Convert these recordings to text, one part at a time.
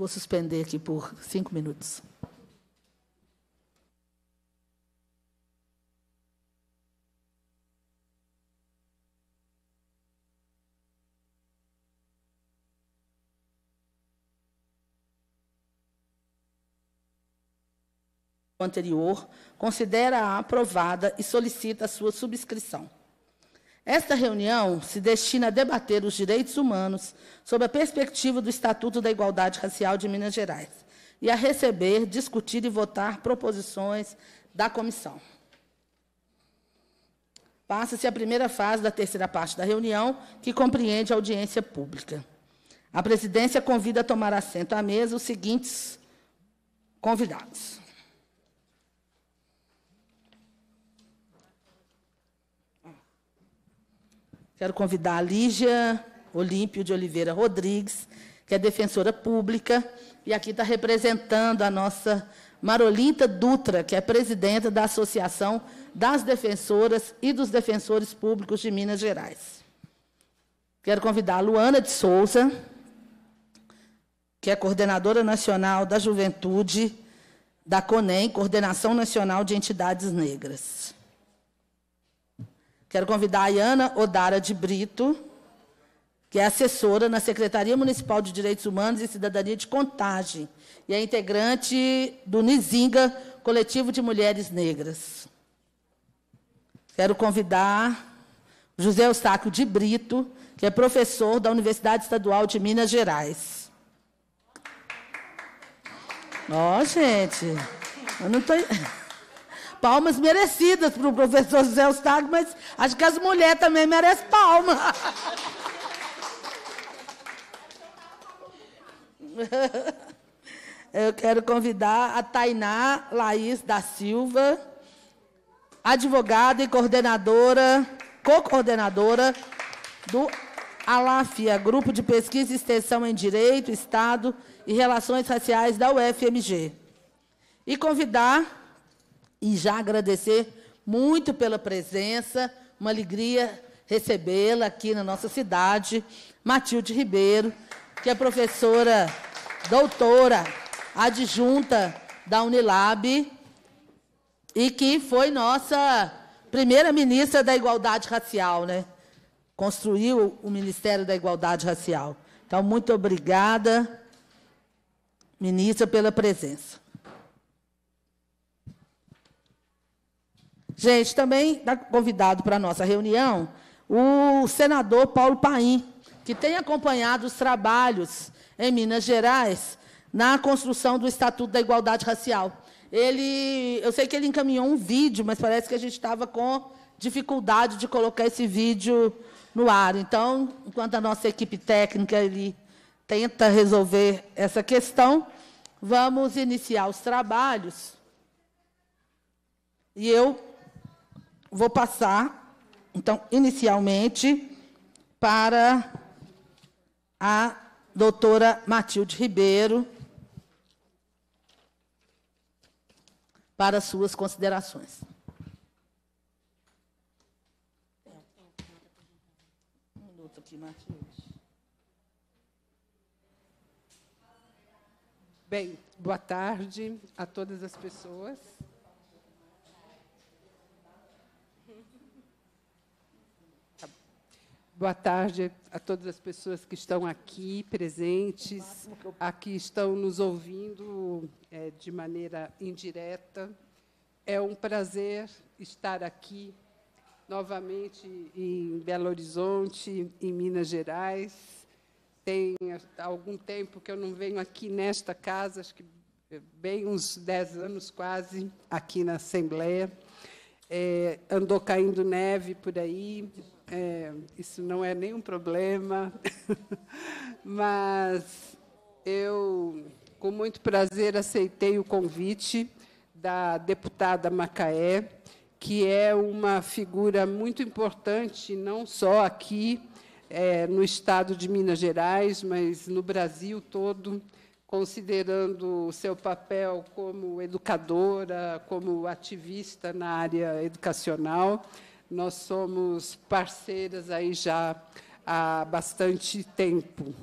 Vou suspender aqui por cinco minutos. anterior, considera-a aprovada e solicita a sua subscrição. Esta reunião se destina a debater os direitos humanos sob a perspectiva do Estatuto da Igualdade Racial de Minas Gerais e a receber, discutir e votar proposições da comissão. Passa-se a primeira fase da terceira parte da reunião, que compreende a audiência pública. A presidência convida a tomar assento à mesa os seguintes convidados. Quero convidar a Lígia Olímpio de Oliveira Rodrigues, que é defensora pública, e aqui está representando a nossa Marolinta Dutra, que é presidenta da Associação das Defensoras e dos Defensores Públicos de Minas Gerais. Quero convidar a Luana de Souza, que é coordenadora nacional da juventude da CONEM, Coordenação Nacional de Entidades Negras. Quero convidar a Ayana Odara de Brito, que é assessora na Secretaria Municipal de Direitos Humanos e Cidadania de Contagem e é integrante do Nizinga, Coletivo de Mulheres Negras. Quero convidar José Eustáquio de Brito, que é professor da Universidade Estadual de Minas Gerais. Ó, oh, gente, eu não estou... Tô... Palmas merecidas para o professor José Eustáquio, mas acho que as mulheres também merecem palma. Eu quero convidar a Tainá Laís da Silva, advogada e coordenadora, co-coordenadora do ALAFIA, Grupo de Pesquisa e Extensão em Direito, Estado e Relações Raciais da UFMG. E convidar e já agradecer muito pela presença, uma alegria recebê-la aqui na nossa cidade, Matilde Ribeiro, que é professora doutora adjunta da Unilab e que foi nossa primeira ministra da Igualdade Racial, né? Construiu o Ministério da Igualdade Racial. Então, muito obrigada, ministra, pela presença. Gente, também está convidado para a nossa reunião o senador Paulo Paim, que tem acompanhado os trabalhos em Minas Gerais na construção do Estatuto da Igualdade Racial. Ele, eu sei que ele encaminhou um vídeo, mas parece que a gente estava com dificuldade de colocar esse vídeo no ar. Então, enquanto a nossa equipe técnica ele tenta resolver essa questão, vamos iniciar os trabalhos. E eu Vou passar, então, inicialmente, para a doutora Matilde Ribeiro, para suas considerações. Bem, boa tarde a todas as pessoas. Boa tarde a todas as pessoas que estão aqui presentes, aqui estão nos ouvindo é, de maneira indireta. É um prazer estar aqui novamente em Belo Horizonte, em Minas Gerais. Tem algum tempo que eu não venho aqui nesta casa, acho que é, bem uns 10 anos quase, aqui na Assembleia. É, andou caindo neve por aí, é, isso não é nenhum problema, mas eu, com muito prazer, aceitei o convite da deputada Macaé, que é uma figura muito importante, não só aqui é, no estado de Minas Gerais, mas no Brasil todo, considerando o seu papel como educadora, como ativista na área educacional. Nós somos parceiras aí já há bastante tempo.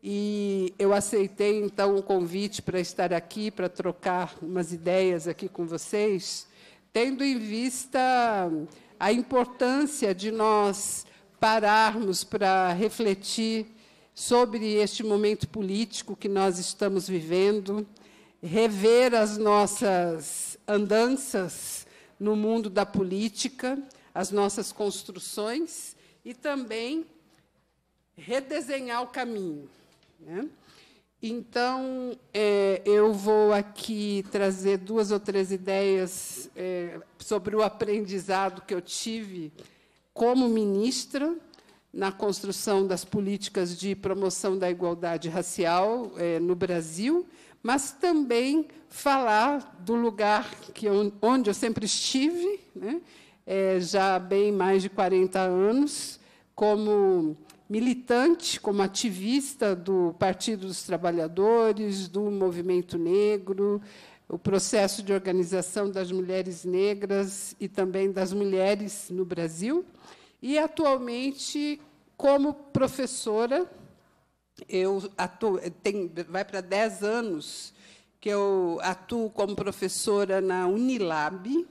E eu aceitei, então, o convite para estar aqui, para trocar umas ideias aqui com vocês, tendo em vista a importância de nós pararmos para refletir sobre este momento político que nós estamos vivendo, rever as nossas andanças no mundo da política as nossas construções e também redesenhar o caminho. Né? Então, é, eu vou aqui trazer duas ou três ideias é, sobre o aprendizado que eu tive como ministra na construção das políticas de promoção da igualdade racial é, no Brasil, mas também falar do lugar que eu, onde eu sempre estive né, é, já há bem mais de 40 anos, como militante, como ativista do Partido dos Trabalhadores, do Movimento Negro, o processo de organização das mulheres negras e também das mulheres no Brasil. E, atualmente, como professora, eu atuo, tem, vai para 10 anos que eu atuo como professora na Unilab,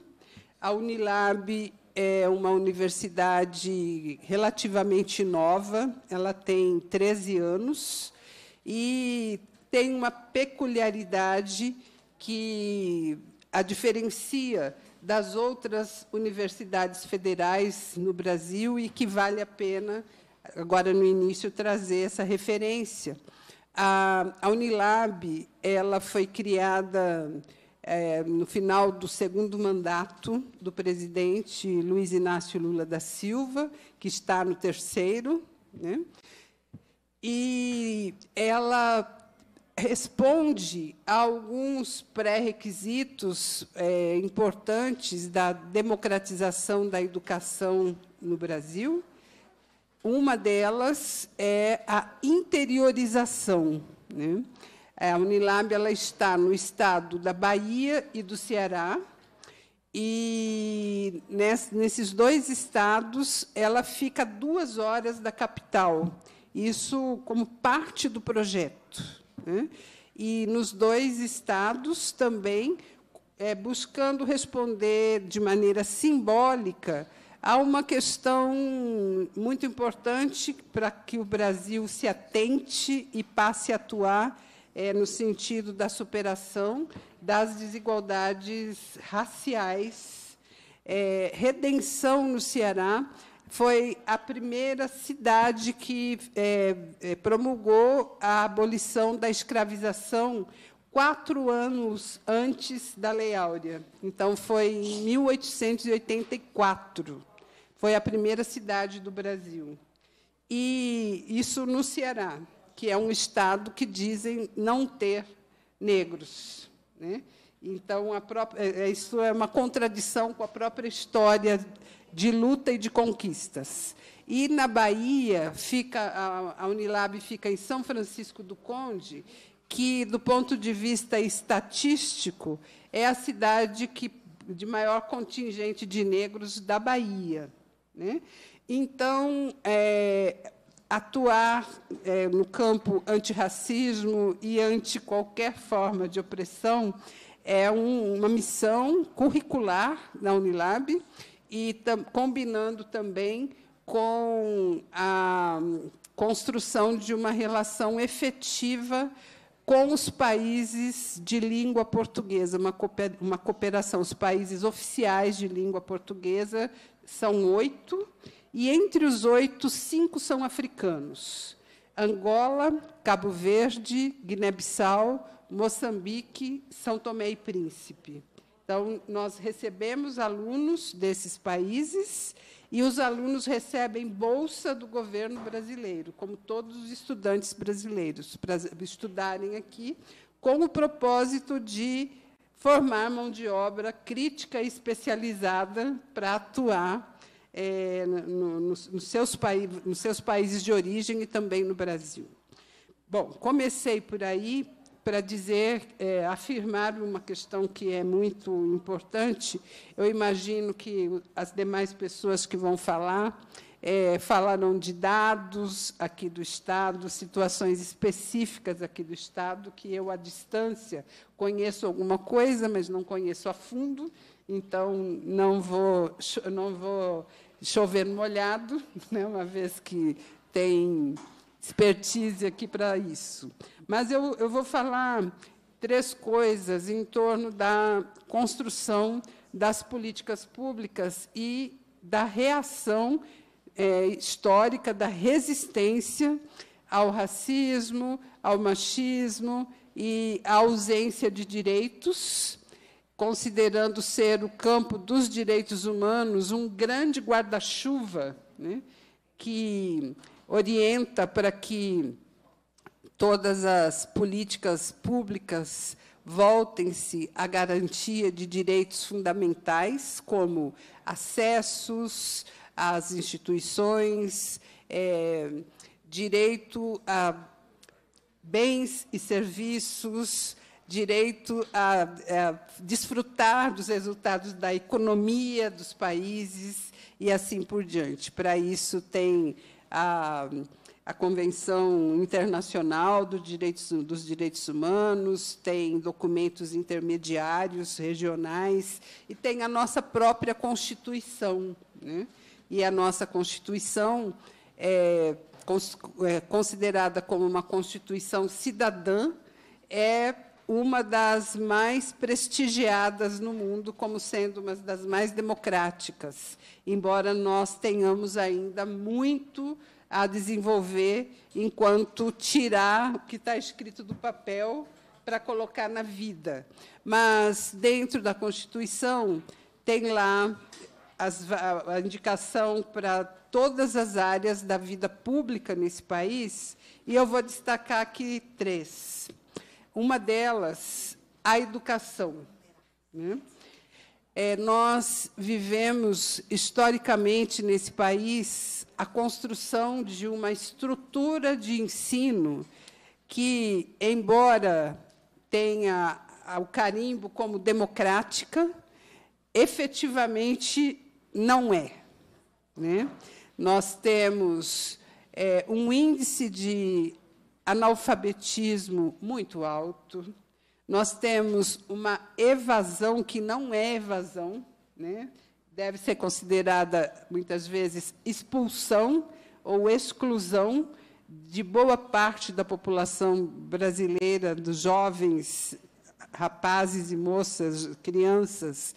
a Unilab é uma universidade relativamente nova, ela tem 13 anos e tem uma peculiaridade que a diferencia das outras universidades federais no Brasil e que vale a pena, agora no início, trazer essa referência. A, Unilab ela foi criada é, no final do segundo mandato do presidente Luiz Inácio Lula da Silva, que está no terceiro. Né? E ela responde a alguns pré-requisitos é, importantes da democratização da educação no Brasil. Uma delas é a interiorização. Né? É, a Unilab ela está no estado da Bahia e do Ceará. E nesses dois estados, ela fica duas horas da capital. Isso como parte do projeto. Né? E nos dois estados também é, buscando responder de maneira simbólica a uma questão muito importante para que o Brasil se atente e passe a atuar é, no sentido da superação das desigualdades raciais. É, Redenção, no Ceará, foi a primeira cidade que é, é promulgou a abolição da escravização quatro anos antes da Lei Áurea. Então, foi em 1884. Foi a primeira cidade do Brasil. E isso no Ceará que é um Estado que dizem não ter negros. Né? Então, própria, é, é, isso é uma contradição com a própria história de luta e de conquistas. E na Bahia, fica, a Unilab fica em São Francisco do Conde, que, do ponto de vista estatístico, é a cidade que, de maior contingente de negros da Bahia. Né? Então, é, atuar é, no campo antirracismo e anti qualquer forma de opressão é um, uma missão curricular na Unilab e tam, combinando também com a construção de uma relação efetiva com os países de língua portuguesa, uma, cooper, uma cooperação. Os países oficiais de língua portuguesa são oito, e entre os oito, cinco são africanos: Angola, Cabo Verde, Guiné-Bissau, Moçambique, São Tomé e Príncipe. Então, nós recebemos alunos desses países e os alunos recebem bolsa do governo brasileiro, como todos os estudantes brasileiros, para estudarem aqui, com o propósito de formar mão de obra crítica e especializada para atuar é, no, no, nos, seus nos seus países de origem e também no Brasil. Bom, comecei por aí para dizer, é, afirmar uma questão que é muito importante. Eu imagino que as demais pessoas que vão falar é, falaram de dados aqui do Estado, situações específicas aqui do Estado, que eu, à distância, conheço alguma coisa, mas não conheço a fundo, então não vou, não vou chover molhado, né, uma vez que tem expertise aqui para isso. Mas eu, eu vou falar três coisas em torno da construção das políticas públicas e da reação é, histórica, da resistência ao racismo, ao machismo e à ausência de direitos considerando ser o campo dos direitos humanos um grande guarda-chuva né, que orienta para que todas as políticas públicas voltem-se à garantia de direitos fundamentais, como acessos às instituições, é, direito a bens e serviços, direito a, a desfrutar dos resultados da economia dos países e assim por diante. Para isso, tem a a Convenção Internacional Direitos, dos Direitos Humanos, tem documentos intermediários regionais e tem a nossa própria Constituição. Né? E a nossa Constituição é, cons, é considerada como uma Constituição cidadã, é uma das mais prestigiadas no mundo como sendo uma das mais democráticas, embora nós tenhamos ainda muito a desenvolver enquanto tirar o que está escrito do papel para colocar na vida. Mas dentro da Constituição tem lá as, a indicação para todas as áreas da vida pública nesse país, e eu vou destacar aqui três. Uma delas, a educação. Né? É, nós vivemos historicamente nesse país a construção de uma estrutura de ensino que, embora tenha o carimbo como democrática, efetivamente não é. Né? Nós temos é, um índice de analfabetismo muito alto, nós temos uma evasão que não é evasão, né? deve ser considerada, muitas vezes, expulsão ou exclusão de boa parte da população brasileira, dos jovens, rapazes e moças, crianças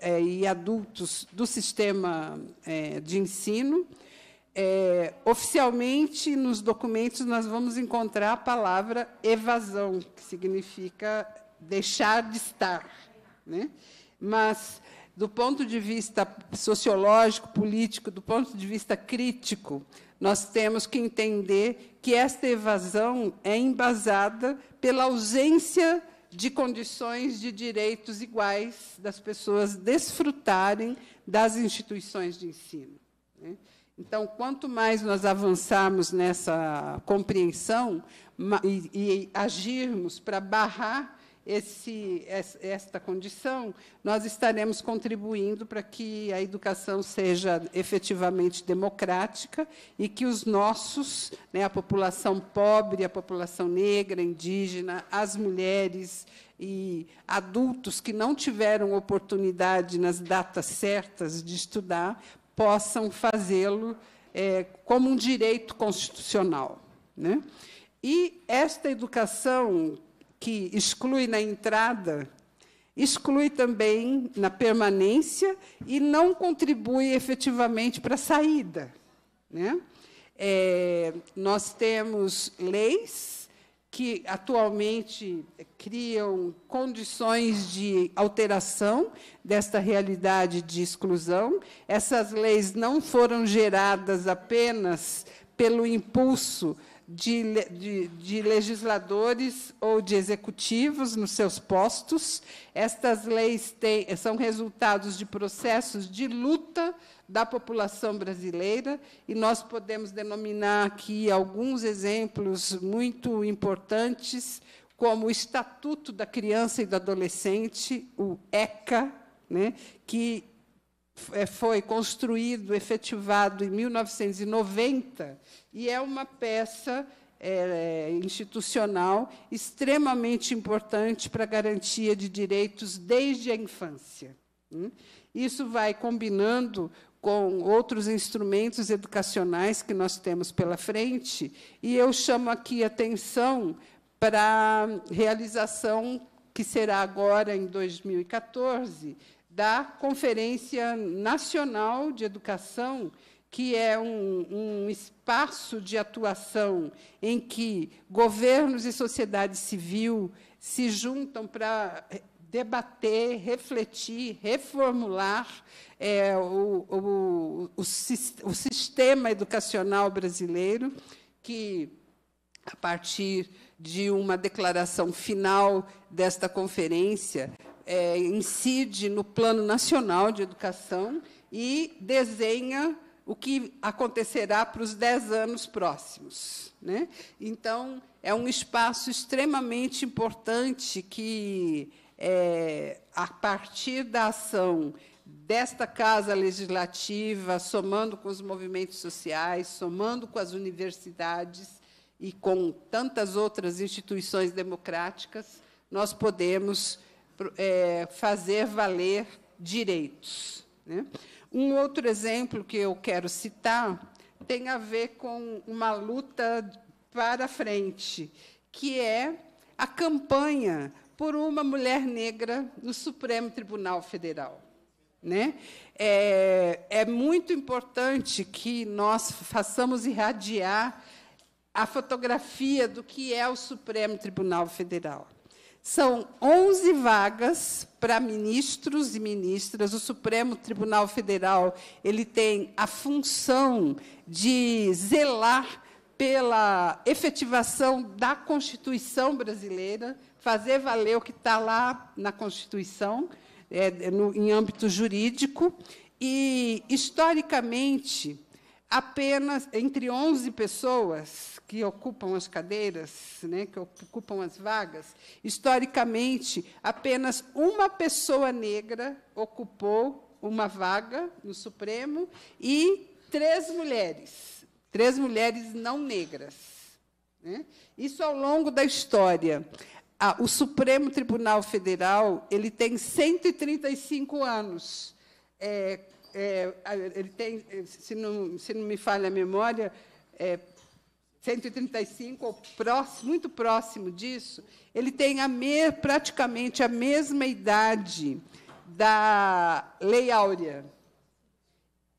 é, e adultos do sistema é, de ensino é, oficialmente nos documentos nós vamos encontrar a palavra evasão, que significa deixar de estar. Né? Mas, do ponto de vista sociológico, político, do ponto de vista crítico, nós temos que entender que esta evasão é embasada pela ausência de condições de direitos iguais das pessoas desfrutarem das instituições de ensino. Né? Então, quanto mais nós avançarmos nessa compreensão e, e agirmos para barrar esse, esta condição, nós estaremos contribuindo para que a educação seja efetivamente democrática e que os nossos, né, a população pobre, a população negra, indígena, as mulheres e adultos que não tiveram oportunidade nas datas certas de estudar possam fazê-lo é, como um direito constitucional. Né? E esta educação que exclui na entrada, exclui também na permanência e não contribui efetivamente para a saída. Né? É, nós temos leis que atualmente criam condições de alteração desta realidade de exclusão. Essas leis não foram geradas apenas pelo impulso de, de, de, legisladores ou de executivos nos seus postos. Estas leis têm, são resultados de processos de luta da população brasileira, e nós podemos denominar aqui alguns exemplos muito importantes, como o Estatuto da Criança e do Adolescente, o ECA, né, que é, foi construído, efetivado em 1990 e é uma peça é, institucional extremamente importante para a garantia de direitos desde a infância. Hum? Isso vai combinando com outros instrumentos educacionais que nós temos pela frente, e eu chamo aqui atenção para a realização que será agora em 2014 da Conferência Nacional de Educação, que é um, um, espaço de atuação em que governos e sociedade civil se juntam para debater, refletir, reformular é, o, o, o, o sistema educacional brasileiro, que, a partir de uma declaração final desta conferência, é, incide no Plano Nacional de Educação e desenha o que acontecerá para os dez anos próximos. Né? Então, é um espaço extremamente importante que, é, a partir da ação desta Casa Legislativa, somando com os movimentos sociais, somando com as universidades e com tantas outras instituições democráticas, nós podemos é, fazer valer direitos. Né? Um outro exemplo que eu quero citar tem a ver com uma luta para frente, que é a campanha por uma mulher negra no Supremo Tribunal Federal. Né? É, é, muito importante que nós façamos irradiar a fotografia do que é o Supremo Tribunal Federal. São 11 vagas para ministros e ministras. O Supremo Tribunal Federal ele tem a função de zelar pela efetivação da Constituição brasileira, fazer valer o que está lá na Constituição, é, no, em âmbito jurídico. E, historicamente, apenas entre 11 pessoas que ocupam as cadeiras, né, que ocupam as vagas, historicamente, apenas uma pessoa negra ocupou uma vaga no Supremo e três mulheres, três mulheres não negras. Né? Isso ao longo da história. Ah, o Supremo Tribunal Federal ele tem 135 anos. É, é, ele tem, se não, se não me falha a memória, é, 135 ou próximo, muito próximo disso, ele tem a me, praticamente a mesma idade da Lei Áurea.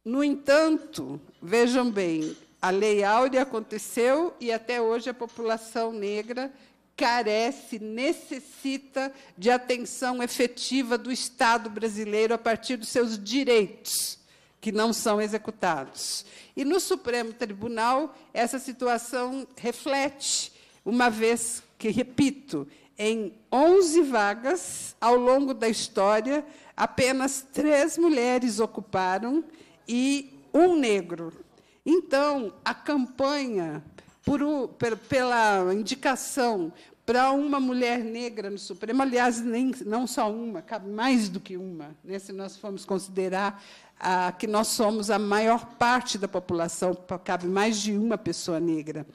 No entanto, vejam bem, a Lei Áurea aconteceu e até hoje a população negra carece, necessita de atenção efetiva do Estado brasileiro a partir dos seus direitos, que não são executados. E no Supremo Tribunal, essa situação reflete, uma vez que, repito, em 11 vagas ao longo da história, apenas três mulheres ocuparam e um negro. Então, a campanha por, pela indicação para uma mulher negra no Supremo, aliás, nem, não só uma, cabe mais do que uma, né, se nós formos considerar que nós somos a maior parte da população, cabe mais de uma pessoa negra.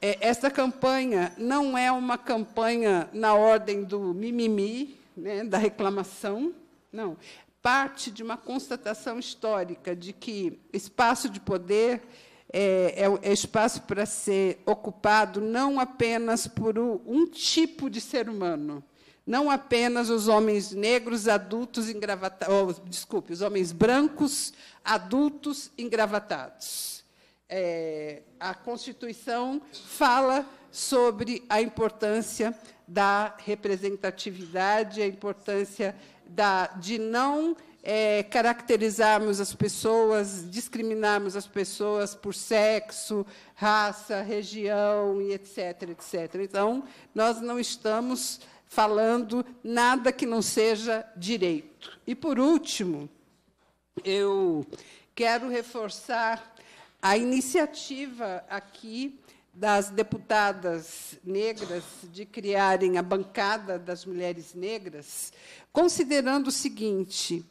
É, esta campanha não é uma campanha na ordem do mimimi, né, da reclamação, não. Parte de uma constatação histórica de que espaço de poder é, é, é espaço para ser ocupado não apenas por um tipo de ser humano, não apenas os homens negros adultos engravatados, desculpe, os homens brancos adultos engravatados. É, a Constituição fala sobre a importância da representatividade, a importância da, de não é, caracterizarmos as pessoas, discriminarmos as pessoas por sexo, raça, região e etc, etc. Então, nós não estamos falando nada que não seja direito. E por último, eu quero reforçar a iniciativa aqui das deputadas negras de criarem a bancada das mulheres negras, considerando o seguinte: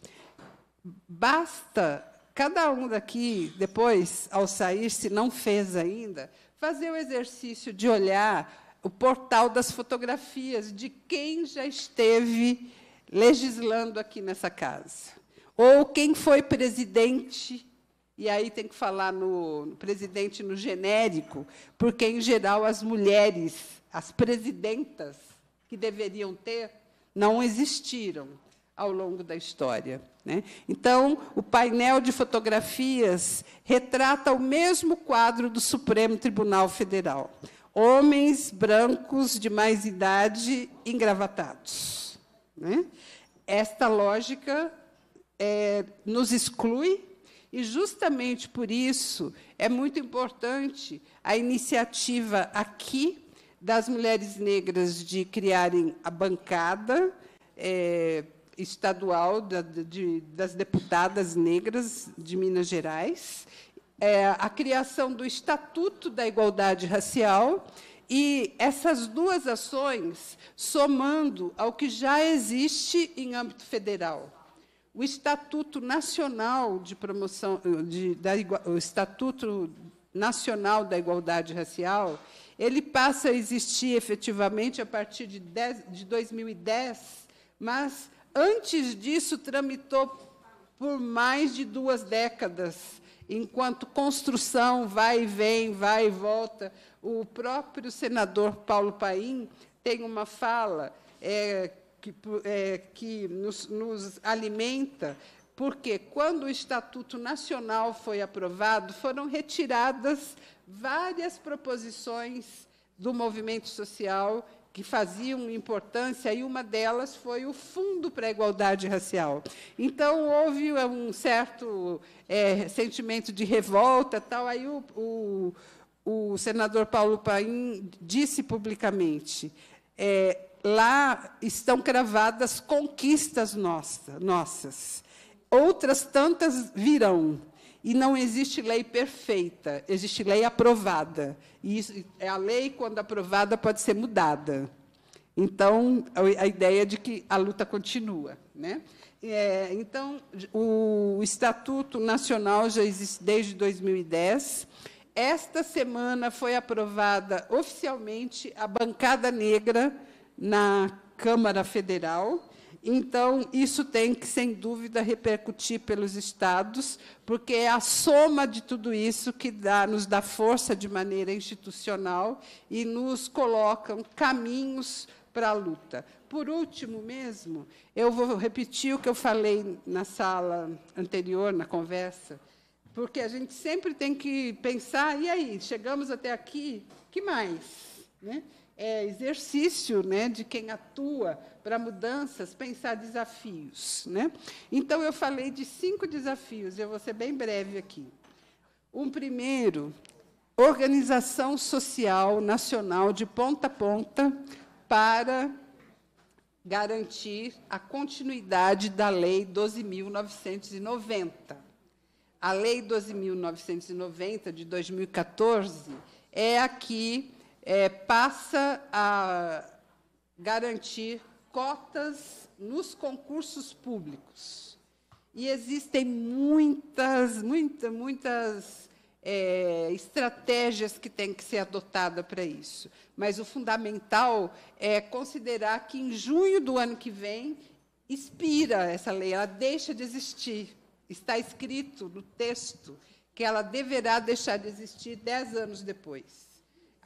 Basta cada um daqui, depois, ao sair, se não fez ainda, fazer o exercício de olhar o portal das fotografias de quem já esteve legislando aqui nessa casa. Ou quem foi presidente e aí tem que falar no, no, presidente no genérico, porque, em geral, as mulheres, as presidentas que deveriam ter, não existiram ao longo da história. Né? Então, o painel de fotografias retrata o mesmo quadro do Supremo Tribunal Federal: homens brancos de mais idade engravatados. Né? Esta lógica é, nos exclui. E justamente por isso é muito importante a iniciativa aqui das mulheres negras de criarem a bancada, é, estadual da, de, das deputadas negras de Minas Gerais, é, a criação do Estatuto da Igualdade Racial e essas duas ações somando ao que já existe em âmbito federal. O Estatuto Nacional de Promoção de, da, o Estatuto Nacional da Igualdade Racial, ele passa a existir efetivamente a partir de, 10, de 2010, mas Antes disso, tramitou por mais de duas décadas, enquanto construção vai e vem, vai e volta. O próprio senador Paulo Paim tem uma fala é, que, é, que nos, nos alimenta, porque quando o Estatuto Nacional foi aprovado, foram retiradas várias proposições do movimento social que faziam importância, e uma delas foi o Fundo para a Igualdade Racial. Então, houve um certo é, sentimento de revolta, tal, aí o, o, o senador Paulo Paim disse publicamente. É, lá estão cravadas conquistas nossa, nossas. Outras tantas virão. E não existe lei perfeita, existe lei aprovada. E isso, é a lei, quando aprovada, pode ser mudada. Então, a ideia é de que a luta continua. Né? É, então, o Estatuto Nacional já existe desde 2010. Esta semana foi aprovada oficialmente a bancada negra na Câmara Federal então, isso tem que, sem dúvida, repercutir pelos estados, porque é a soma de tudo isso que dá, nos dá força de maneira institucional e nos colocam caminhos para a luta. Por último mesmo, eu vou repetir o que eu falei na sala anterior, na conversa, porque a gente sempre tem que pensar, e aí, chegamos até aqui, que mais? Né? é, exercício né, de quem atua para mudanças, pensar desafios. Né? Então, eu falei de cinco desafios, eu vou ser bem breve aqui. Um primeiro, organização social nacional de ponta a ponta para garantir a continuidade da Lei 12.990. A Lei 12.990, de 2014, é a que é, passa a garantir cotas nos concursos públicos. E existem muitas, muita, muitas é, estratégias que têm que ser adotadas para isso. Mas o fundamental é considerar que em junho do ano que vem expira essa lei, ela deixa de existir. Está escrito no texto que ela deverá deixar de existir dez anos depois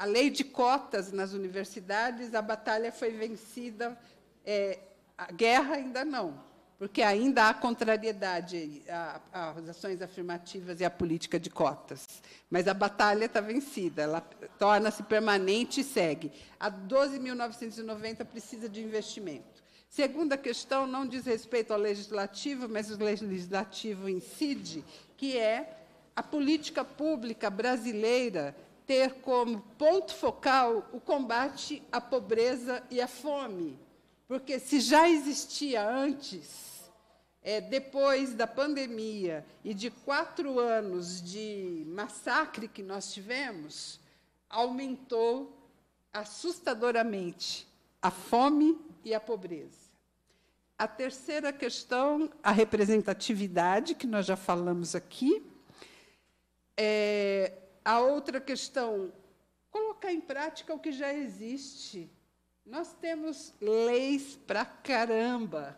a lei de cotas nas universidades, a batalha foi vencida, é, a guerra ainda não, porque ainda há contrariedade às ações afirmativas e à política de cotas. Mas a batalha está vencida, ela torna-se permanente e segue. A 12.990 precisa de investimento. Segunda questão não diz respeito ao legislativo, mas o legislativo incide, que é a política pública brasileira ter como ponto focal o combate à pobreza e à fome, porque se já existia antes, é, depois da pandemia e de quatro anos de massacre que nós tivemos, aumentou assustadoramente a fome e a pobreza. A terceira questão, a representatividade, que nós já falamos aqui. É, a outra questão, colocar em prática o que já existe. Nós temos leis pra caramba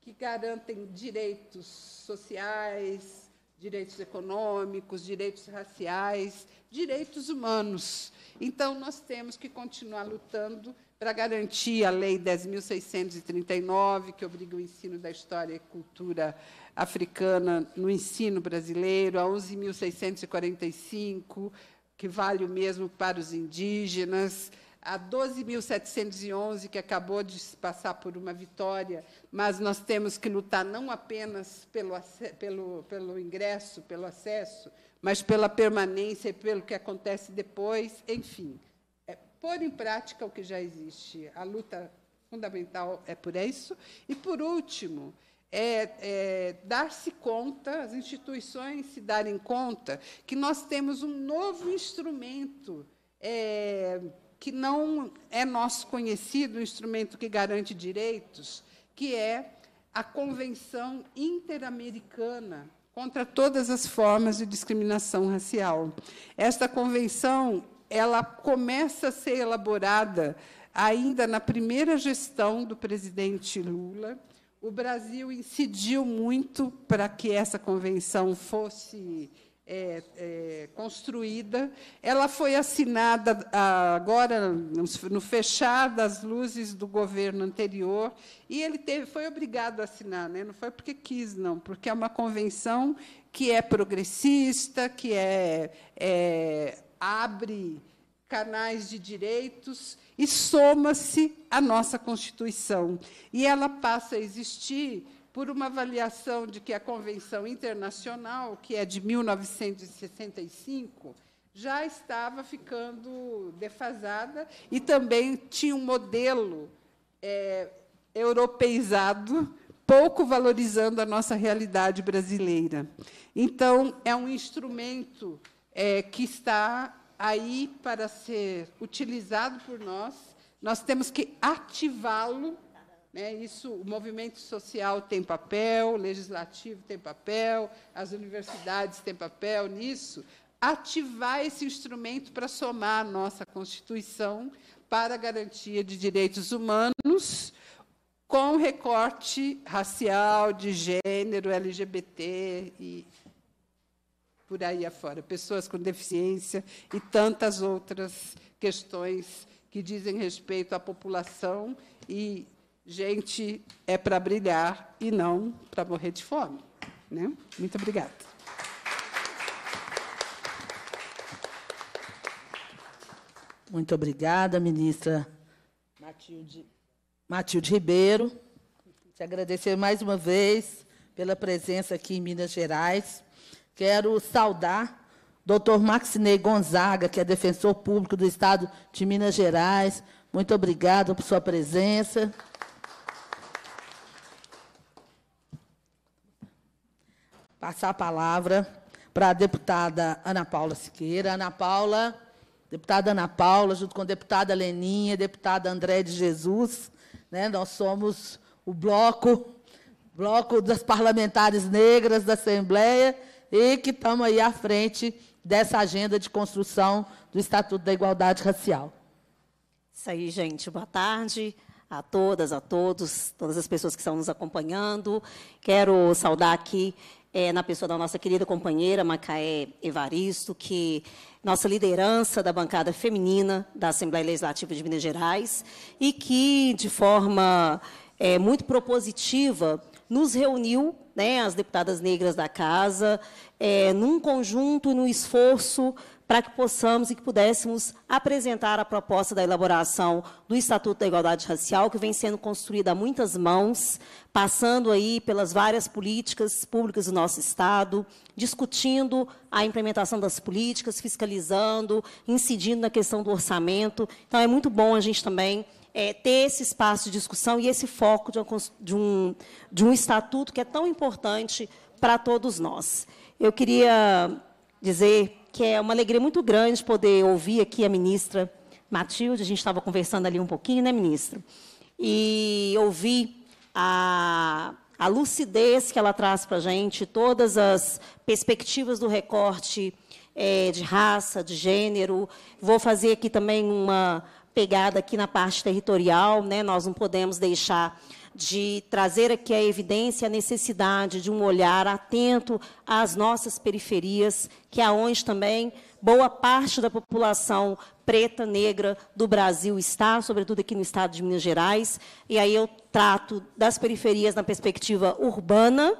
que garantem direitos sociais, direitos econômicos, direitos raciais, direitos humanos. Então, nós temos que continuar lutando para garantir a Lei 10.639, que obriga o ensino da história e cultura africana no ensino brasileiro, a 11.645, que vale o mesmo para os indígenas, a 12.711, que acabou de passar por uma vitória, mas nós temos que lutar não apenas pelo, pelo, pelo ingresso, pelo acesso, mas pela permanência e pelo que acontece depois, enfim. É pôr em prática o que já existe. A luta fundamental é por isso. E, por último, é, é dar-se conta, as instituições se darem conta, que nós temos um novo instrumento é, que não é nosso conhecido, um instrumento que garante direitos, que é a Convenção Interamericana contra todas as formas de discriminação racial. Esta convenção, ela começa a ser elaborada ainda na primeira gestão do presidente Lula o Brasil incidiu muito para que essa convenção fosse é, é, construída. Ela foi assinada ah, agora, no fechar das luzes do governo anterior, e ele teve, foi obrigado a assinar, né? não foi porque quis, não, porque é uma convenção que é progressista, que é, é abre canais de direitos e soma-se à nossa Constituição. E ela passa a existir por uma avaliação de que a Convenção Internacional, que é de 1965, já estava ficando defasada e também tinha um modelo é, europeizado, pouco valorizando a nossa realidade brasileira. Então, é um instrumento é, que está aí para ser utilizado por nós, nós temos que ativá-lo. Né? Isso, o movimento social tem papel, o legislativo tem papel, as universidades têm papel nisso. Ativar esse instrumento para somar a nossa Constituição para a garantia de direitos humanos, com recorte racial, de gênero, LGBT e por aí afora, pessoas com deficiência e tantas outras questões que dizem respeito à população e gente é para brilhar e não para morrer de fome. Né? Muito obrigada. Muito obrigada, ministra Matilde, Matilde Ribeiro. Te agradecer mais uma vez pela presença aqui em Minas Gerais. Quero saudar Dr. Maxinei Gonzaga, que é defensor público do Estado de Minas Gerais. Muito obrigado por sua presença. Passar a palavra para a deputada Ana Paula Siqueira. Ana Paula, deputada Ana Paula, junto com a deputada Leninha, deputada André de Jesus, né? nós somos o bloco, bloco das parlamentares negras da Assembleia e que estamos aí à frente dessa agenda de construção do Estatuto da Igualdade Racial. Isso aí, gente. Boa tarde a todas, a todos, todas as pessoas que estão nos acompanhando. Quero saudar aqui é, na pessoa da nossa querida companheira Macaé Evaristo, que nossa liderança da bancada feminina da Assembleia Legislativa de Minas Gerais e que, de forma é, muito propositiva, nos reuniu, né, as deputadas negras da casa, é, num conjunto, num esforço para que possamos e que pudéssemos apresentar a proposta da elaboração do Estatuto da Igualdade Racial, que vem sendo construída a muitas mãos, passando aí pelas várias políticas públicas do nosso Estado, discutindo a implementação das políticas, fiscalizando, incidindo na questão do orçamento. Então, é muito bom a gente também é, ter esse espaço de discussão e esse foco de um, de um, de um estatuto que é tão importante para todos nós. Eu queria dizer que é uma alegria muito grande poder ouvir aqui a ministra Matilde, a gente estava conversando ali um pouquinho, né, ministra, E ouvir a, a lucidez que ela traz para a gente, todas as perspectivas do recorte é, de raça, de gênero. Vou fazer aqui também uma pegada aqui na parte territorial, né? nós não podemos deixar de trazer aqui a evidência a necessidade de um olhar atento às nossas periferias, que aonde é também boa parte da população preta, negra do Brasil está, sobretudo aqui no estado de Minas Gerais. E aí eu trato das periferias na perspectiva urbana,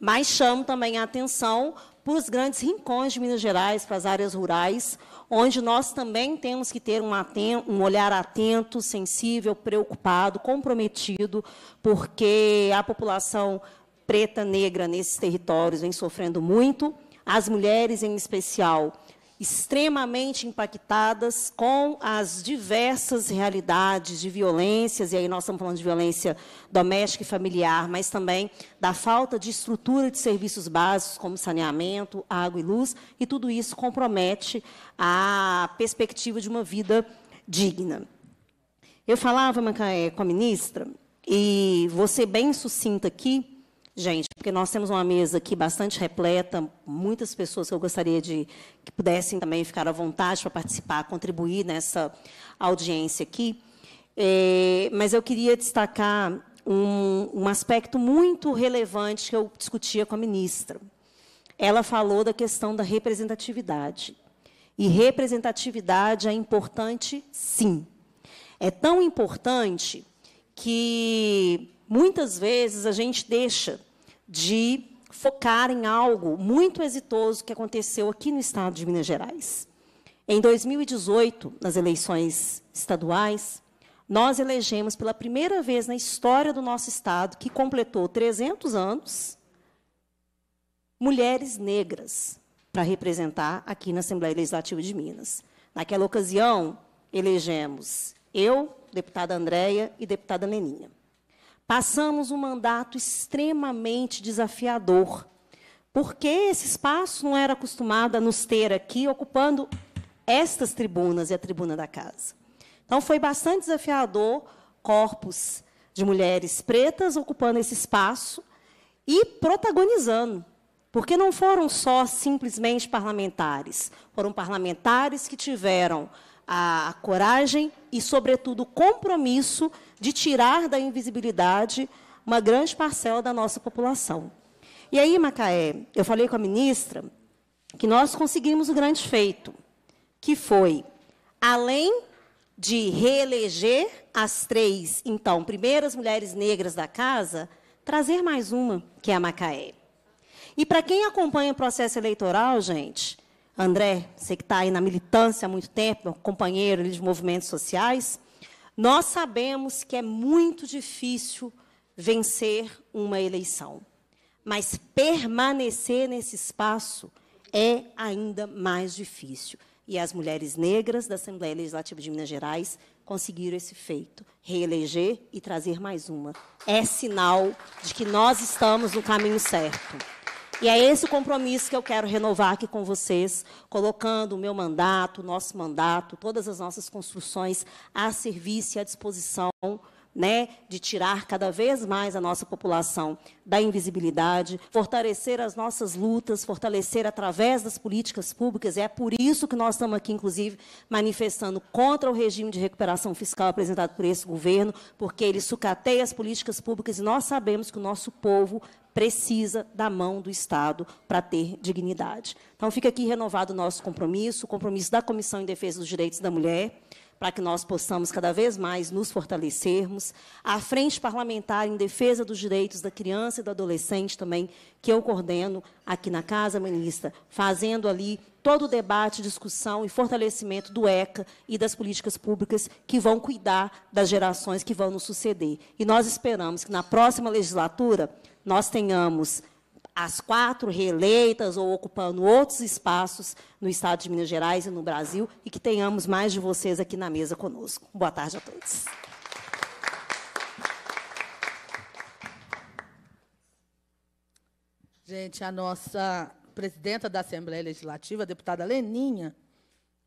mas chamo também a atenção para os grandes rincões de Minas Gerais, para as áreas rurais, onde nós também temos que ter um, atento, um olhar atento, sensível, preocupado, comprometido, porque a população preta, negra nesses territórios vem sofrendo muito, as mulheres em especial extremamente impactadas com as diversas realidades de violências, e aí nós estamos falando de violência doméstica e familiar, mas também da falta de estrutura de serviços básicos, como saneamento, água e luz, e tudo isso compromete a perspectiva de uma vida digna. Eu falava, com a ministra, e você bem sucinta aqui, gente, porque nós temos uma mesa aqui bastante repleta, muitas pessoas que eu gostaria de que pudessem também ficar à vontade para participar, contribuir nessa audiência aqui. É, mas eu queria destacar um, um aspecto muito relevante que eu discutia com a ministra. Ela falou da questão da representatividade. E representatividade é importante, sim. É tão importante que muitas vezes a gente deixa de focar em algo muito exitoso que aconteceu aqui no estado de Minas Gerais. Em 2018, nas eleições estaduais, nós elegemos pela primeira vez na história do nosso estado, que completou 300 anos, mulheres negras para representar aqui na Assembleia Legislativa de Minas. Naquela ocasião, elegemos eu, deputada Andréia e deputada Leninha. Passamos um mandato extremamente desafiador, porque esse espaço não era acostumado a nos ter aqui, ocupando estas tribunas e a tribuna da casa. Então, foi bastante desafiador corpos de mulheres pretas ocupando esse espaço e protagonizando, porque não foram só simplesmente parlamentares, foram parlamentares que tiveram a, coragem e, sobretudo, o compromisso de tirar da invisibilidade uma grande parcela da nossa população. E aí, Macaé, eu falei com a ministra que nós conseguimos o um grande feito, que foi, além de reeleger as três, então, primeiras mulheres negras da casa, trazer mais uma, que é a Macaé. E para quem acompanha o processo eleitoral, gente, André, você que está aí na militância há muito tempo, companheiro de movimentos sociais, nós sabemos que é muito difícil vencer uma eleição, mas permanecer nesse espaço é ainda mais difícil. E as mulheres negras da Assembleia Legislativa de Minas Gerais conseguiram esse feito, reeleger e trazer mais uma. É sinal de que nós estamos no caminho certo. E é esse o compromisso que eu quero renovar aqui com vocês, colocando o meu mandato, o nosso mandato, todas as nossas construções a serviço e à disposição. Né, de tirar cada vez mais a nossa população da invisibilidade, fortalecer as nossas lutas, fortalecer através das políticas públicas. É por isso que nós estamos aqui, inclusive, manifestando contra o regime de recuperação fiscal apresentado por esse governo, porque ele sucateia as políticas públicas e nós sabemos que o nosso povo precisa da mão do Estado para ter dignidade. Então, fica aqui renovado o nosso compromisso, o compromisso da Comissão em Defesa dos Direitos da Mulher, para que nós possamos cada vez mais nos fortalecermos. A Frente Parlamentar em Defesa dos Direitos da Criança e do Adolescente também, que eu coordeno aqui na Casa Ministra, fazendo ali todo o debate, discussão e fortalecimento do ECA e das políticas públicas que vão cuidar das gerações que vão nos suceder. E nós esperamos que na próxima legislatura nós tenhamos as quatro reeleitas ou ocupando outros espaços no Estado de Minas Gerais e no Brasil, e que tenhamos mais de vocês aqui na mesa conosco. Boa tarde a todos. Gente, a nossa presidenta da Assembleia Legislativa, a deputada Leninha,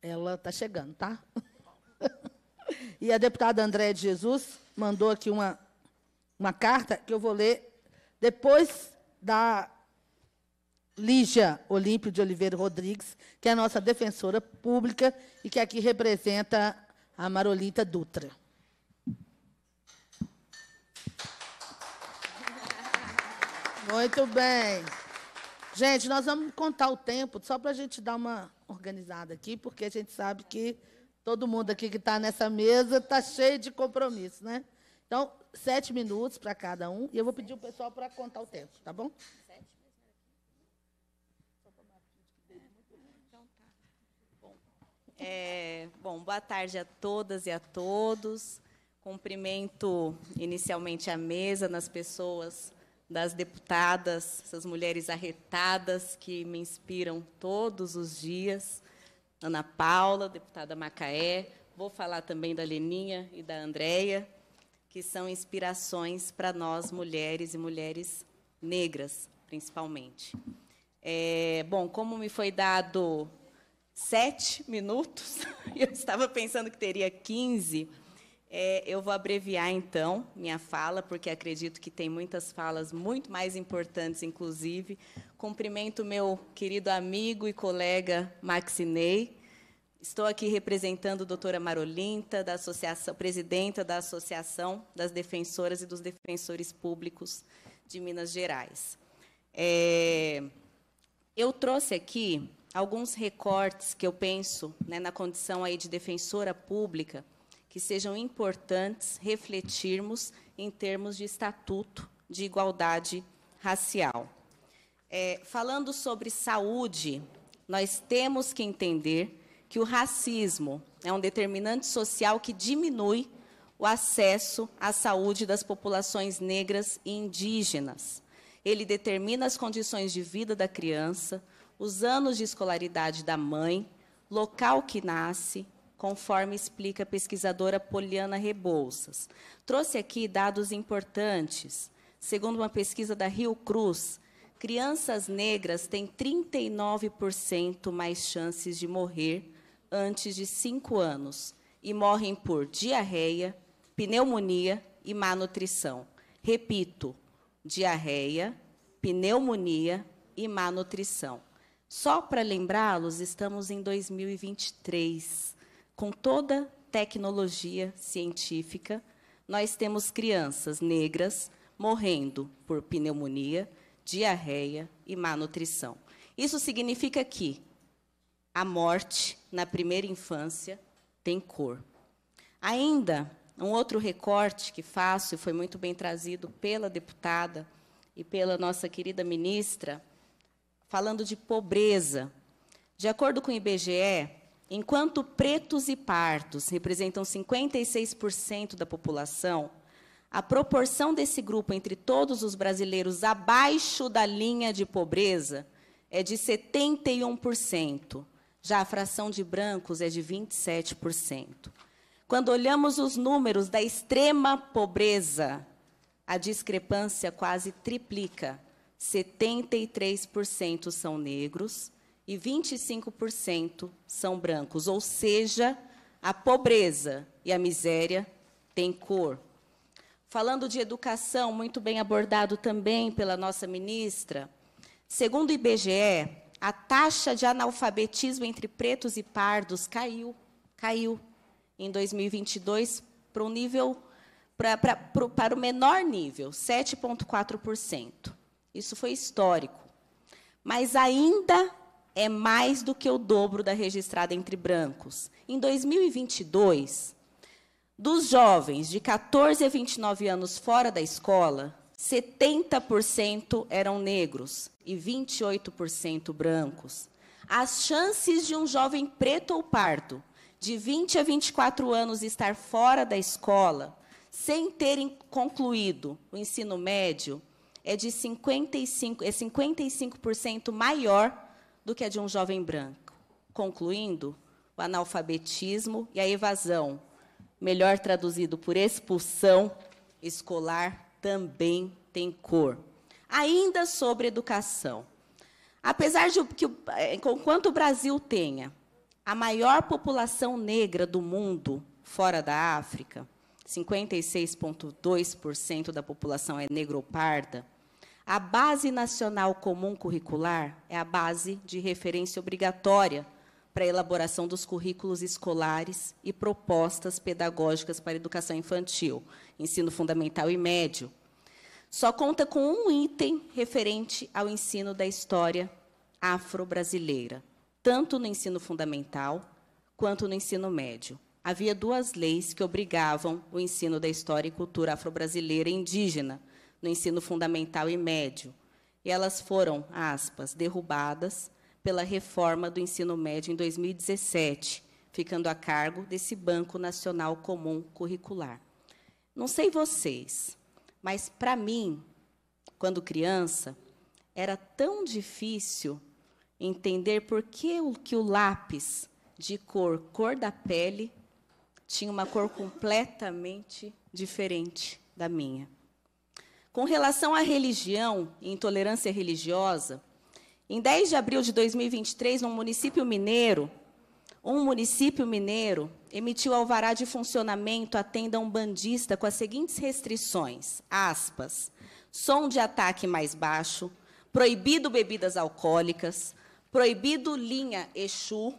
ela está chegando, tá? E a deputada Andréa de Jesus mandou aqui uma, uma carta que eu vou ler depois da Lígia Olímpio de Oliveira Rodrigues, que é a nossa defensora pública e que aqui representa a Marolita Dutra. Muito bem. Gente, nós vamos contar o tempo, só para a gente dar uma organizada aqui, porque a gente sabe que todo mundo aqui que está nessa mesa está cheio de compromisso, né? Então, sete minutos para cada um. E eu vou pedir o pessoal para contar o tempo, tá bom? Sete. É, bom, boa tarde a todas e a todos. Cumprimento inicialmente a mesa nas pessoas das deputadas, essas mulheres arretadas que me inspiram todos os dias. Ana Paula, deputada Macaé, vou falar também da Leninha e da Andréia que são inspirações para nós mulheres e mulheres negras, principalmente. É, bom, como me foi dado sete minutos, eu estava pensando que teria quinze. É, eu vou abreviar então minha fala, porque acredito que tem muitas falas muito mais importantes, inclusive. Cumprimento meu querido amigo e colega Maxinei, Estou aqui representando a doutora Marolinta, da associação, presidenta da Associação das Defensoras e dos Defensores Públicos de Minas Gerais. É, eu trouxe aqui alguns recortes que eu penso né, na condição aí de defensora pública que sejam importantes refletirmos em termos de estatuto de igualdade racial. É, falando sobre saúde, nós temos que entender que o racismo é um determinante social que diminui o acesso à saúde das populações negras e indígenas. Ele determina as condições de vida da criança, os anos de escolaridade da mãe, local que nasce, conforme explica a pesquisadora Poliana Rebouças. Trouxe aqui dados importantes. Segundo uma pesquisa da Rio Cruz, crianças negras têm 39% mais chances de morrer antes de 5 anos e morrem por diarreia, pneumonia e má nutrição. Repito, diarreia, pneumonia e má nutrição. Só para lembrá-los, estamos em 2023. Com toda tecnologia científica, nós temos crianças negras morrendo por pneumonia, diarreia e má nutrição. Isso significa que a morte na primeira infância tem cor. Ainda, um outro recorte que faço, e foi muito bem trazido pela deputada e pela nossa querida ministra, falando de pobreza. De acordo com o IBGE, enquanto pretos e partos representam 56% da população, a proporção desse grupo entre todos os brasileiros abaixo da linha de pobreza é de 71%. Já a fração de brancos é de 27%. Quando olhamos os números da extrema pobreza, a discrepância quase triplica. 73% são negros e 25% são brancos, ou seja, a pobreza e a miséria têm cor. Falando de educação, muito bem abordado também pela nossa ministra, segundo o IBGE, a taxa de analfabetismo entre pretos e pardos caiu, caiu em 2022 para o nível pra, pra, pro, para o menor nível, 7,4%. Isso foi histórico. Mas ainda é mais do que o dobro da registrada entre brancos. Em 2022, dos jovens de 14 a 29 anos fora da escola, 70% eram negros e 28% brancos. As chances de um jovem preto ou pardo, de 20 a 24 anos, estar fora da escola, sem terem concluído o ensino médio, é de 55%, é 55% maior do que a de um jovem branco. Concluindo, o analfabetismo e a evasão, melhor traduzido por expulsão escolar, também tem cor. Ainda sobre educação. Apesar de que, enquanto é, o Brasil tenha a maior população negra do mundo, fora da África, 56,2% da população é negro-parda, a Base Nacional Comum Curricular é a base de referência obrigatória para a elaboração dos currículos escolares e propostas pedagógicas para a educação infantil, ensino fundamental e médio. Só conta com um item referente ao ensino da história afro-brasileira, tanto no ensino fundamental quanto no ensino médio. Havia duas leis que obrigavam o ensino da história e cultura afro-brasileira e indígena no ensino fundamental e médio. E elas foram, aspas, derrubadas pela reforma do ensino médio em 2017, ficando a cargo desse Banco Nacional Comum Curricular. Não sei vocês, mas para mim, quando criança, era tão difícil entender por que o, que o lápis de cor cor da pele tinha uma cor completamente diferente da minha. Com relação à religião e intolerância religiosa, em 10 de abril de 2023, num município mineiro, um município mineiro emitiu alvará de funcionamento à tenda umbandista com as seguintes restrições: aspas, som de ataque mais baixo, proibido bebidas alcoólicas, proibido linha Exu,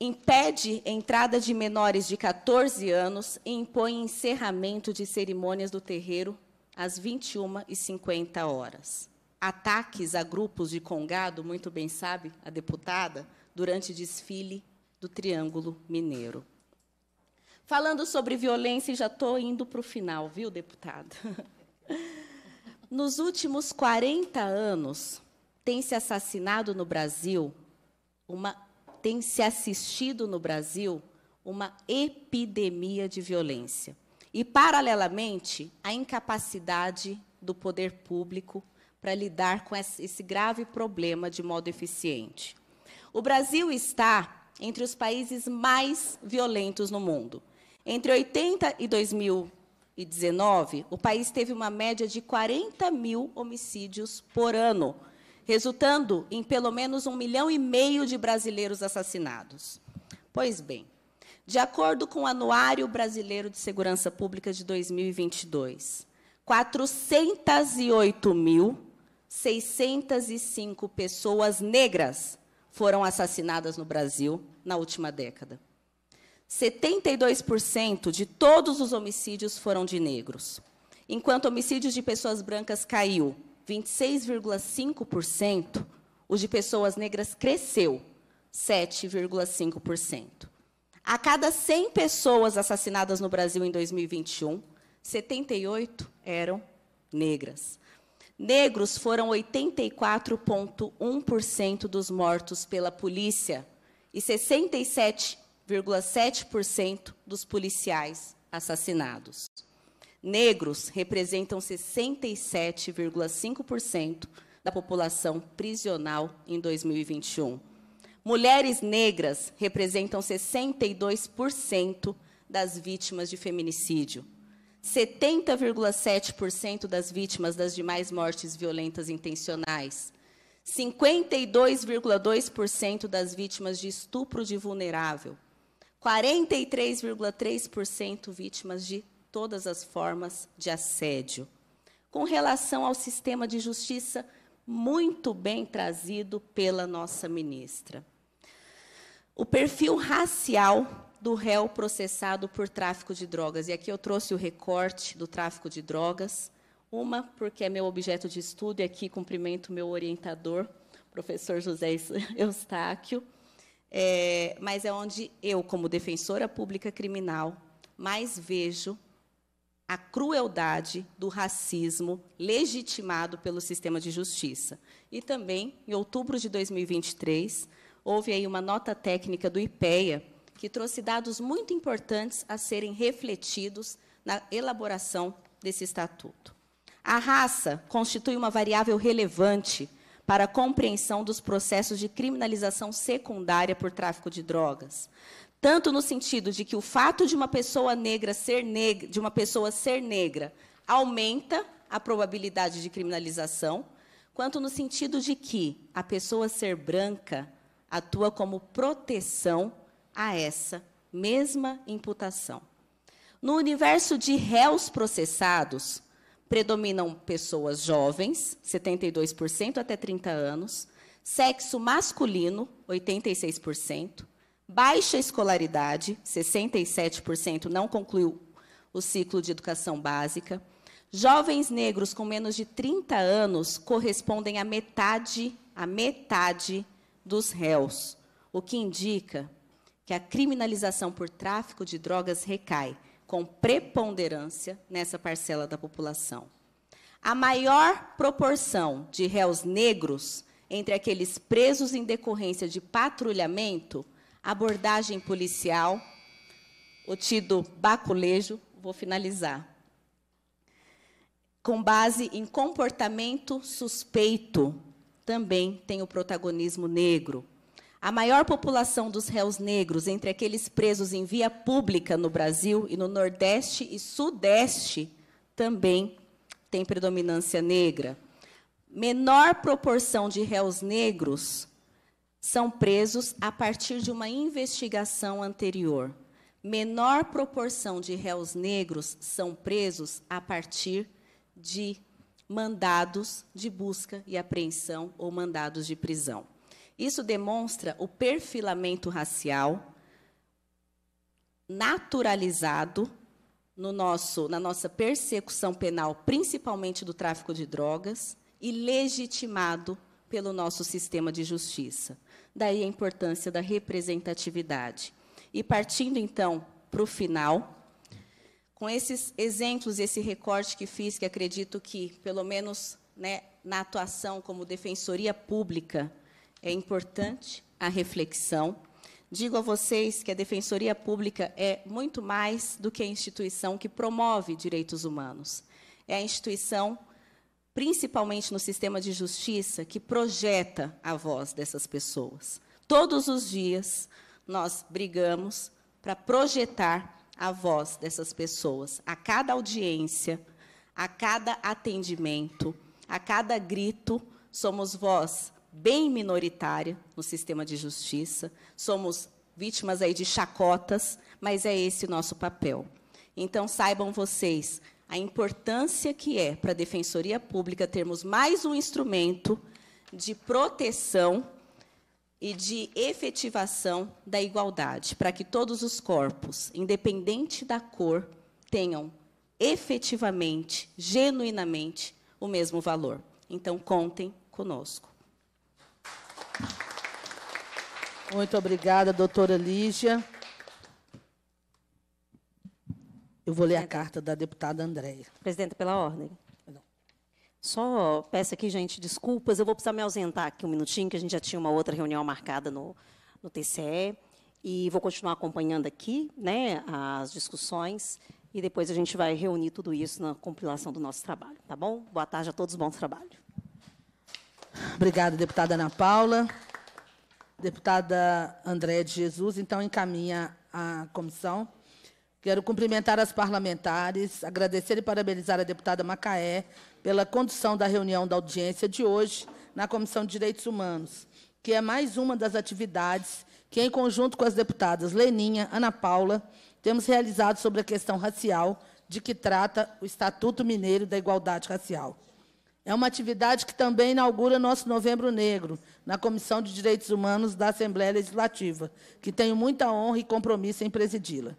impede entrada de menores de 14 anos e impõe encerramento de cerimônias do terreiro às 21h50 horas ataques a grupos de congado, muito bem sabe a deputada, durante desfile do Triângulo Mineiro. Falando sobre violência, já estou indo para o final, viu, deputada? Nos últimos 40 anos, tem se assassinado no Brasil uma tem se assistido no Brasil uma epidemia de violência. E paralelamente, a incapacidade do poder público para lidar com esse grave problema de modo eficiente. O Brasil está entre os países mais violentos no mundo. Entre 80 e 2019, o país teve uma média de 40 mil homicídios por ano, resultando em pelo menos um milhão e meio de brasileiros assassinados. Pois bem, de acordo com o Anuário Brasileiro de Segurança Pública de 2022, 408 mil 605 pessoas negras foram assassinadas no Brasil na última década. 72% de todos os homicídios foram de negros, enquanto homicídios de pessoas brancas caiu 26,5%, os de pessoas negras cresceu 7,5%. A cada 100 pessoas assassinadas no Brasil em 2021, 78 eram negras. Negros foram 84,1% dos mortos pela polícia e 67,7% dos policiais assassinados. Negros representam 67,5% da população prisional em 2021. Mulheres negras representam 62% das vítimas de feminicídio. 70,7% das vítimas das demais mortes violentas intencionais, 52,2% das vítimas de estupro de vulnerável, 43,3% vítimas de todas as formas de assédio. Com relação ao sistema de justiça, muito bem trazido pela nossa ministra. O perfil racial do réu processado por tráfico de drogas. E aqui eu trouxe o recorte do tráfico de drogas. Uma, porque é meu objeto de estudo, e aqui cumprimento meu orientador, professor José Eustáquio. É, mas é onde eu, como defensora pública criminal, mais vejo a crueldade do racismo legitimado pelo sistema de justiça. E também, em outubro de 2023, houve aí uma nota técnica do IPEA, que trouxe dados muito importantes a serem refletidos na elaboração desse estatuto. A raça constitui uma variável relevante para a compreensão dos processos de criminalização secundária por tráfico de drogas, tanto no sentido de que o fato de uma pessoa negra ser negra, de uma pessoa ser negra, aumenta a probabilidade de criminalização, quanto no sentido de que a pessoa ser branca atua como proteção a essa mesma imputação. No universo de réus processados, predominam pessoas jovens, 72% até 30 anos, sexo masculino, 86%, baixa escolaridade, 67% não concluiu o ciclo de educação básica. Jovens negros com menos de 30 anos correspondem a metade, à metade dos réus, o que indica que a criminalização por tráfico de drogas recai com preponderância nessa parcela da população. A maior proporção de réus negros entre aqueles presos em decorrência de patrulhamento, abordagem policial, o tido baculejo, vou finalizar. Com base em comportamento suspeito, também tem o protagonismo negro, a maior população dos réus negros entre aqueles presos em via pública no Brasil e no Nordeste e Sudeste também tem predominância negra. Menor proporção de réus negros são presos a partir de uma investigação anterior. Menor proporção de réus negros são presos a partir de mandados de busca e apreensão ou mandados de prisão. Isso demonstra o perfilamento racial naturalizado no nosso, na nossa persecução penal, principalmente do tráfico de drogas, e legitimado pelo nosso sistema de justiça. Daí a importância da representatividade. E partindo então para o final, com esses exemplos, esse recorte que fiz, que acredito que, pelo menos né, na atuação como defensoria pública, é importante a reflexão. Digo a vocês que a Defensoria Pública é muito mais do que a instituição que promove direitos humanos. É a instituição, principalmente no sistema de justiça, que projeta a voz dessas pessoas. Todos os dias nós brigamos para projetar a voz dessas pessoas a cada audiência, a cada atendimento, a cada grito, somos voz bem minoritária no sistema de justiça, somos vítimas aí de chacotas, mas é esse o nosso papel. Então, saibam vocês a importância que é para a Defensoria Pública termos mais um instrumento de proteção e de efetivação da igualdade, para que todos os corpos, independente da cor, tenham efetivamente, genuinamente, o mesmo valor. Então, contem conosco. Muito obrigada, doutora Lígia. Eu vou ler a carta da deputada Andréia. Presidenta, pela ordem. Só peço aqui, gente, desculpas. Eu vou precisar me ausentar aqui um minutinho, que a gente já tinha uma outra reunião marcada no, no TCE. E vou continuar acompanhando aqui né, as discussões. E depois a gente vai reunir tudo isso na compilação do nosso trabalho. Tá bom? Boa tarde a todos, bom trabalho. Obrigada, deputada Ana Paula deputada Andréa de Jesus, então encaminha a comissão. Quero cumprimentar as parlamentares, agradecer e parabenizar a deputada Macaé pela condução da reunião da audiência de hoje na Comissão de Direitos Humanos, que é mais uma das atividades que, em conjunto com as deputadas Leninha, Ana Paula, temos realizado sobre a questão racial de que trata o Estatuto Mineiro da Igualdade Racial. É uma atividade que também inaugura nosso Novembro Negro, na Comissão de Direitos Humanos da Assembleia Legislativa, que tenho muita honra e compromisso em presidi-la.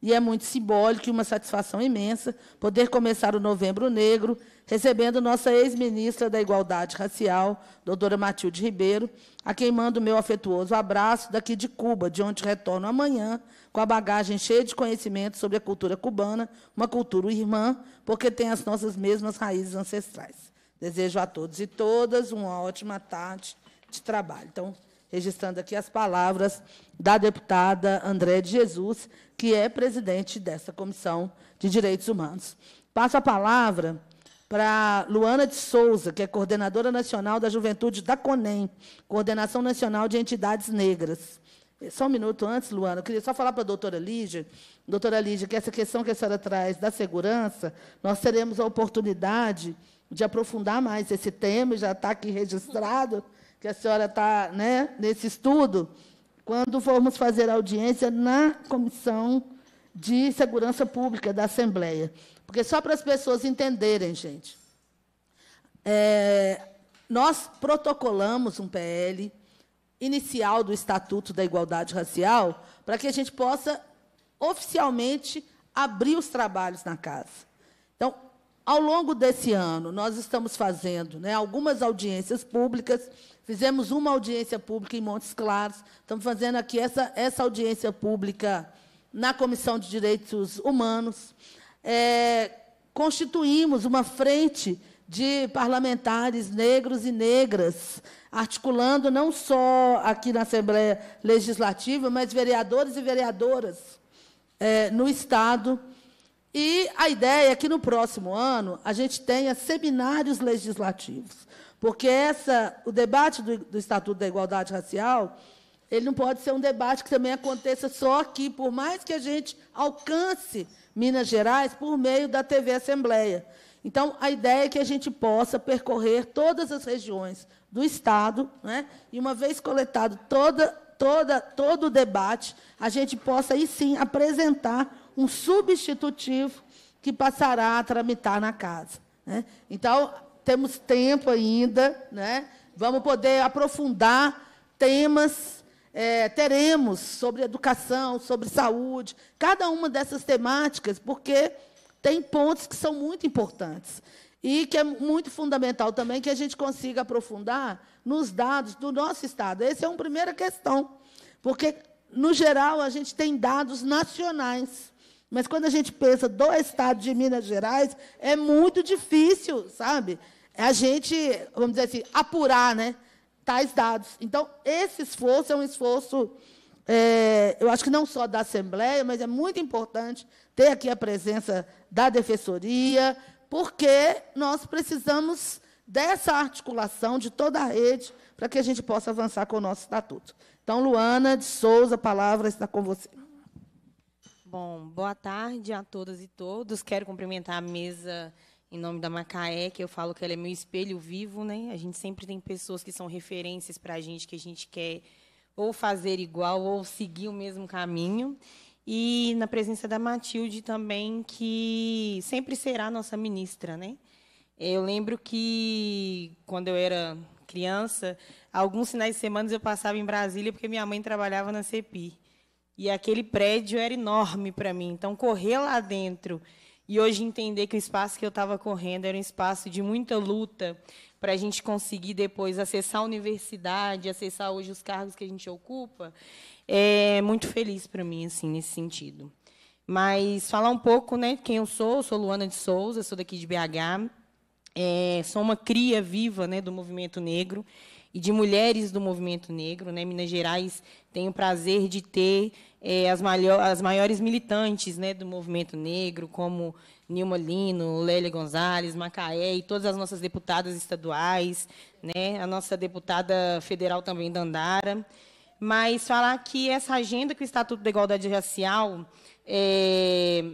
E é muito simbólico e uma satisfação imensa poder começar o Novembro Negro recebendo nossa ex-ministra da Igualdade Racial, doutora Matilde Ribeiro, a quem mando meu afetuoso abraço daqui de Cuba, de onde retorno amanhã, com a bagagem cheia de conhecimento sobre a cultura cubana, uma cultura irmã, porque tem as nossas mesmas raízes ancestrais. Desejo a todos e todas uma ótima tarde de trabalho. Então, registrando aqui as palavras da deputada André de Jesus, que é presidente dessa Comissão de Direitos Humanos. Passo a palavra para Luana de Souza, que é coordenadora nacional da Juventude da CONEM, Coordenação Nacional de Entidades Negras. É, só um minuto antes, Luana, eu queria só falar para a doutora Lígia. Doutora Lígia, que essa questão que a senhora traz da segurança, nós teremos a oportunidade de aprofundar mais esse tema, já está aqui registrado, que a senhora está né, nesse estudo, quando formos fazer audiência na Comissão de Segurança Pública da Assembleia. Porque só para as pessoas entenderem, gente, é, nós protocolamos um PL inicial do Estatuto da Igualdade Racial para que a gente possa oficialmente abrir os trabalhos na casa. Então, ao longo desse ano, nós estamos fazendo né, algumas audiências públicas, fizemos uma audiência pública em Montes Claros, estamos fazendo aqui essa, essa audiência pública na Comissão de Direitos Humanos. É, constituímos uma frente de parlamentares negros e negras, articulando não só aqui na Assembleia Legislativa, mas vereadores e vereadoras é, no Estado e a ideia é que no próximo ano a gente tenha seminários legislativos, porque essa, o debate do, do Estatuto da Igualdade Racial ele não pode ser um debate que também aconteça só aqui, por mais que a gente alcance Minas Gerais por meio da TV Assembleia. Então, a ideia é que a gente possa percorrer todas as regiões do Estado, né? e, uma vez coletado toda, toda, todo o debate, a gente possa, aí sim, apresentar um substitutivo que passará a tramitar na casa. Né? Então, temos tempo ainda, né? vamos poder aprofundar temas, é, teremos sobre educação, sobre saúde, cada uma dessas temáticas, porque tem pontos que são muito importantes. E que é muito fundamental também que a gente consiga aprofundar nos dados do nosso Estado. Essa é uma primeira questão, porque, no geral, a gente tem dados nacionais mas quando a gente pensa do estado de Minas Gerais, é muito difícil, sabe? É a gente, vamos dizer assim, apurar né, tais dados. Então, esse esforço é um esforço, é, eu acho que não só da Assembleia, mas é muito importante ter aqui a presença da Defensoria, porque nós precisamos dessa articulação de toda a rede para que a gente possa avançar com o nosso estatuto. Então, Luana de Souza, a palavra está com você. Bom, boa tarde a todas e todos. Quero cumprimentar a mesa em nome da Macaé, que eu falo que ela é meu espelho vivo, né? A gente sempre tem pessoas que são referências para a gente, que a gente quer ou fazer igual ou seguir o mesmo caminho. E na presença da Matilde também, que sempre será nossa ministra, né? Eu lembro que quando eu era criança, alguns finais de semana eu passava em Brasília porque minha mãe trabalhava na CEPI. E aquele prédio era enorme para mim. Então, correr lá dentro e hoje entender que o espaço que eu estava correndo era um espaço de muita luta para a gente conseguir depois acessar a universidade, acessar hoje os cargos que a gente ocupa, é muito feliz para mim, assim, nesse sentido. Mas falar um pouco né, quem eu sou, eu sou Luana de Souza, sou daqui de BH, é, sou uma cria viva né, do movimento negro e de mulheres do movimento negro. Né? Minas Gerais tenho o prazer de ter é, as, as, maiores militantes né, do movimento negro, como Nilma Lino, Lélia Gonzalez, Macaé e todas as nossas deputadas estaduais, né, a nossa deputada federal também, Dandara. Mas falar que essa agenda que o Estatuto da Igualdade Racial é,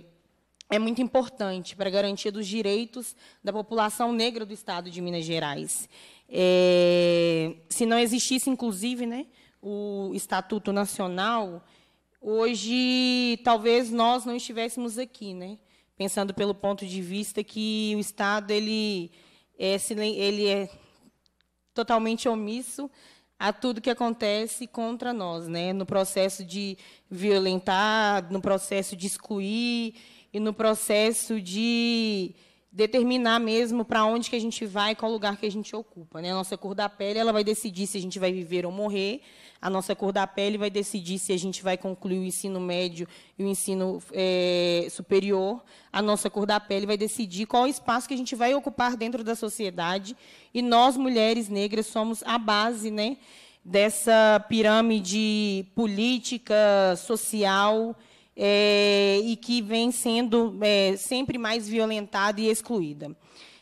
é muito importante para a garantia dos direitos da população negra do Estado de Minas Gerais. É, se não existisse, inclusive, né, o Estatuto Nacional, hoje talvez nós não estivéssemos aqui, né? Pensando pelo ponto de vista que o Estado ele é, ele é totalmente omisso a tudo que acontece contra nós, né? No processo de violentar, no processo de excluir e no processo de determinar mesmo para onde que a gente vai, qual lugar que a gente ocupa, né? A nossa cor da pele, ela vai decidir se a gente vai viver ou morrer. A nossa cor da pele vai decidir se a gente vai concluir o ensino médio e o ensino é, superior. A nossa cor da pele vai decidir qual espaço que a gente vai ocupar dentro da sociedade. E nós, mulheres negras, somos a base, né? dessa pirâmide política, social, é, e que vem sendo é, sempre mais violentada e excluída.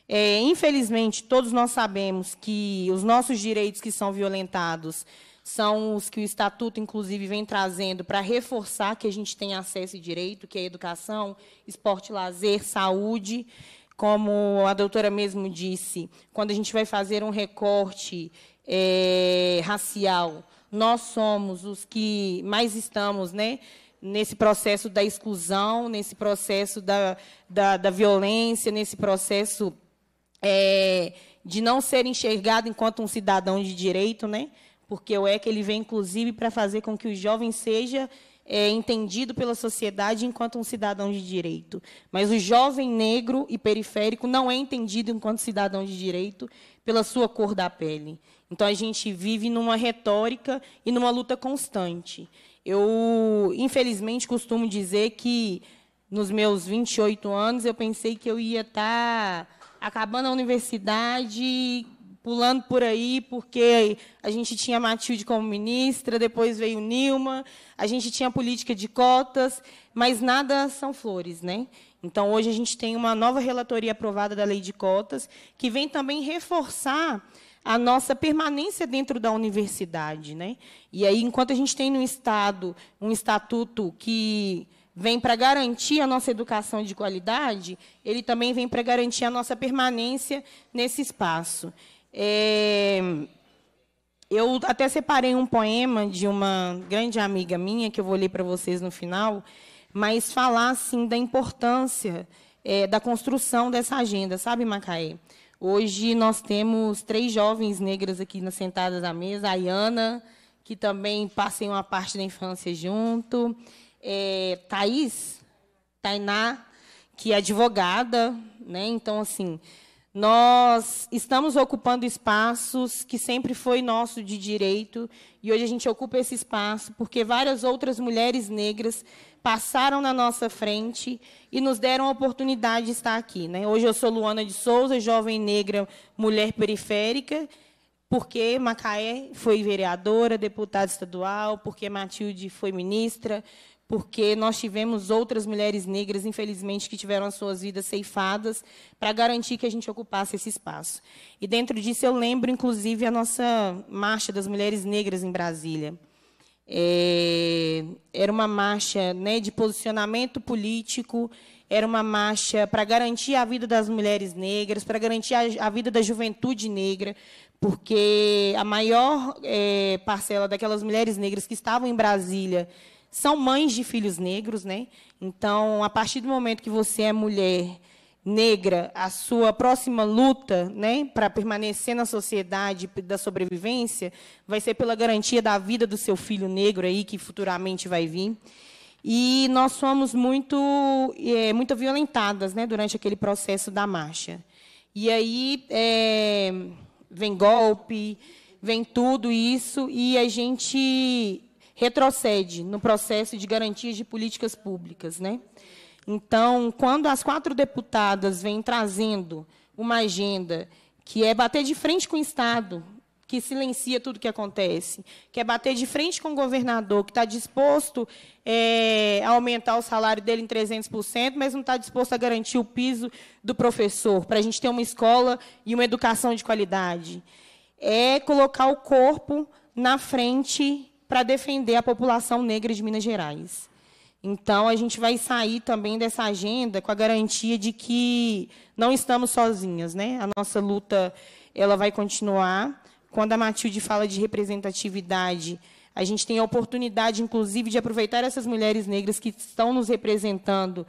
É, infelizmente, todos nós sabemos que os nossos direitos que são violentados são os que o Estatuto, inclusive, vem trazendo para reforçar que a gente tem acesso e direito, que é educação, esporte, lazer, saúde. Como a doutora mesmo disse, quando a gente vai fazer um recorte é, racial, nós somos os que mais estamos, né? nesse processo da exclusão, nesse processo da, da, da violência, nesse processo é, de não ser enxergado enquanto um cidadão de direito, né? porque o ECA ele vem, inclusive, para fazer com que o jovem seja é, entendido pela sociedade enquanto um cidadão de direito. Mas o jovem negro e periférico não é entendido enquanto cidadão de direito pela sua cor da pele. Então, a gente vive numa retórica e numa luta constante. Eu, infelizmente, costumo dizer que, nos meus 28 anos, eu pensei que eu ia estar tá acabando a universidade pulando por aí, porque a gente tinha Matilde como ministra, depois veio Nilma, a gente tinha política de cotas, mas nada são flores, né? Então hoje a gente tem uma nova relatoria aprovada da lei de cotas, que vem também reforçar a nossa permanência dentro da universidade, né? E aí enquanto a gente tem no estado um estatuto que vem para garantir a nossa educação de qualidade, ele também vem para garantir a nossa permanência nesse espaço. É, eu até separei um poema de uma grande amiga minha, que eu vou ler para vocês no final, mas falar, assim, da importância é, da construção dessa agenda, sabe, Macaé? Hoje nós temos três jovens negras aqui sentadas à mesa, a Iana, que também passei uma parte da infância junto, é, Thaís, Tainá, que é advogada, né? Então, assim, nós estamos ocupando espaços que sempre foi nosso de direito, e hoje a gente ocupa esse espaço porque várias outras mulheres negras passaram na nossa frente e nos deram a oportunidade de estar aqui. Né? Hoje eu sou Luana de Souza, jovem negra, mulher periférica, porque Macaé foi vereadora, deputada estadual, porque Matilde foi ministra, porque nós tivemos outras mulheres negras, infelizmente, que tiveram as suas vidas ceifadas, para garantir que a gente ocupasse esse espaço. E dentro disso eu lembro, inclusive, a nossa marcha das mulheres negras em Brasília. É, era uma marcha né, de posicionamento político, era uma marcha para garantir a vida das mulheres negras, para garantir a, a, vida da juventude negra, porque a maior é, parcela daquelas mulheres negras que estavam em Brasília são mães de filhos negros, né? Então, a partir do momento que você é mulher negra, a sua próxima luta, né, para permanecer na sociedade da sobrevivência, vai ser pela garantia da vida do seu filho negro aí que futuramente vai vir. E nós somos muito, é, muito violentadas, né, durante aquele processo da marcha. E aí é, vem golpe, vem tudo isso e a gente retrocede no processo de garantias de políticas públicas. Né? Então, quando as quatro deputadas vêm trazendo uma agenda que é bater de frente com o Estado, que silencia tudo o que acontece, que é bater de frente com o governador, que está disposto é, a aumentar o salário dele em 300%, mas não está disposto a garantir o piso do professor, para a gente ter uma escola e uma educação de qualidade. É colocar o corpo na frente para defender a população negra de Minas Gerais. Então, a gente vai sair também dessa agenda com a garantia de que não estamos sozinhas. Né? A nossa luta ela vai continuar. Quando a Matilde fala de representatividade, a gente tem a oportunidade, inclusive, de aproveitar essas mulheres negras que estão nos representando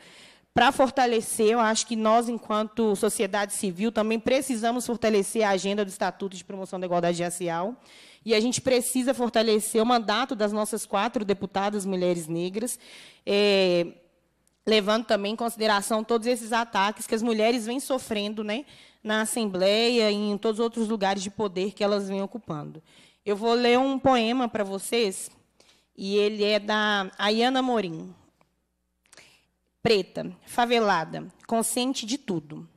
para fortalecer. Eu acho que nós, enquanto sociedade civil, também precisamos fortalecer a agenda do Estatuto de Promoção da Igualdade Racial e a gente precisa fortalecer o mandato das nossas quatro deputadas mulheres negras, é, levando também em consideração todos esses ataques que as mulheres vêm sofrendo né, na Assembleia e em todos os outros lugares de poder que elas vêm ocupando. Eu vou ler um poema para vocês, e ele é da Ayana Morim. Preta, favelada, consciente de tudo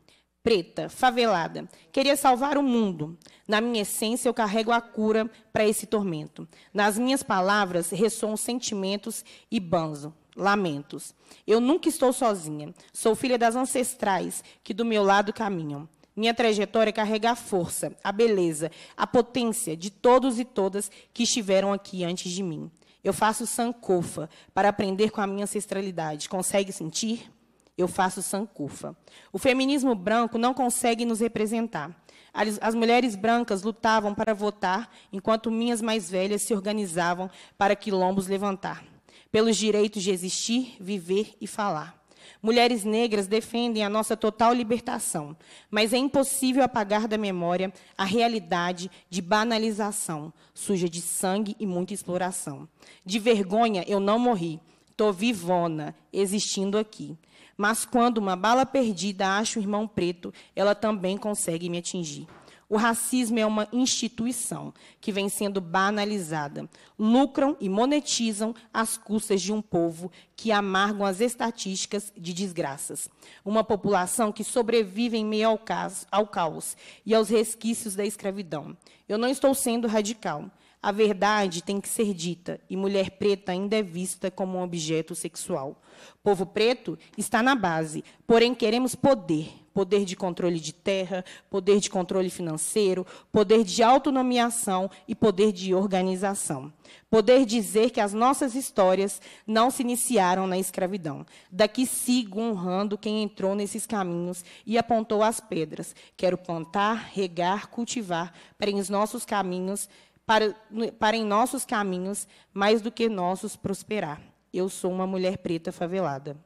preta, favelada. Queria salvar o mundo. Na minha essência, eu carrego a cura para esse tormento. Nas minhas palavras, ressoam sentimentos e banzo. Lamentos. Eu nunca estou sozinha. Sou filha das ancestrais que do meu lado caminham. Minha trajetória carrega a força, a beleza, a potência de todos e todas que estiveram aqui antes de mim. Eu faço sankofa para aprender com a minha ancestralidade. Consegue sentir? eu faço sancufa. O feminismo branco não consegue nos representar. As mulheres brancas lutavam para votar, enquanto minhas mais velhas se organizavam para quilombos levantar, pelos direitos de existir, viver e falar. Mulheres negras defendem a nossa total libertação, mas é impossível apagar da memória a realidade de banalização, suja de sangue e muita exploração. De vergonha eu não morri, Estou vivona, existindo aqui. Mas quando uma bala perdida acha o irmão preto, ela também consegue me atingir. O racismo é uma instituição que vem sendo banalizada. Lucram e monetizam as custas de um povo que amargam as estatísticas de desgraças. Uma população que sobrevive em meio ao caos, ao caos e aos resquícios da escravidão. Eu não estou sendo radical. A verdade tem que ser dita, e mulher preta ainda é vista como um objeto sexual. Povo preto está na base, porém queremos poder, poder de controle de terra, poder de controle financeiro, poder de autonomiação e poder de organização. Poder dizer que as nossas histórias não se iniciaram na escravidão. Daqui sigo honrando quem entrou nesses caminhos e apontou as pedras. Quero plantar, regar, cultivar para em nossos caminhos para, para em nossos caminhos mais do que nossos prosperar. Eu sou uma mulher preta favelada.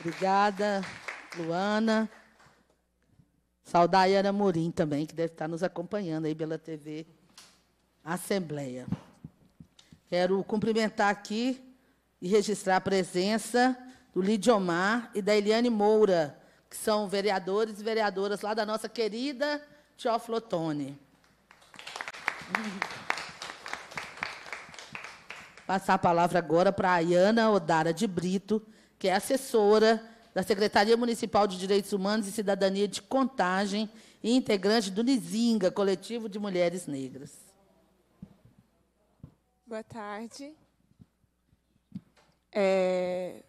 Obrigada, Luana. Saudar a Yara Morim também, que deve estar nos acompanhando aí pela TV Assembleia. Quero cumprimentar aqui e registrar a presença do Mar e da Eliane Moura, que são vereadores e vereadoras lá da nossa querida Tioflotone. Passar a palavra agora para a Ayana Odara de Brito, que é assessora da Secretaria Municipal de Direitos Humanos e Cidadania de Contagem e integrante do Nizinga, Coletivo de Mulheres Negras. Boa tarde. Estou é,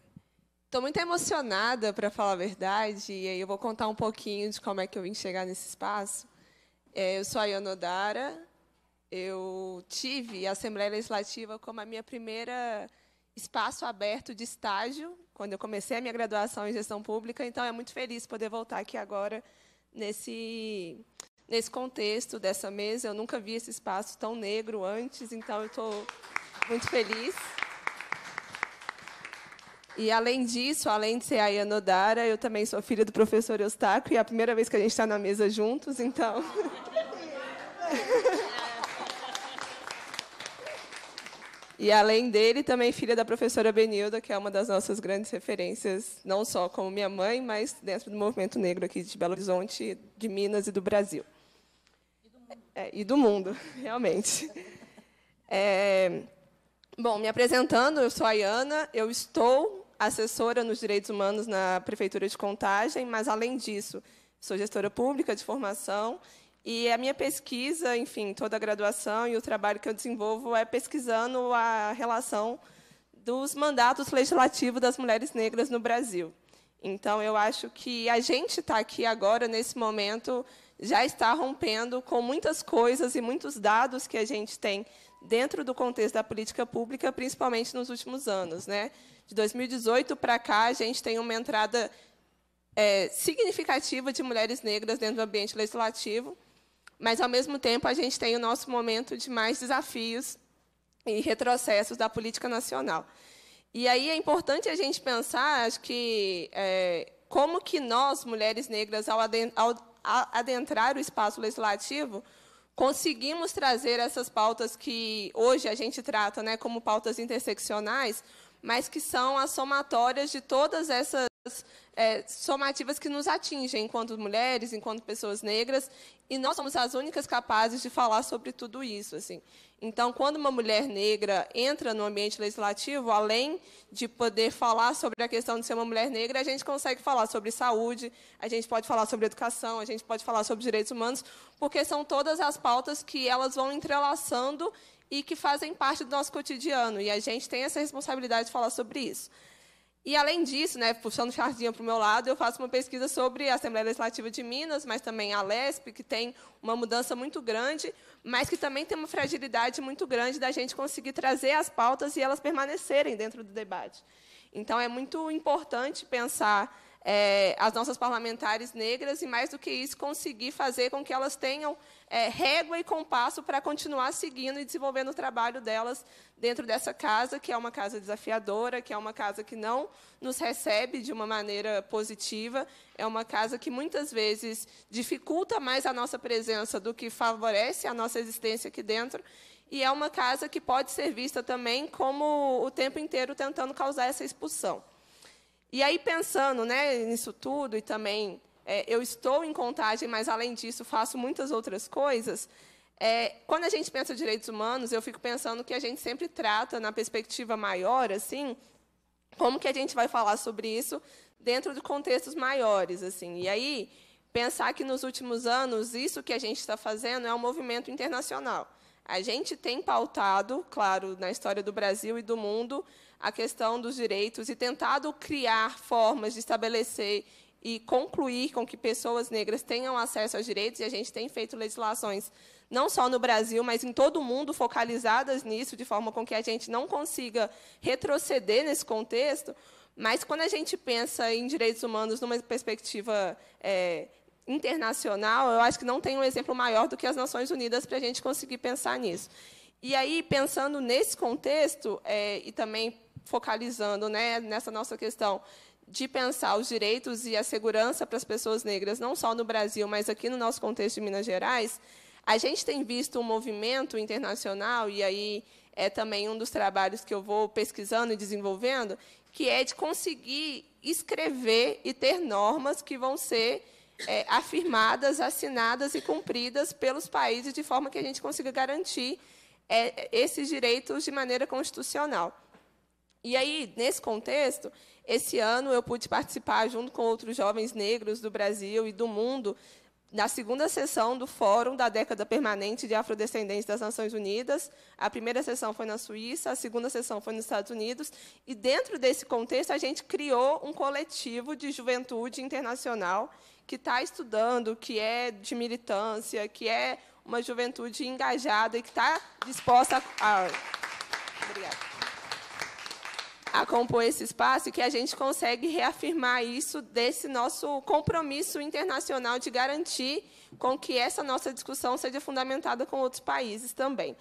muito emocionada, para falar a verdade, e aí eu vou contar um pouquinho de como é que eu vim chegar nesse espaço. É, eu sou a Yonodara. Eu tive a Assembleia Legislativa como a minha primeira espaço aberto de estágio, quando eu comecei a minha graduação em gestão pública. Então, é muito feliz poder voltar aqui agora nesse, nesse contexto dessa mesa. Eu nunca vi esse espaço tão negro antes, então eu estou muito feliz. E além disso, além de ser a Yanodara, eu também sou filha do professor Eustáquio e é a primeira vez que a gente está na mesa juntos, então. E além dele, também filha da professora Benilda, que é uma das nossas grandes referências, não só como minha mãe, mas dentro do movimento negro aqui de Belo Horizonte, de Minas e do Brasil. E do mundo, é, e do mundo realmente. É, bom, me apresentando, eu sou a Ana, eu estou assessora nos direitos humanos na Prefeitura de Contagem, mas, além disso, sou gestora pública de formação. E a minha pesquisa, enfim, toda a graduação e o trabalho que eu desenvolvo é pesquisando a relação dos mandatos legislativos das mulheres negras no Brasil. Então, eu acho que a gente está aqui agora, nesse momento, já está rompendo com muitas coisas e muitos dados que a gente tem dentro do contexto da política pública, principalmente nos últimos anos. Né? De 2018 para cá, a gente tem uma entrada é, significativa de mulheres negras dentro do ambiente legislativo, mas, ao mesmo tempo, a gente tem o nosso momento de mais desafios e retrocessos da política nacional. E aí é importante a gente pensar, acho que, é, como que nós, mulheres negras, ao adentrar o espaço legislativo, conseguimos trazer essas pautas que hoje a gente trata né, como pautas interseccionais, mas que são as somatórias de todas essas é, somativas que nos atingem enquanto mulheres, enquanto pessoas negras, e nós somos as únicas capazes de falar sobre tudo isso. Assim. Então, quando uma mulher negra entra no ambiente legislativo, além de poder falar sobre a questão de ser uma mulher negra, a gente consegue falar sobre saúde, a gente pode falar sobre educação, a gente pode falar sobre direitos humanos, porque são todas as pautas que elas vão entrelaçando e que fazem parte do nosso cotidiano. E a gente tem essa responsabilidade de falar sobre isso. E, além disso, né, puxando o sardinha para o meu lado, eu faço uma pesquisa sobre a Assembleia Legislativa de Minas, mas também a LESP, que tem uma mudança muito grande, mas que também tem uma fragilidade muito grande da gente conseguir trazer as pautas e elas permanecerem dentro do debate. Então, é muito importante pensar é, as nossas parlamentares negras e, mais do que isso, conseguir fazer com que elas tenham é, régua e compasso para continuar seguindo e desenvolvendo o trabalho delas dentro dessa casa, que é uma casa desafiadora, que é uma casa que não nos recebe de uma maneira positiva, é uma casa que muitas vezes dificulta mais a nossa presença do que favorece a nossa existência aqui dentro. E é uma casa que pode ser vista também como o tempo inteiro tentando causar essa expulsão. E aí, pensando né, nisso tudo, e também é, eu estou em contagem, mas, além disso, faço muitas outras coisas, é, quando a gente pensa em direitos humanos, eu fico pensando que a gente sempre trata, na perspectiva maior, assim, como que a gente vai falar sobre isso dentro de contextos maiores. assim. E aí, pensar que, nos últimos anos, isso que a gente está fazendo é um movimento internacional. A gente tem pautado, claro, na história do Brasil e do mundo, a questão dos direitos e tentado criar formas de estabelecer e concluir com que pessoas negras tenham acesso aos direitos, e a gente tem feito legislações, não só no Brasil, mas em todo o mundo, focalizadas nisso, de forma com que a gente não consiga retroceder nesse contexto. Mas, quando a gente pensa em direitos humanos numa perspectiva é, internacional, eu acho que não tem um exemplo maior do que as Nações Unidas para a gente conseguir pensar nisso. E aí, pensando nesse contexto, é, e também focalizando né, nessa nossa questão de pensar os direitos e a segurança para as pessoas negras, não só no Brasil, mas aqui no nosso contexto de Minas Gerais, a gente tem visto um movimento internacional, e aí é também um dos trabalhos que eu vou pesquisando e desenvolvendo, que é de conseguir escrever e ter normas que vão ser é, afirmadas, assinadas e cumpridas pelos países, de forma que a gente consiga garantir é, esses direitos de maneira constitucional. E aí, nesse contexto, esse ano eu pude participar, junto com outros jovens negros do Brasil e do mundo, na segunda sessão do Fórum da Década Permanente de Afrodescendentes das Nações Unidas. A primeira sessão foi na Suíça, a segunda sessão foi nos Estados Unidos. E, dentro desse contexto, a gente criou um coletivo de juventude internacional que está estudando, que é de militância, que é uma juventude engajada e que está disposta a. a... Obrigada a compor esse espaço e que a gente consegue reafirmar isso desse nosso compromisso internacional de garantir com que essa nossa discussão seja fundamentada com outros países também.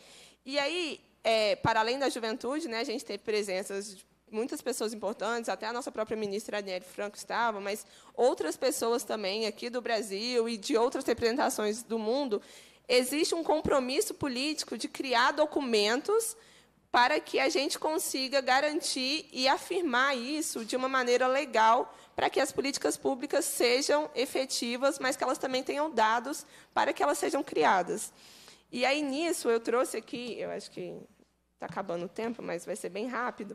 E aí, é, para além da juventude, né, a gente teve presenças de muitas pessoas importantes, até a nossa própria ministra Aniele Franco estava, mas outras pessoas também aqui do Brasil e de outras representações do mundo, existe um compromisso político de criar documentos para que a gente consiga garantir e afirmar isso de uma maneira legal, para que as políticas públicas sejam efetivas, mas que elas também tenham dados para que elas sejam criadas. E aí nisso eu trouxe aqui, eu acho que está acabando o tempo, mas vai ser bem rápido.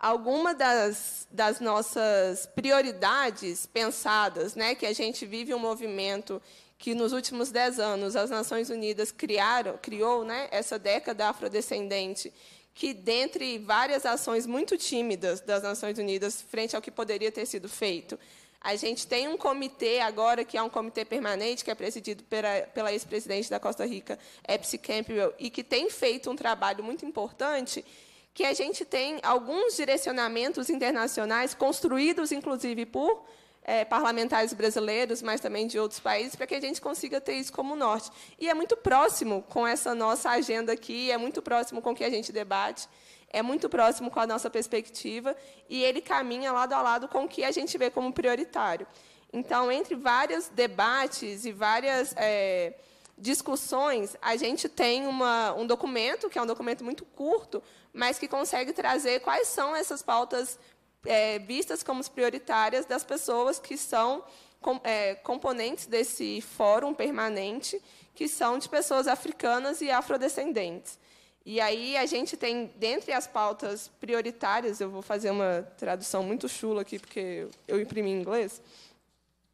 Algumas das, das nossas prioridades pensadas, né, que a gente vive um movimento que nos últimos dez anos as Nações Unidas criaram, criou né, essa década afrodescendente, que, dentre várias ações muito tímidas das Nações Unidas frente ao que poderia ter sido feito, a gente tem um comitê agora, que é um comitê permanente, que é presidido pela, pela ex-presidente da Costa Rica, Epsi Campbell, e que tem feito um trabalho muito importante, que a gente tem alguns direcionamentos internacionais construídos, inclusive, por é, parlamentares brasileiros, mas também de outros países, para que a gente consiga ter isso como norte. E é muito próximo com essa nossa agenda aqui, é muito próximo com o que a gente debate, é muito próximo com a nossa perspectiva, e ele caminha lado a lado com o que a gente vê como prioritário. Então, entre vários debates e várias é, discussões, a gente tem uma, um documento, que é um documento muito curto, mas que consegue trazer quais são essas pautas é, vistas como prioritárias das pessoas que são com, é, componentes desse fórum permanente, que são de pessoas africanas e afrodescendentes. E aí a gente tem, dentre as pautas prioritárias, eu vou fazer uma tradução muito chula aqui, porque eu imprimi em inglês,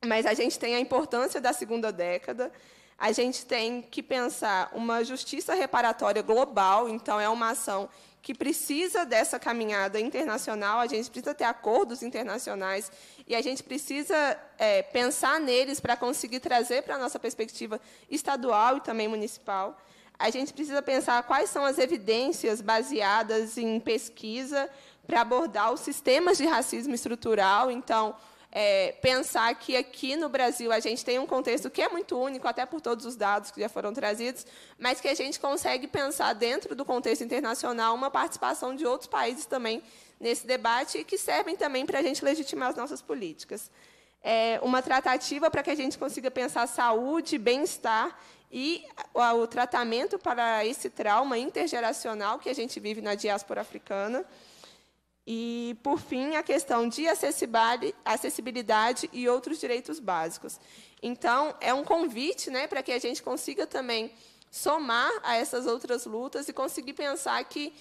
mas a gente tem a importância da segunda década, a gente tem que pensar uma justiça reparatória global, então é uma ação que precisa dessa caminhada internacional, a gente precisa ter acordos internacionais e a gente precisa é, pensar neles para conseguir trazer para a nossa perspectiva estadual e também municipal. A gente precisa pensar quais são as evidências baseadas em pesquisa para abordar os sistemas de racismo estrutural. Então, é, pensar que aqui no Brasil a gente tem um contexto que é muito único, até por todos os dados que já foram trazidos, mas que a gente consegue pensar dentro do contexto internacional uma participação de outros países também nesse debate e que servem também para a gente legitimar as nossas políticas. É uma tratativa para que a gente consiga pensar saúde, bem-estar e o tratamento para esse trauma intergeracional que a gente vive na diáspora africana. E, por fim, a questão de acessibilidade e outros direitos básicos. Então, é um convite né, para que a gente consiga também somar a essas outras lutas e conseguir pensar que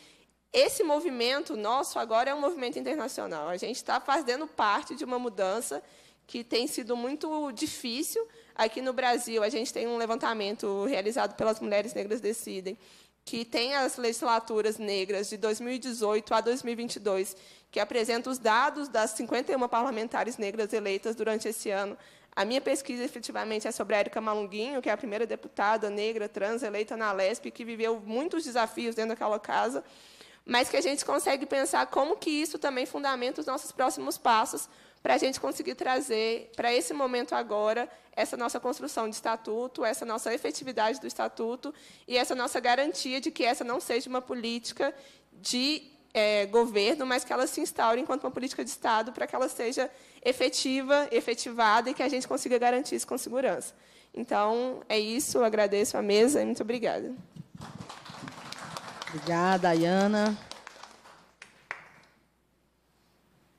esse movimento nosso agora é um movimento internacional. A gente está fazendo parte de uma mudança que tem sido muito difícil aqui no Brasil. A gente tem um levantamento realizado pelas Mulheres Negras Decidem, que tem as legislaturas negras de 2018 a 2022, que apresenta os dados das 51 parlamentares negras eleitas durante esse ano. A minha pesquisa, efetivamente, é sobre a Érica Malunguinho, que é a primeira deputada negra trans eleita na Lespe, que viveu muitos desafios dentro daquela casa, mas que a gente consegue pensar como que isso também fundamenta os nossos próximos passos, para a gente conseguir trazer para esse momento agora essa nossa construção de estatuto, essa nossa efetividade do estatuto e essa nossa garantia de que essa não seja uma política de é, governo, mas que ela se instaure enquanto uma política de Estado para que ela seja efetiva, efetivada e que a gente consiga garantir isso com segurança. Então, é isso. Eu agradeço a mesa e muito obrigada. Obrigada, Ayana.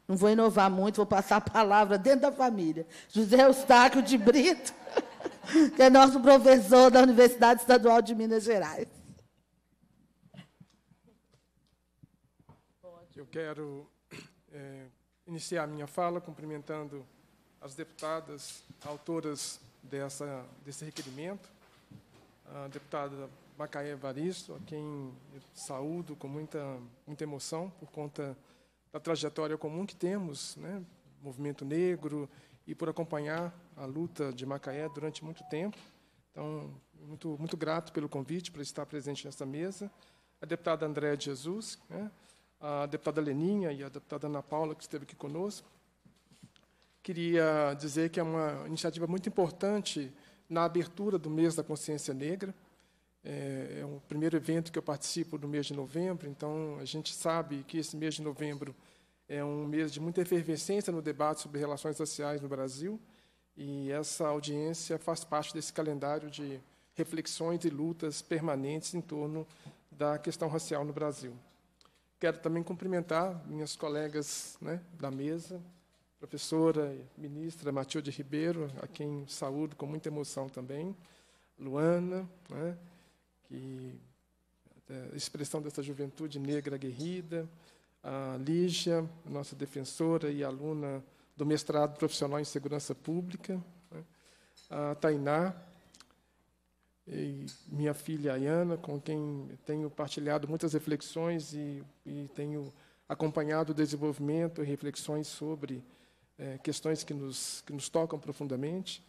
Não vou inovar muito, vou passar a palavra dentro da família. José Eustáquio de Brito, que é nosso professor da Universidade Estadual de Minas Gerais. Eu quero é, iniciar minha fala cumprimentando as deputadas autoras dessa, desse requerimento, a deputada Macaé Evaristo, a quem eu saúdo com muita, muita emoção por conta da trajetória comum que temos, né? movimento negro, e por acompanhar a luta de Macaé durante muito tempo. Então, muito, muito grato pelo convite para estar presente nesta mesa. A deputada Andréa de Jesus, né? a deputada Leninha e a deputada Ana Paula, que esteve aqui conosco. Queria dizer que é uma iniciativa muito importante na abertura do mês da consciência negra. É, é o primeiro evento que eu participo no mês de novembro, então a gente sabe que esse mês de novembro é um mês de muita efervescência no debate sobre relações sociais no Brasil, e essa audiência faz parte desse calendário de reflexões e lutas permanentes em torno da questão racial no Brasil. Quero também cumprimentar minhas colegas né, da mesa, professora e ministra Matilde Ribeiro, a quem saúdo com muita emoção também, Luana, né, que a é, expressão dessa juventude negra aguerrida, a Lígia, nossa defensora e aluna do mestrado profissional em segurança pública, né? a Tainá, e minha filha Ayana, com quem tenho partilhado muitas reflexões e, e tenho acompanhado o desenvolvimento e reflexões sobre é, questões que nos, que nos tocam profundamente.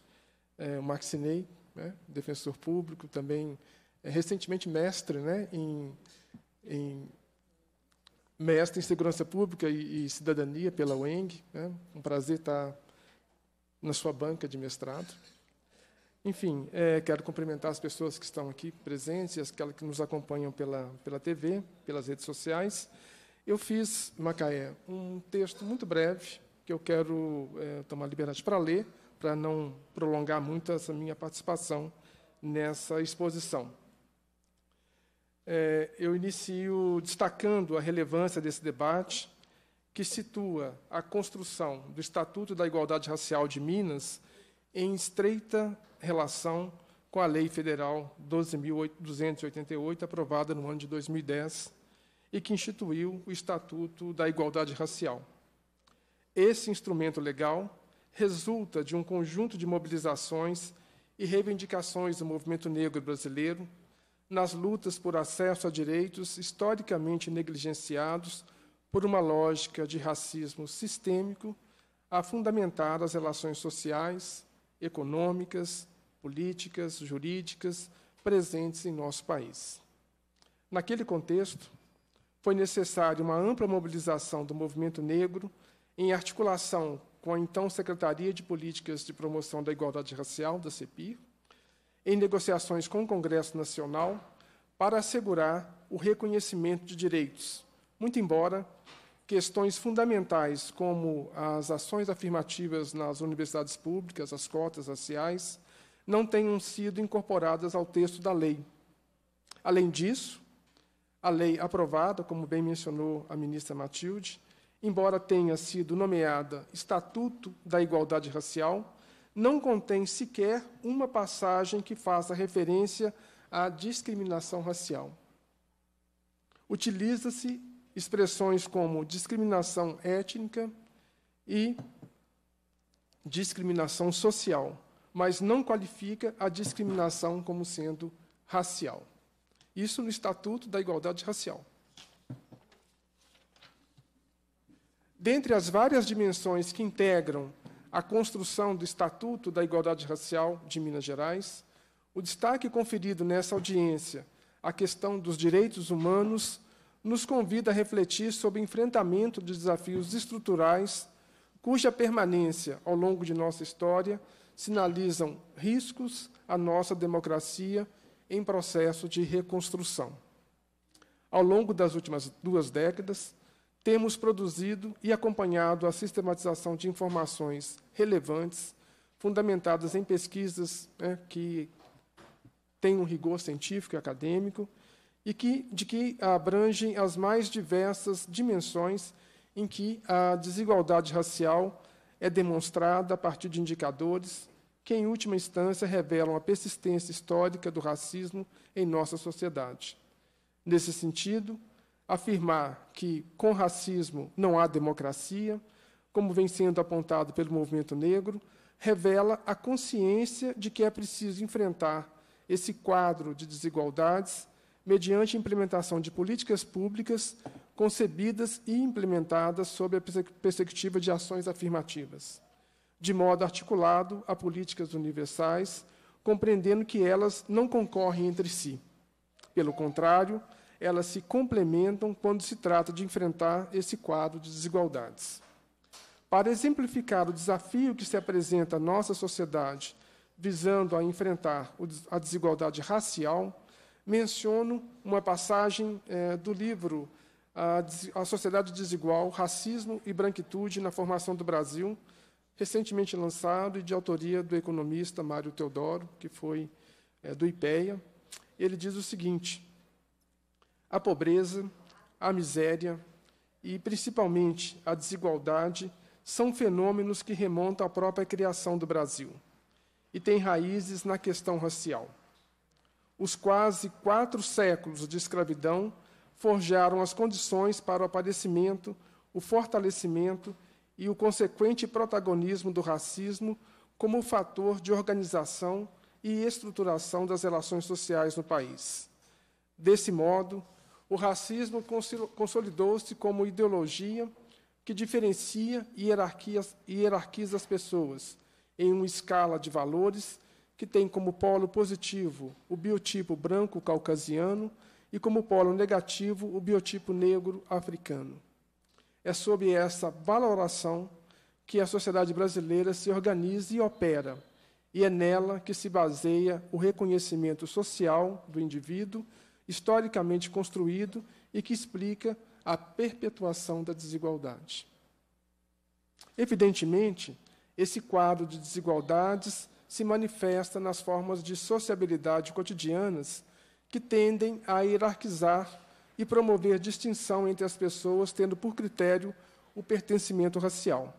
É, o Maxinei, né? defensor público, também é recentemente mestre né, em, em mestre em segurança pública e, e cidadania pela UENG. Né? Um prazer estar na sua banca de mestrado. Enfim, é, quero cumprimentar as pessoas que estão aqui presentes e aquelas que nos acompanham pela, pela TV, pelas redes sociais. Eu fiz, Macaé, um texto muito breve, que eu quero é, tomar liberdade para ler, para não prolongar muito essa minha participação nessa exposição é, eu inicio destacando a relevância desse debate, que situa a construção do Estatuto da Igualdade Racial de Minas em estreita relação com a Lei Federal 12.288, aprovada no ano de 2010, e que instituiu o Estatuto da Igualdade Racial. Esse instrumento legal resulta de um conjunto de mobilizações e reivindicações do movimento negro brasileiro nas lutas por acesso a direitos historicamente negligenciados por uma lógica de racismo sistêmico a fundamentar as relações sociais, econômicas, políticas, jurídicas presentes em nosso país. Naquele contexto, foi necessária uma ampla mobilização do movimento negro em articulação com a então Secretaria de Políticas de Promoção da Igualdade Racial, da CEPIR, em negociações com o Congresso Nacional para assegurar o reconhecimento de direitos, muito embora questões fundamentais como as ações afirmativas nas universidades públicas, as cotas raciais, não tenham sido incorporadas ao texto da lei. Além disso, a lei aprovada, como bem mencionou a ministra Matilde, embora tenha sido nomeada Estatuto da Igualdade Racial, não contém sequer uma passagem que faça referência à discriminação racial. Utiliza-se expressões como discriminação étnica e discriminação social, mas não qualifica a discriminação como sendo racial. Isso no Estatuto da Igualdade Racial. Dentre as várias dimensões que integram a construção do Estatuto da Igualdade Racial de Minas Gerais, o destaque conferido nessa audiência à questão dos direitos humanos nos convida a refletir sobre o enfrentamento de desafios estruturais cuja permanência ao longo de nossa história sinalizam riscos à nossa democracia em processo de reconstrução. Ao longo das últimas duas décadas, temos produzido e acompanhado a sistematização de informações relevantes, fundamentadas em pesquisas né, que têm um rigor científico e acadêmico, e que, de que abrangem as mais diversas dimensões em que a desigualdade racial é demonstrada a partir de indicadores que, em última instância, revelam a persistência histórica do racismo em nossa sociedade. Nesse sentido, afirmar que com racismo não há democracia, como vem sendo apontado pelo movimento negro, revela a consciência de que é preciso enfrentar esse quadro de desigualdades mediante a implementação de políticas públicas concebidas e implementadas sob a perspectiva de ações afirmativas, de modo articulado a políticas universais, compreendendo que elas não concorrem entre si. Pelo contrário, elas se complementam quando se trata de enfrentar esse quadro de desigualdades. Para exemplificar o desafio que se apresenta à nossa sociedade visando a enfrentar a desigualdade racial, menciono uma passagem eh, do livro a, a Sociedade Desigual, Racismo e Branquitude na Formação do Brasil, recentemente lançado e de autoria do economista Mário Teodoro, que foi é, do IPEA. Ele diz o seguinte: a pobreza, a miséria e, principalmente, a desigualdade são fenômenos que remontam à própria criação do Brasil e têm raízes na questão racial. Os quase quatro séculos de escravidão forjaram as condições para o aparecimento, o fortalecimento e o consequente protagonismo do racismo como fator de organização e estruturação das relações sociais no país. Desse modo, o racismo consolidou-se como ideologia que diferencia e hierarquiza as pessoas em uma escala de valores que tem como polo positivo o biotipo branco caucasiano e como polo negativo o biotipo negro africano. É sob essa valoração que a sociedade brasileira se organiza e opera, e é nela que se baseia o reconhecimento social do indivíduo historicamente construído e que explica a perpetuação da desigualdade. Evidentemente, esse quadro de desigualdades se manifesta nas formas de sociabilidade cotidianas que tendem a hierarquizar e promover distinção entre as pessoas, tendo por critério o pertencimento racial.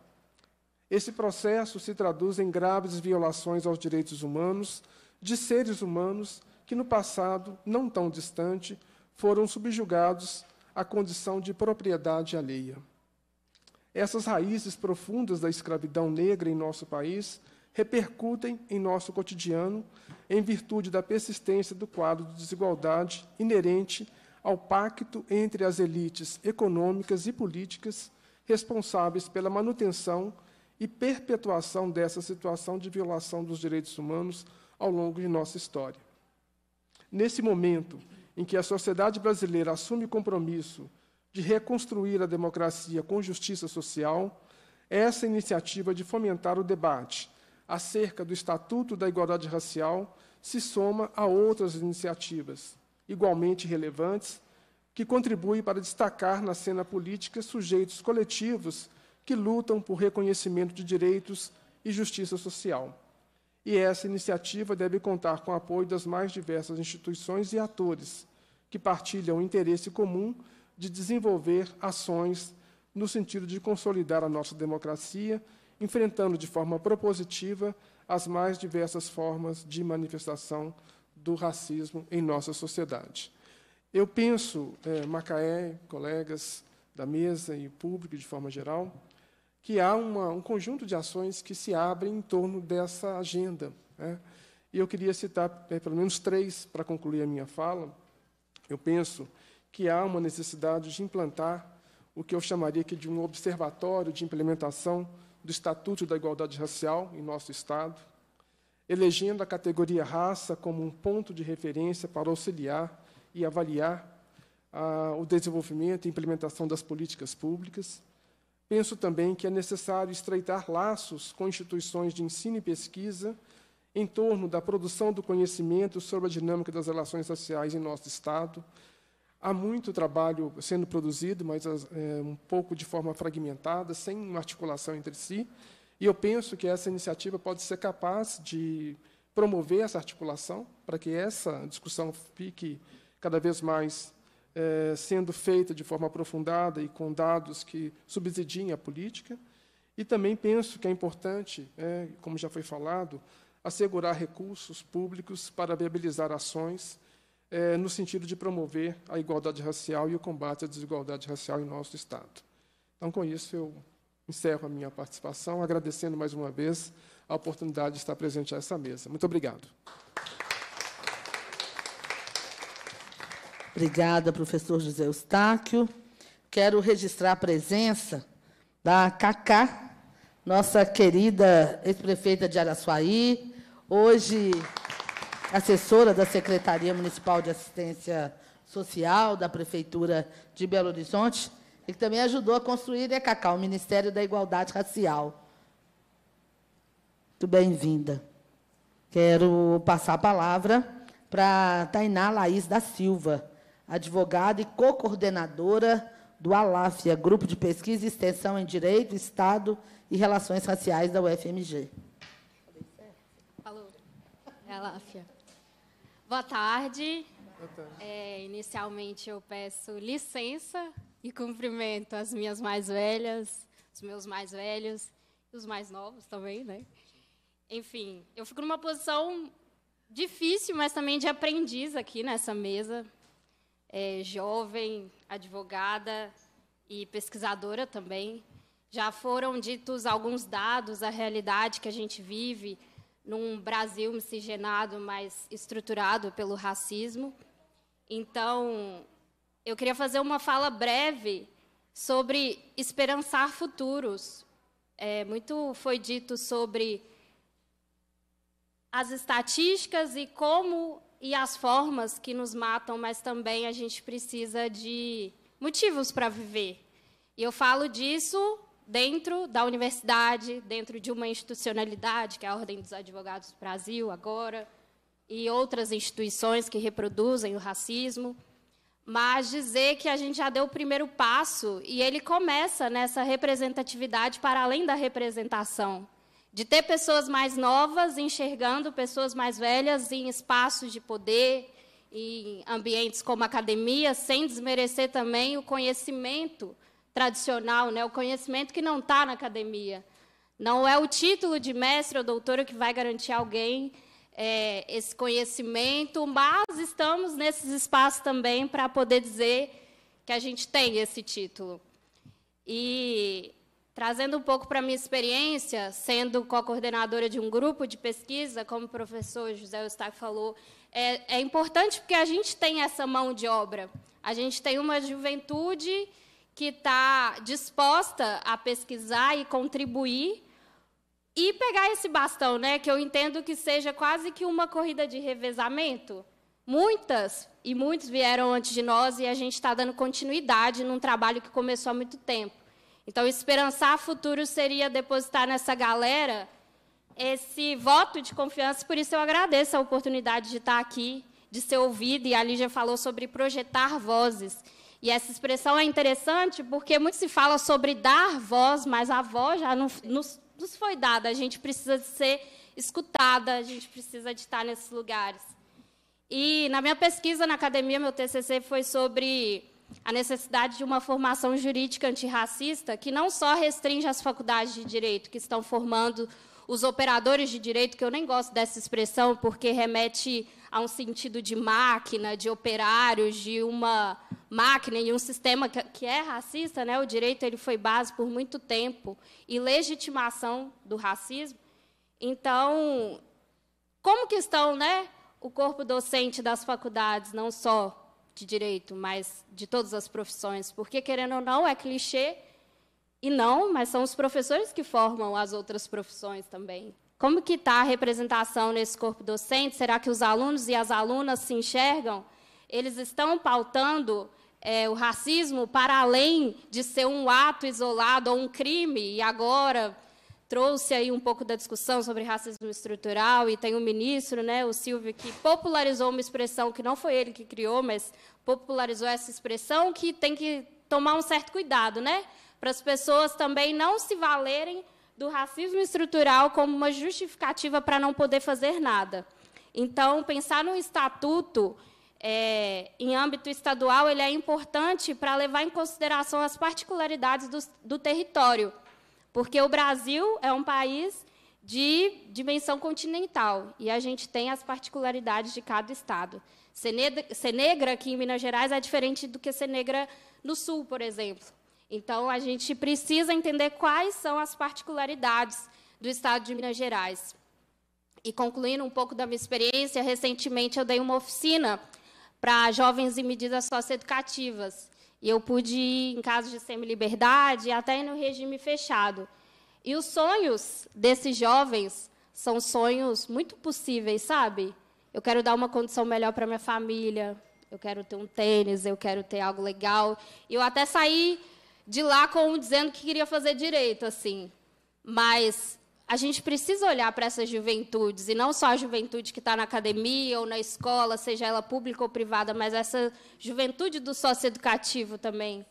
Esse processo se traduz em graves violações aos direitos humanos, de seres humanos que no passado, não tão distante, foram subjugados à condição de propriedade alheia. Essas raízes profundas da escravidão negra em nosso país repercutem em nosso cotidiano em virtude da persistência do quadro de desigualdade inerente ao pacto entre as elites econômicas e políticas responsáveis pela manutenção e perpetuação dessa situação de violação dos direitos humanos ao longo de nossa história. Nesse momento em que a sociedade brasileira assume o compromisso de reconstruir a democracia com justiça social, é essa iniciativa de fomentar o debate acerca do Estatuto da Igualdade Racial se soma a outras iniciativas igualmente relevantes que contribuem para destacar na cena política sujeitos coletivos que lutam por reconhecimento de direitos e justiça social e essa iniciativa deve contar com o apoio das mais diversas instituições e atores que partilham o interesse comum de desenvolver ações no sentido de consolidar a nossa democracia, enfrentando de forma propositiva as mais diversas formas de manifestação do racismo em nossa sociedade. Eu penso, eh, Macaé, colegas da mesa e público de forma geral, que há uma, um conjunto de ações que se abrem em torno dessa agenda. Né? E eu queria citar é, pelo menos três para concluir a minha fala. Eu penso que há uma necessidade de implantar o que eu chamaria aqui de um observatório de implementação do Estatuto da Igualdade Racial em nosso Estado, elegendo a categoria raça como um ponto de referência para auxiliar e avaliar ah, o desenvolvimento e implementação das políticas públicas, Penso também que é necessário estreitar laços com instituições de ensino e pesquisa em torno da produção do conhecimento sobre a dinâmica das relações sociais em nosso Estado. Há muito trabalho sendo produzido, mas é, um pouco de forma fragmentada, sem uma articulação entre si. E eu penso que essa iniciativa pode ser capaz de promover essa articulação, para que essa discussão fique cada vez mais é, sendo feita de forma aprofundada e com dados que subsidiem a política. E também penso que é importante, é, como já foi falado, assegurar recursos públicos para viabilizar ações é, no sentido de promover a igualdade racial e o combate à desigualdade racial em nosso Estado. Então, com isso, eu encerro a minha participação, agradecendo mais uma vez a oportunidade de estar presente a essa mesa. Muito obrigado. Obrigada, professor José Eustáquio. Quero registrar a presença da Cacá, nossa querida ex-prefeita de Araçuaí, hoje assessora da Secretaria Municipal de Assistência Social da Prefeitura de Belo Horizonte, e que também ajudou a construir, né, Cacá, o Ministério da Igualdade Racial. Muito bem-vinda. Quero passar a palavra para Tainá Laís da Silva, advogada e co-coordenadora do ALAFIA, Grupo de Pesquisa e Extensão em Direito, Estado e Relações Raciais da UFMG. Falou. É ALAFIA. Boa tarde. Boa tarde. É, inicialmente, eu peço licença e cumprimento as minhas mais velhas, os meus mais velhos e os mais novos também, né? Enfim, eu fico numa posição difícil, mas também de aprendiz aqui nessa mesa, é, jovem, advogada e pesquisadora também. Já foram ditos alguns dados da realidade que a gente vive num Brasil miscigenado, mas estruturado pelo racismo. Então, eu queria fazer uma fala breve sobre esperançar futuros. É, muito foi dito sobre as estatísticas e como e as formas que nos matam, mas também a gente precisa de motivos para viver. E eu falo disso dentro da universidade, dentro de uma institucionalidade, que é a Ordem dos Advogados do Brasil, agora, e outras instituições que reproduzem o racismo. Mas dizer que a gente já deu o primeiro passo e ele começa nessa representatividade para além da representação de ter pessoas mais novas enxergando pessoas mais velhas em espaços de poder, em ambientes como academia, sem desmerecer também o conhecimento tradicional, né? o conhecimento que não está na academia. Não é o título de mestre ou doutora que vai garantir a alguém é, esse conhecimento, mas estamos nesses espaços também para poder dizer que a gente tem esse título. E Trazendo um pouco para a minha experiência, sendo co-coordenadora de um grupo de pesquisa, como o professor José Eustáquio falou, é, é importante porque a gente tem essa mão de obra. A gente tem uma juventude que está disposta a pesquisar e contribuir e pegar esse bastão, né? Que eu entendo que seja quase que uma corrida de revezamento. Muitas e muitos vieram antes de nós e a gente está dando continuidade num trabalho que começou há muito tempo. Então, esperançar futuro seria depositar nessa galera esse voto de confiança, por isso eu agradeço a oportunidade de estar aqui, de ser ouvida, e a Lígia falou sobre projetar vozes. E essa expressão é interessante porque muito se fala sobre dar voz, mas a voz já não, nos, nos foi dada, a gente precisa de ser escutada, a gente precisa de estar nesses lugares. E na minha pesquisa na academia, meu TCC foi sobre a necessidade de uma formação jurídica antirracista que não só restringe as faculdades de direito que estão formando os operadores de direito, que eu nem gosto dessa expressão, porque remete a um sentido de máquina, de operários, de uma máquina e um sistema que é racista, né? O direito ele foi base por muito tempo e legitimação do racismo. Então, como que estão, né, o corpo docente das faculdades, não só de direito, mas de todas as profissões, porque, querendo ou não, é clichê e não, mas são os professores que formam as outras profissões também. Como que está a representação nesse corpo docente? Será que os alunos e as alunas se enxergam? Eles estão pautando é, o racismo para além de ser um ato isolado ou um crime, e agora trouxe aí um pouco da discussão sobre racismo estrutural e tem um ministro, né, o Silvio, que popularizou uma expressão que não foi ele que criou, mas popularizou essa expressão que tem que tomar um certo cuidado, né, para as pessoas também não se valerem do racismo estrutural como uma justificativa para não poder fazer nada. Então, pensar num estatuto é, em âmbito estadual ele é importante para levar em consideração as particularidades do, do território porque o Brasil é um país de dimensão continental e a gente tem as particularidades de cada estado. Ser negra, aqui em Minas Gerais é diferente do que ser negra no Sul, por exemplo. Então, a gente precisa entender quais são as particularidades do estado de Minas Gerais. E concluindo um pouco da minha experiência, recentemente eu dei uma oficina para jovens em medidas socioeducativas. E eu pude ir em casos de semi-liberdade, até no regime fechado. E os sonhos desses jovens são sonhos muito possíveis, sabe? Eu quero dar uma condição melhor para minha família, eu quero ter um tênis, eu quero ter algo legal. E eu até saí de lá com dizendo que queria fazer direito, assim. Mas a gente precisa olhar para essas juventudes, e não só a juventude que está na academia ou na escola, seja ela pública ou privada, mas essa juventude do socioeducativo também.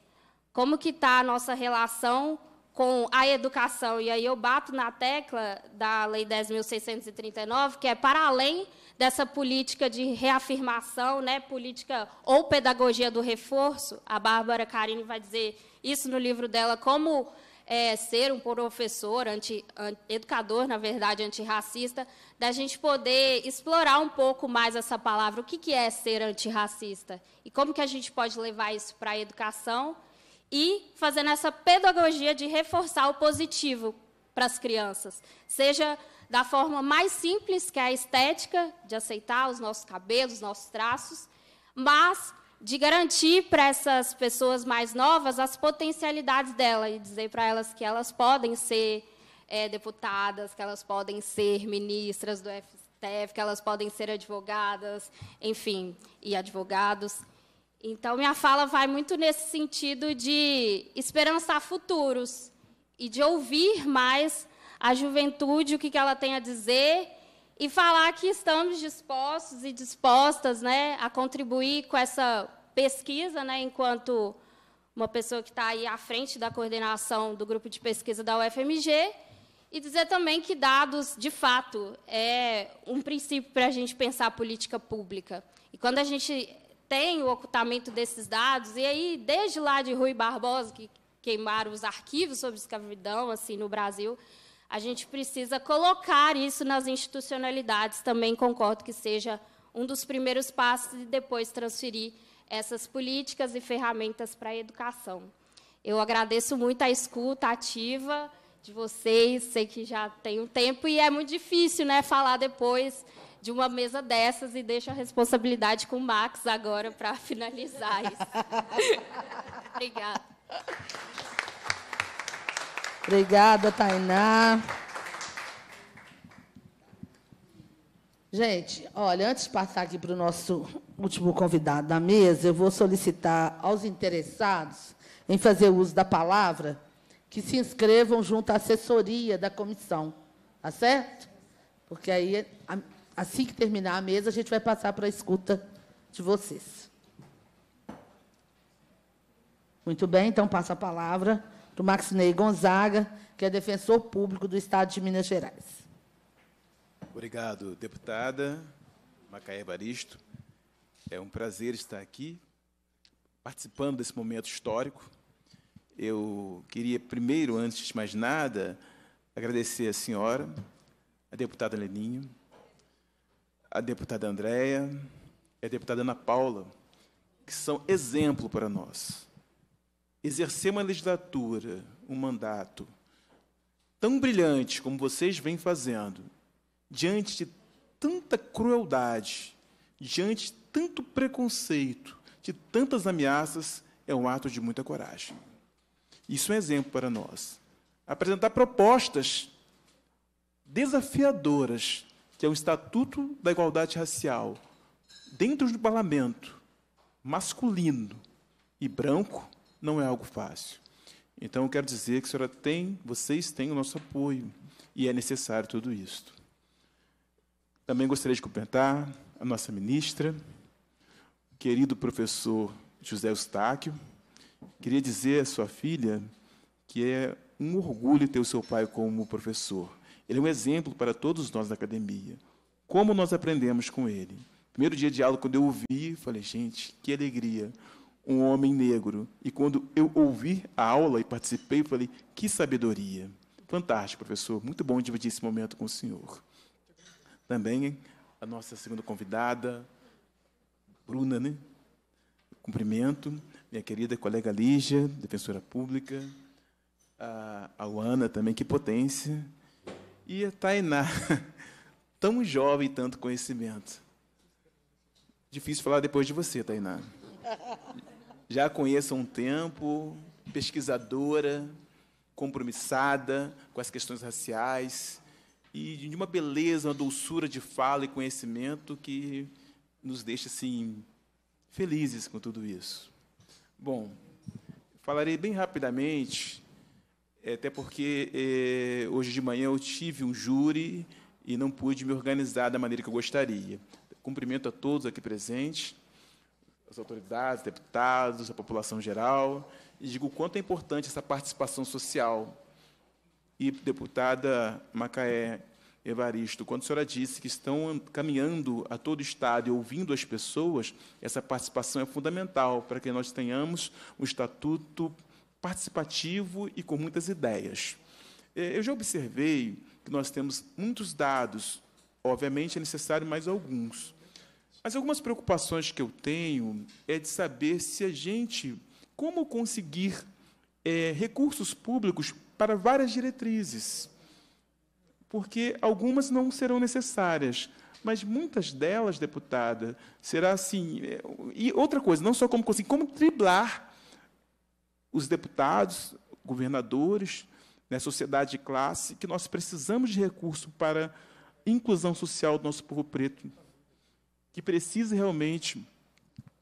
Como que está a nossa relação com a educação? E aí eu bato na tecla da Lei 10.639, que é para além dessa política de reafirmação, né, política ou pedagogia do reforço. A Bárbara Carine vai dizer isso no livro dela, como é, ser um professor, anti, an, educador, na verdade, antirracista, da gente poder explorar um pouco mais essa palavra, o que, que é ser antirracista e como que a gente pode levar isso para a educação e fazendo essa pedagogia de reforçar o positivo para as crianças, seja da forma mais simples, que é a estética, de aceitar os nossos cabelos, os nossos traços, mas de garantir para essas pessoas mais novas as potencialidades dela e dizer para elas que elas podem ser é, deputadas, que elas podem ser ministras do STF, que elas podem ser advogadas, enfim, e advogados. Então, minha fala vai muito nesse sentido de esperançar futuros e de ouvir mais a juventude, o que ela tem a dizer e falar que estamos dispostos e dispostas né, a contribuir com essa pesquisa, né, enquanto uma pessoa que está aí à frente da coordenação do grupo de pesquisa da UFMG, e dizer também que dados, de fato, é um princípio para a gente pensar a política pública. E quando a gente tem o ocultamento desses dados, e aí, desde lá de Rui Barbosa, que queimaram os arquivos sobre escravidão assim, no Brasil, a gente precisa colocar isso nas institucionalidades, também concordo que seja um dos primeiros passos e depois transferir essas políticas e ferramentas para a educação. Eu agradeço muito a escuta ativa de vocês, sei que já tem um tempo e é muito difícil, né, falar depois de uma mesa dessas e deixo a responsabilidade com o Max agora para finalizar isso. Obrigada. Obrigada, Tainá. Gente, olha, antes de passar aqui para o nosso último convidado da mesa, eu vou solicitar aos interessados em fazer uso da palavra que se inscrevam junto à assessoria da comissão, tá certo? Porque aí, assim que terminar a mesa, a gente vai passar para a escuta de vocês. Muito bem, então passa a palavra do Maxinei Gonzaga, que é defensor público do Estado de Minas Gerais. Obrigado, deputada Macaé Baristo. É um prazer estar aqui, participando desse momento histórico. Eu queria, primeiro, antes de mais nada, agradecer a senhora, a deputada Leninho, a deputada Andréia e a deputada Ana Paula, que são exemplo para nós exercer uma legislatura, um mandato tão brilhante como vocês vêm fazendo, diante de tanta crueldade, diante de tanto preconceito, de tantas ameaças, é um ato de muita coragem. Isso é um exemplo para nós. Apresentar propostas desafiadoras, que é o Estatuto da Igualdade Racial, dentro do parlamento, masculino e branco, não é algo fácil. Então, eu quero dizer que a senhora tem, vocês têm o nosso apoio, e é necessário tudo isso. Também gostaria de cumprimentar a nossa ministra, querido professor José Eustáquio. Queria dizer à sua filha que é um orgulho ter o seu pai como professor. Ele é um exemplo para todos nós da academia. Como nós aprendemos com ele. Primeiro dia de aula, quando eu ouvi, falei, gente, que alegria um homem negro. E quando eu ouvi a aula e participei, falei: que sabedoria! Fantástico, professor. Muito bom dividir esse momento com o senhor. Também a nossa segunda convidada, Bruna, né? Cumprimento. Minha querida colega Lígia, defensora pública. A Luana também, que potência. E a Tainá, tão jovem e tanto conhecimento. Difícil falar depois de você, Tainá já conheço há um tempo, pesquisadora, compromissada com as questões raciais e de uma beleza, uma doçura de fala e conhecimento que nos deixa assim felizes com tudo isso. Bom, falarei bem rapidamente, é, até porque é, hoje de manhã eu tive um júri e não pude me organizar da maneira que eu gostaria. Cumprimento a todos aqui presentes as autoridades, deputados, a população geral, e digo o quanto é importante essa participação social. E, deputada Macaé Evaristo, quando a senhora disse que estão caminhando a todo Estado e ouvindo as pessoas, essa participação é fundamental para que nós tenhamos um estatuto participativo e com muitas ideias. É, eu já observei que nós temos muitos dados, obviamente é necessário mais alguns, mas algumas preocupações que eu tenho é de saber se a gente, como conseguir é, recursos públicos para várias diretrizes, porque algumas não serão necessárias, mas muitas delas, deputada, será assim. É, e outra coisa, não só como conseguir, como triblar os deputados, governadores, né, sociedade de classe, que nós precisamos de recurso para inclusão social do nosso povo preto que precisa realmente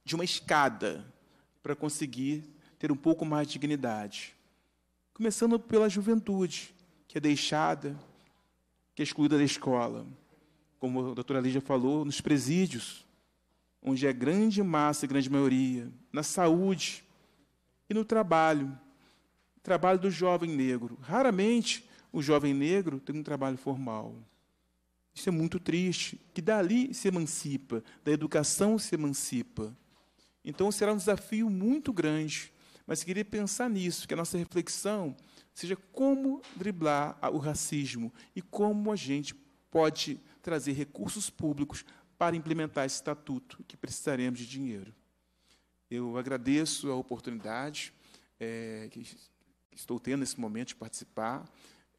de uma escada para conseguir ter um pouco mais de dignidade. Começando pela juventude, que é deixada, que é excluída da escola. Como a doutora Lígia falou, nos presídios, onde é grande massa, grande maioria, na saúde e no trabalho. Trabalho do jovem negro. Raramente o jovem negro tem um trabalho formal. Isso é muito triste, que dali se emancipa, da educação se emancipa. Então será um desafio muito grande, mas queria pensar nisso, que a nossa reflexão seja como driblar o racismo e como a gente pode trazer recursos públicos para implementar esse estatuto, que precisaremos de dinheiro. Eu agradeço a oportunidade é, que estou tendo nesse momento de participar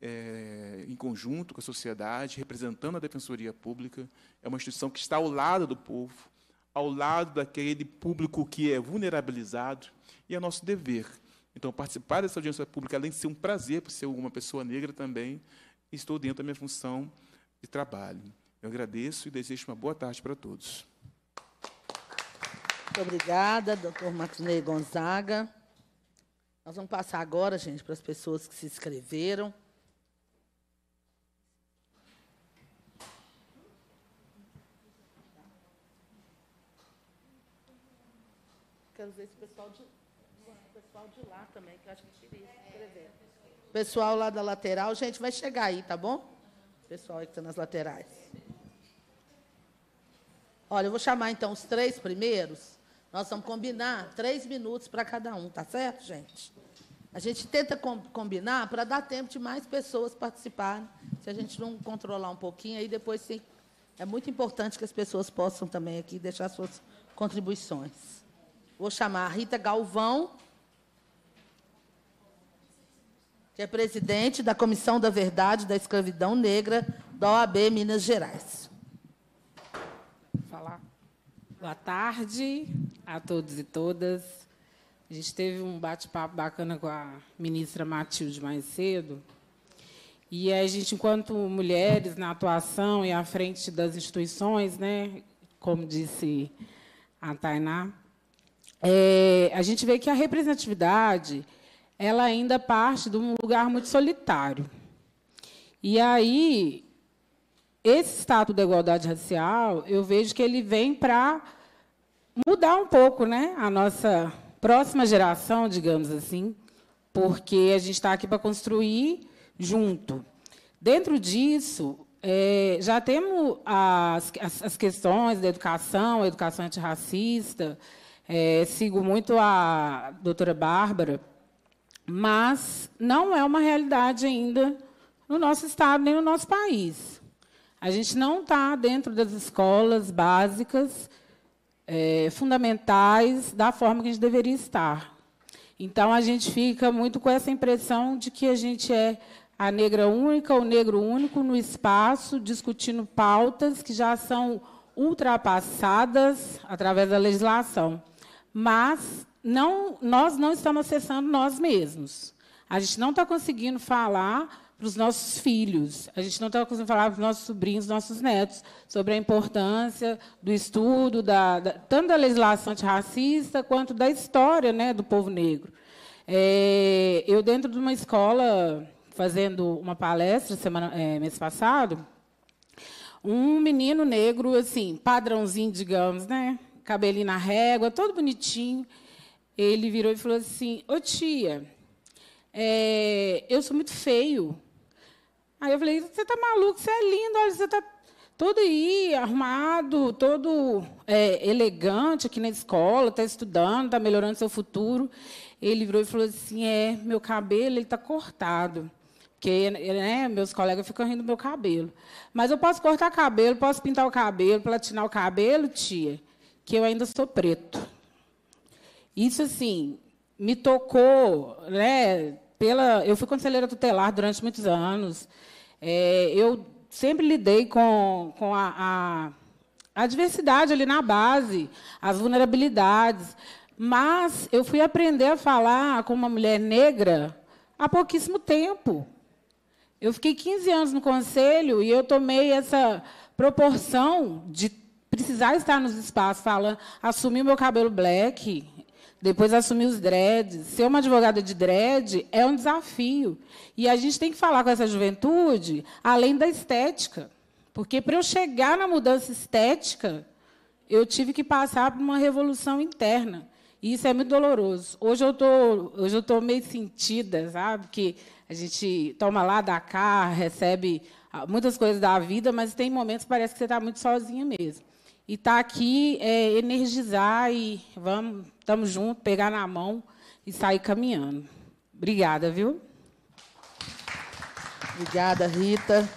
é, em conjunto com a sociedade, representando a Defensoria Pública. É uma instituição que está ao lado do povo, ao lado daquele público que é vulnerabilizado, e é nosso dever. Então, participar dessa audiência pública, além de ser um prazer, por ser uma pessoa negra também, estou dentro da minha função de trabalho. Eu agradeço e desejo uma boa tarde para todos. Muito obrigada, doutor Matinei Gonzaga. Nós vamos passar agora, gente, para as pessoas que se inscreveram. Quero ver esse pessoal de, pessoal de lá também, que eu acho que queria escrever. Pessoal lá da lateral, gente, vai chegar aí, tá bom? Pessoal aí que está nas laterais. Olha, eu vou chamar então os três primeiros. Nós vamos combinar três minutos para cada um, tá certo, gente? A gente tenta com, combinar para dar tempo de mais pessoas participarem. Se a gente não controlar um pouquinho, aí depois sim. É muito importante que as pessoas possam também aqui deixar suas contribuições. Vou chamar a Rita Galvão, que é presidente da Comissão da Verdade da Escravidão Negra da OAB Minas Gerais. Falar. Boa tarde a todos e todas. A gente teve um bate-papo bacana com a ministra Matilde mais cedo. E a gente, enquanto mulheres na atuação e à frente das instituições, né, como disse a Tainá, é, a gente vê que a representatividade ela ainda parte de um lugar muito solitário. E aí, esse status da igualdade racial, eu vejo que ele vem para mudar um pouco né, a nossa próxima geração, digamos assim, porque a gente está aqui para construir junto. Dentro disso, é, já temos as, as, as questões da educação, a educação antirracista, é, sigo muito a doutora Bárbara, mas não é uma realidade ainda no nosso estado nem no nosso país. A gente não está dentro das escolas básicas, é, fundamentais, da forma que a gente deveria estar. Então, a gente fica muito com essa impressão de que a gente é a negra única, o negro único no espaço, discutindo pautas que já são ultrapassadas através da legislação mas não, nós não estamos acessando nós mesmos. A gente não está conseguindo falar para os nossos filhos, a gente não está conseguindo falar para os nossos sobrinhos, nossos netos, sobre a importância do estudo, da, da, tanto da legislação antirracista quanto da história né, do povo negro. É, eu, dentro de uma escola, fazendo uma palestra semana, é, mês passado, um menino negro, assim, padrãozinho, digamos, né? cabelinho na régua, todo bonitinho. Ele virou e falou assim: Ô tia, é, eu sou muito feio. Aí eu falei: Você está maluco? Você é lindo, olha, você está todo aí arrumado, todo é, elegante aqui na escola, está estudando, está melhorando seu futuro. Ele virou e falou assim: É, meu cabelo está cortado. Porque né, meus colegas ficam rindo do meu cabelo. Mas eu posso cortar cabelo, posso pintar o cabelo, platinar o cabelo, tia que eu ainda sou preto. Isso, assim, me tocou, né? Pela, eu fui conselheira tutelar durante muitos anos. É, eu sempre lidei com, com a, a, a diversidade ali na base, as vulnerabilidades. Mas eu fui aprender a falar com uma mulher negra há pouquíssimo tempo. Eu fiquei 15 anos no conselho e eu tomei essa proporção de precisar estar nos espaços, fala, assumir o meu cabelo black, depois assumir os dreads. Ser uma advogada de dread é um desafio. E a gente tem que falar com essa juventude além da estética. Porque para eu chegar na mudança estética, eu tive que passar por uma revolução interna. E isso é muito doloroso. Hoje eu tô, hoje eu tô meio sentida, sabe? Que a gente toma lá da cá, recebe ah, muitas coisas da vida, mas tem momentos que parece que você está muito sozinha mesmo. E estar tá aqui é energizar e vamos, estamos juntos, pegar na mão e sair caminhando. Obrigada, viu? Obrigada, Rita.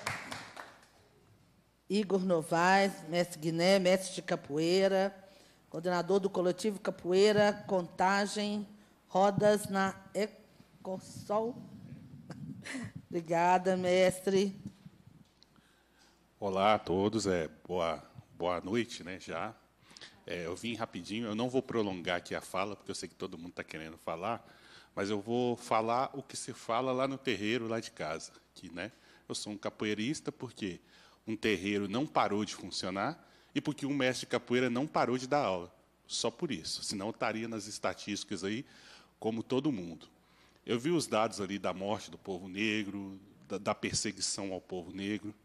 Igor Novaes, mestre Guiné, mestre de capoeira, coordenador do coletivo Capoeira, Contagem, Rodas na Ecosol. Obrigada, mestre. Olá a todos, é boa boa noite, né? Já. É, eu vim rapidinho, eu não vou prolongar aqui a fala, porque eu sei que todo mundo está querendo falar, mas eu vou falar o que se fala lá no terreiro, lá de casa. Que, né, eu sou um capoeirista porque um terreiro não parou de funcionar e porque um mestre de capoeira não parou de dar aula. Só por isso, senão eu estaria nas estatísticas aí, como todo mundo. Eu vi os dados ali da morte do povo negro, da, da perseguição ao povo negro.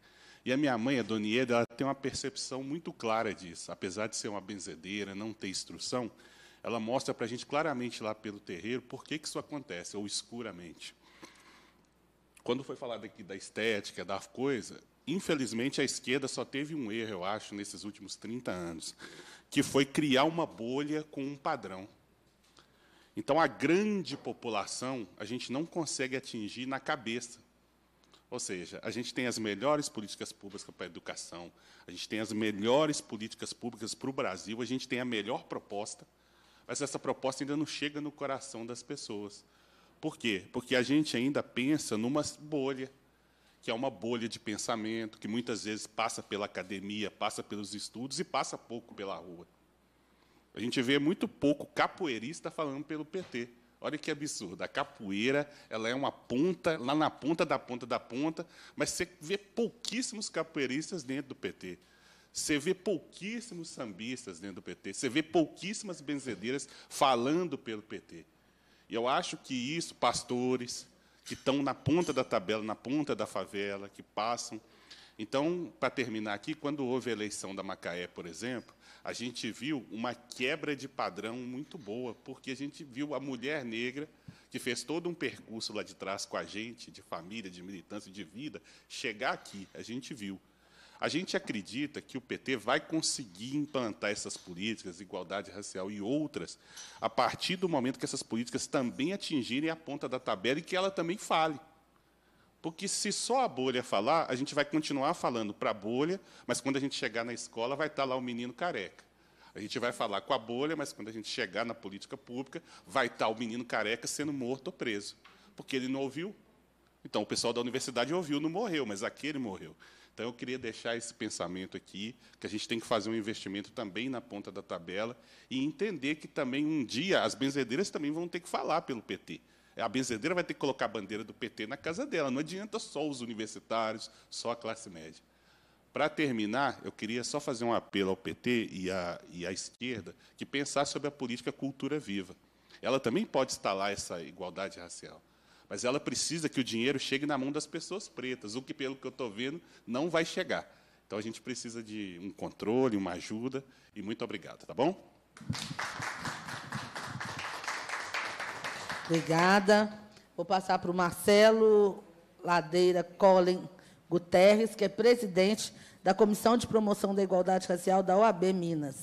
E a minha mãe, a Dona Ieda, ela tem uma percepção muito clara disso. Apesar de ser uma benzedeira, não ter instrução, ela mostra para a gente claramente lá pelo terreiro por que, que isso acontece, ou escuramente. Quando foi falado aqui da estética, da coisa, infelizmente a esquerda só teve um erro, eu acho, nesses últimos 30 anos, que foi criar uma bolha com um padrão. Então, a grande população a gente não consegue atingir na cabeça. Ou seja, a gente tem as melhores políticas públicas para a educação, a gente tem as melhores políticas públicas para o Brasil, a gente tem a melhor proposta, mas essa proposta ainda não chega no coração das pessoas. Por quê? Porque a gente ainda pensa numa bolha, que é uma bolha de pensamento, que muitas vezes passa pela academia, passa pelos estudos e passa pouco pela rua. A gente vê muito pouco capoeirista falando pelo PT. Olha que absurdo. A capoeira, ela é uma ponta, lá na ponta da ponta da ponta, mas você vê pouquíssimos capoeiristas dentro do PT. Você vê pouquíssimos sambistas dentro do PT. Você vê pouquíssimas benzedeiras falando pelo PT. E eu acho que isso, pastores que estão na ponta da tabela, na ponta da favela, que passam. Então, para terminar aqui, quando houve a eleição da Macaé, por exemplo, a gente viu uma quebra de padrão muito boa, porque a gente viu a mulher negra que fez todo um percurso lá de trás com a gente, de família, de militância, de vida, chegar aqui. A gente viu. A gente acredita que o PT vai conseguir implantar essas políticas, igualdade racial e outras, a partir do momento que essas políticas também atingirem a ponta da tabela e que ela também fale. Porque se só a bolha falar, a gente vai continuar falando para a bolha, mas quando a gente chegar na escola, vai estar tá lá o menino careca. A gente vai falar com a bolha, mas quando a gente chegar na política pública, vai estar tá o menino careca sendo morto ou preso, porque ele não ouviu. Então, o pessoal da universidade ouviu, não morreu, mas aquele morreu. Então, eu queria deixar esse pensamento aqui, que a gente tem que fazer um investimento também na ponta da tabela e entender que também um dia as benzedeiras também vão ter que falar pelo PT. A benzedeira vai ter que colocar a bandeira do PT na casa dela. Não adianta só os universitários, só a classe média. Para terminar, eu queria só fazer um apelo ao PT e à, e à esquerda que pensasse sobre a política cultura viva. Ela também pode instalar essa igualdade racial, mas ela precisa que o dinheiro chegue na mão das pessoas pretas, o que, pelo que eu estou vendo, não vai chegar. Então a gente precisa de um controle, uma ajuda, e muito obrigado, tá bom? Obrigada. Vou passar para o Marcelo Ladeira Colin Guterres, que é presidente da Comissão de Promoção da Igualdade Racial da OAB Minas.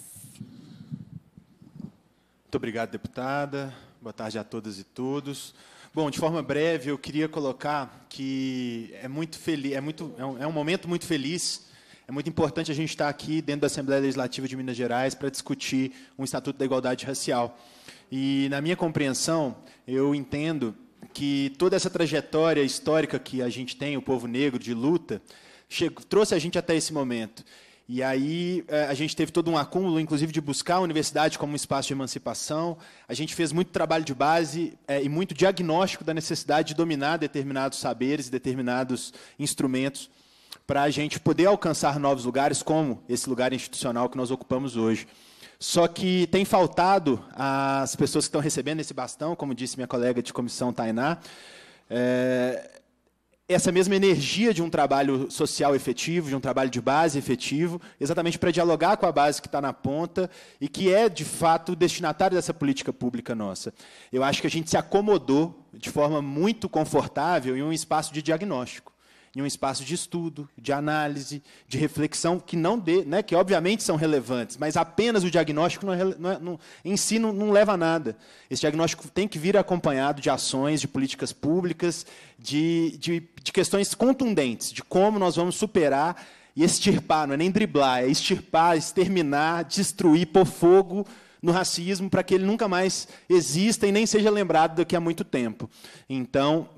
Muito obrigado, deputada. Boa tarde a todas e todos. Bom, de forma breve, eu queria colocar que é muito feliz, é muito, é um, é um momento muito feliz. É muito importante a gente estar aqui dentro da Assembleia Legislativa de Minas Gerais para discutir um Estatuto da Igualdade Racial. E na minha compreensão, eu entendo que toda essa trajetória histórica que a gente tem, o povo negro de luta, trouxe a gente até esse momento. E aí eh, a gente teve todo um acúmulo, inclusive, de buscar a universidade como um espaço de emancipação. A gente fez muito trabalho de base é, e muito diagnóstico da necessidade de dominar determinados saberes, e determinados instrumentos, para a gente poder alcançar novos lugares, como esse lugar institucional que nós ocupamos hoje. Só que tem faltado às pessoas que estão recebendo esse bastão, como disse minha colega de comissão, Tainá, é, essa mesma energia de um trabalho social efetivo, de um trabalho de base efetivo, exatamente para dialogar com a base que está na ponta e que é, de fato, destinatário dessa política pública nossa. Eu acho que a gente se acomodou de forma muito confortável em um espaço de diagnóstico em um espaço de estudo, de análise, de reflexão, que não dê, né, que obviamente são relevantes, mas apenas o diagnóstico não é, não é, não, em si não, não leva a nada. Esse diagnóstico tem que vir acompanhado de ações, de políticas públicas, de, de, de questões contundentes, de como nós vamos superar e extirpar, não é nem driblar, é extirpar, exterminar, destruir, pôr fogo no racismo para que ele nunca mais exista e nem seja lembrado daqui a muito tempo. Então,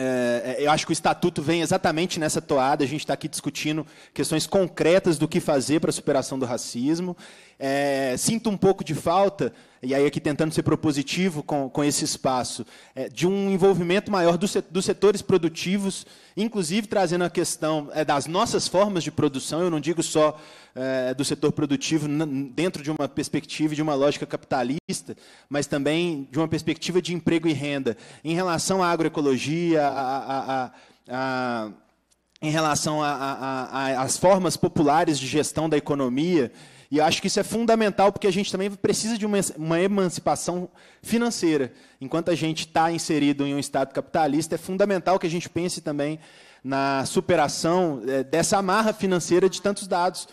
é, é, eu acho que o estatuto vem exatamente nessa toada. A gente está aqui discutindo questões concretas do que fazer para a superação do racismo é, sinto um pouco de falta, e aí aqui tentando ser propositivo com, com esse espaço, é, de um envolvimento maior do, dos setores produtivos, inclusive trazendo a questão é, das nossas formas de produção, eu não digo só é, do setor produtivo dentro de uma perspectiva de uma lógica capitalista, mas também de uma perspectiva de emprego e renda. Em relação à agroecologia, a, a, a, em relação às formas populares de gestão da economia, e eu acho que isso é fundamental, porque a gente também precisa de uma, emancipação financeira. Enquanto a gente está inserido em um Estado capitalista, é fundamental que a gente pense também na superação é, dessa amarra financeira de tantos dados,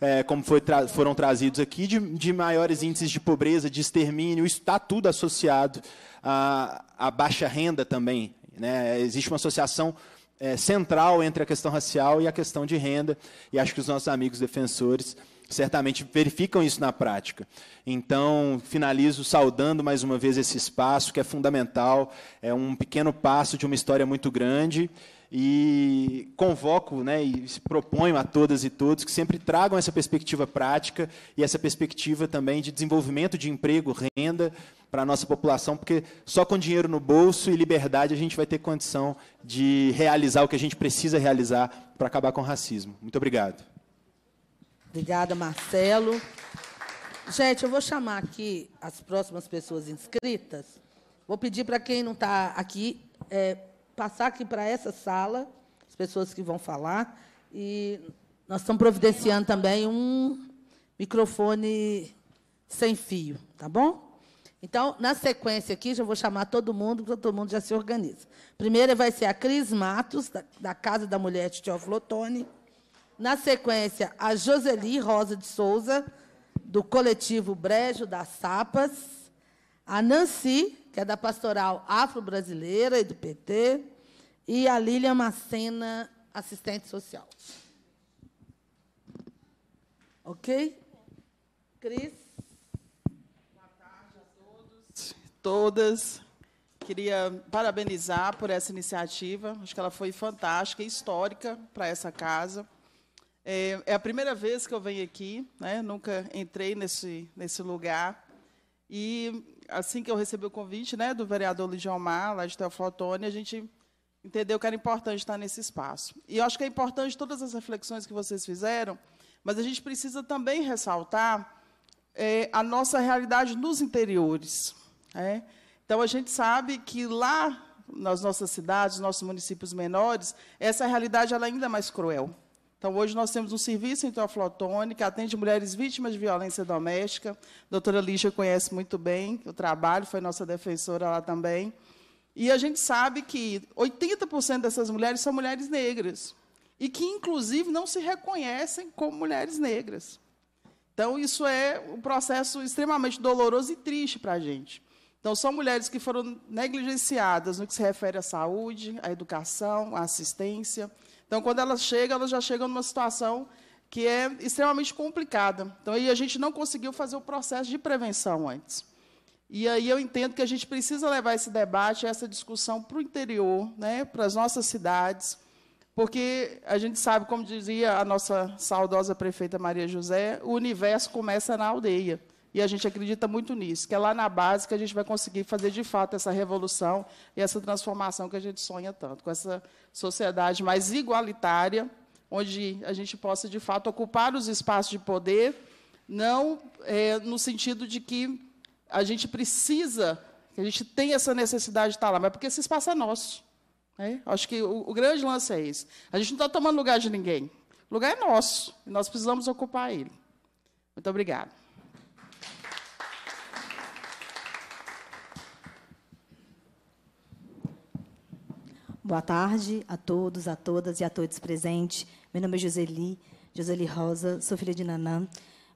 é, como foram trazidos aqui, de, de, maiores índices de pobreza, de extermínio. Isso está tudo associado à, à baixa renda também. Né? Existe uma associação é, central entre a questão racial e a questão de renda. E acho que os nossos amigos defensores certamente verificam isso na prática. Então, finalizo saudando mais uma vez esse espaço que é fundamental, é um pequeno passo de uma história muito grande e convoco né, e proponho a todas e todos que sempre tragam essa perspectiva prática e essa perspectiva também de desenvolvimento de emprego, renda para a nossa população, porque só com dinheiro no bolso e liberdade a gente vai ter condição de realizar o que a gente precisa realizar para acabar com o racismo. Muito obrigado. Obrigada, Marcelo. Gente, eu vou chamar aqui as próximas pessoas inscritas. Vou pedir para quem não está aqui, é, passar aqui para essa sala, as pessoas que vão falar. E nós estamos providenciando também um microfone sem fio, tá bom? Então, na sequência aqui, já vou chamar todo mundo, porque todo mundo já se organiza. Primeira vai ser a Cris Matos, da, da Casa da Mulher de Teófilo Otoni. Na sequência, a Joseli Rosa de Souza, do coletivo Brejo das Sapas. A Nancy, que é da Pastoral Afro-Brasileira e do PT. E a Lília Macena, assistente social. Ok? Cris? Boa tarde a todos. Todas. Queria parabenizar por essa iniciativa. Acho que ela foi fantástica, histórica para essa casa. É, é a primeira vez que eu venho aqui, né? nunca entrei nesse, nesse lugar. E assim que eu recebi o convite né, do vereador Mar, lá de Teoflotone, a gente entendeu que era importante estar nesse espaço. E eu acho que é importante todas as reflexões que vocês fizeram, mas a gente precisa também ressaltar é, a nossa realidade nos interiores. Né? Então, a gente sabe que lá nas nossas cidades, nos nossos municípios menores, essa realidade ela é ainda mais cruel. Então, hoje nós temos um serviço em Teoflotone, que atende mulheres vítimas de violência doméstica. A doutora Lígia conhece muito bem o trabalho, foi nossa defensora lá também. E a gente sabe que 80% dessas mulheres são mulheres negras, e que, inclusive, não se reconhecem como mulheres negras. Então, isso é um processo extremamente doloroso e triste para a gente. Então, são mulheres que foram negligenciadas no que se refere à saúde, à educação, à assistência. Então, quando elas chegam, elas já chegam numa situação que é extremamente complicada. Então, aí a gente não conseguiu fazer o processo de prevenção antes. E aí eu entendo que a gente precisa levar esse debate, essa discussão para o interior, né, para as nossas cidades, porque a gente sabe, como dizia a nossa saudosa prefeita Maria José, o universo começa na aldeia. E a gente acredita muito nisso, que é lá na base que a gente vai conseguir fazer de fato essa revolução e essa transformação que a gente sonha tanto, com essa sociedade mais igualitária, onde a gente possa de fato ocupar os espaços de poder, não é, no sentido de que a gente precisa, que a gente tem essa necessidade de estar lá, mas porque esse espaço é nosso. Né? Acho que o, o grande lance é isso. A gente não está tomando lugar de ninguém. O lugar é nosso, e nós precisamos ocupar ele. Muito obrigada. Boa tarde a todos, a todas e a todos presentes. Meu nome é Joseli, Joseli Rosa, sou filha de Nanã.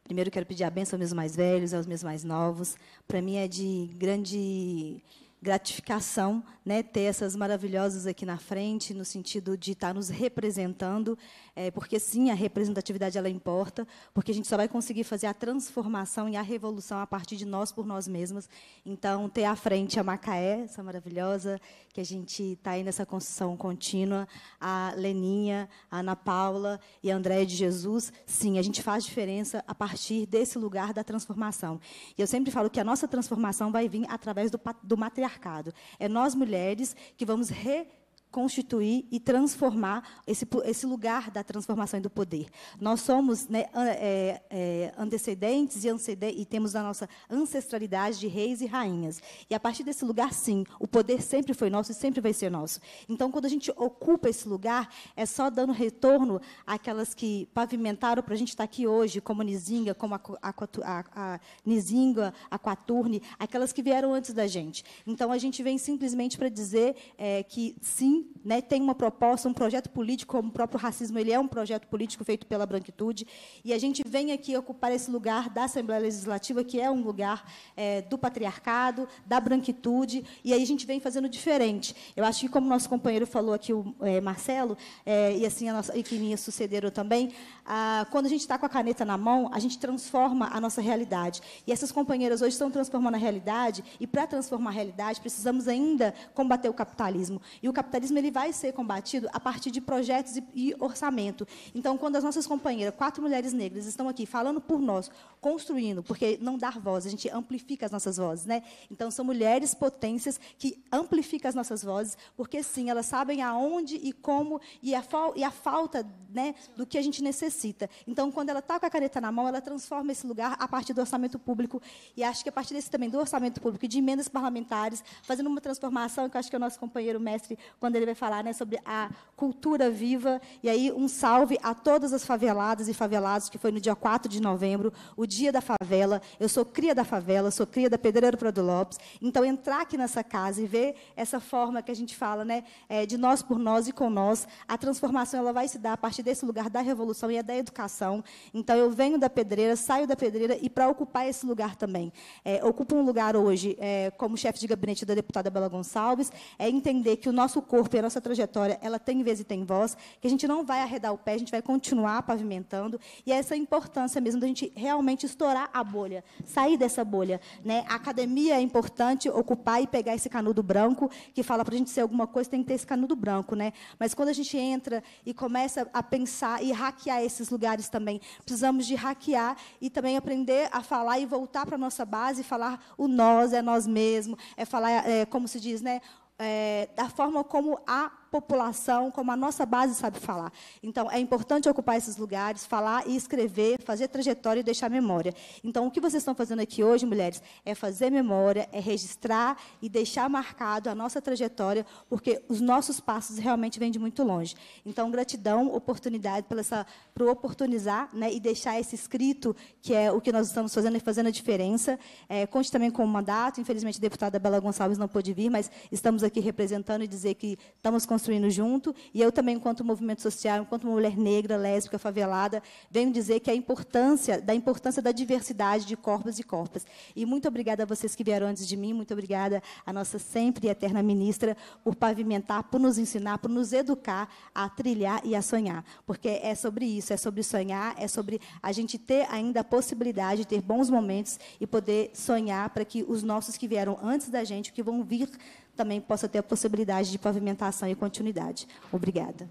Primeiro quero pedir a benção aos meus mais velhos, aos meus mais novos. Para mim é de grande gratificação né, ter essas maravilhosas aqui na frente, no sentido de estar tá nos representando, é, porque sim, a representatividade ela importa, porque a gente só vai conseguir fazer a transformação e a revolução a partir de nós por nós mesmas. Então, ter à frente a Macaé, essa maravilhosa, que a gente está aí nessa construção contínua, a Leninha, a Ana Paula e a Andréia de Jesus, sim, a gente faz diferença a partir desse lugar da transformação. E eu sempre falo que a nossa transformação vai vir através do, do matriarcado. É nós, mulheres, que vamos re constituir e transformar esse, esse lugar da transformação e do poder. Nós somos né, é, é, antecedentes e, e temos a nossa ancestralidade de reis e rainhas. E a partir desse lugar, sim, o poder sempre foi nosso e sempre vai ser nosso. Então, quando a gente ocupa esse lugar, é só dando retorno àquelas que pavimentaram para a gente estar tá aqui hoje, como a Nizinga, como a, a, a, a Nizinga, a Quaturne, aquelas que vieram antes da gente. Então, a gente vem simplesmente para dizer é, que, sim, né, tem uma proposta, um projeto político, como o próprio racismo, ele é um projeto político feito pela branquitude, e a gente vem aqui ocupar esse lugar da Assembleia Legislativa, que é um lugar é, do patriarcado, da branquitude, e aí a gente vem fazendo diferente. Eu acho que, como nosso companheiro falou aqui, o é, Marcelo, é, e assim a nossa, e que me sucederam também, a, quando a gente está com a caneta na mão, a gente transforma a nossa realidade. E essas companheiras hoje estão transformando a realidade, e para transformar a realidade, precisamos ainda combater o capitalismo. E o capitalismo racismo ele vai ser combatido a partir de projetos e, e orçamento. Então, quando as nossas companheiras, quatro mulheres negras, estão aqui falando por nós, construindo, porque não dar voz, a gente amplifica as nossas vozes, né? Então, são mulheres potências que amplificam as nossas vozes, porque sim, elas sabem aonde e como e a, e a falta né, do que a gente necessita. Então, quando ela está com a caneta na mão, ela transforma esse lugar a partir do orçamento público. E acho que a partir desse também do orçamento público e de emendas parlamentares, fazendo uma transformação, que eu acho que é o nosso companheiro mestre, quando quando ele vai falar né, sobre a cultura viva. E aí, um salve a todas as faveladas e favelados, que foi no dia 4 de novembro, o dia da favela. Eu sou cria da favela, sou cria da Pedreiro Prado Lopes. Então, entrar aqui nessa casa e ver essa forma que a gente fala, né, é, de nós por nós e com nós, a transformação ela vai se dar a partir desse lugar da revolução e é da educação. Então, eu venho da pedreira, saio da pedreira e para ocupar esse lugar também. É, ocupo um lugar hoje é, como chefe de gabinete da deputada Bela Gonçalves, é entender que o nosso corpo porque a nossa trajetória ela tem vez e tem voz, que a gente não vai arredar o pé, a gente vai continuar pavimentando. E é essa é a importância mesmo da gente realmente estourar a bolha, sair dessa bolha. Né? A academia é importante ocupar e pegar esse canudo branco, que fala para a gente ser alguma coisa, tem que ter esse canudo branco. Né? Mas quando a gente entra e começa a pensar e hackear esses lugares também, precisamos de hackear e também aprender a falar e voltar para a nossa base e falar o nós, é nós mesmo, é falar, é, como se diz, né? é, da forma como a população como a nossa base sabe falar. Então, é importante ocupar esses lugares, falar e escrever, fazer trajetória e deixar memória. Então, o que vocês estão fazendo aqui hoje, mulheres, é fazer memória, é registrar e deixar marcado a nossa trajetória, porque os nossos passos realmente vêm de muito longe. Então, gratidão, oportunidade pela essa, oportunizar né, e deixar esse escrito, que é o que nós estamos fazendo e fazendo a diferença. É, conte também com o mandato. Infelizmente, a deputada Bela Gonçalves não pôde vir, mas estamos aqui representando e dizer que estamos construindo construindo junto, e eu também, enquanto movimento social, enquanto mulher negra, lésbica, favelada, venho dizer que a importância da importância da diversidade de corpos e corpos. E muito obrigada a vocês que vieram antes de mim, muito obrigada à nossa sempre e eterna ministra por pavimentar, por nos ensinar, por nos educar a trilhar e a sonhar, porque é sobre isso, é sobre sonhar, é sobre a gente ter ainda a possibilidade de ter bons momentos e poder sonhar para que os nossos que vieram antes da gente, que vão vir também possa ter a possibilidade de pavimentação e continuidade. Obrigada.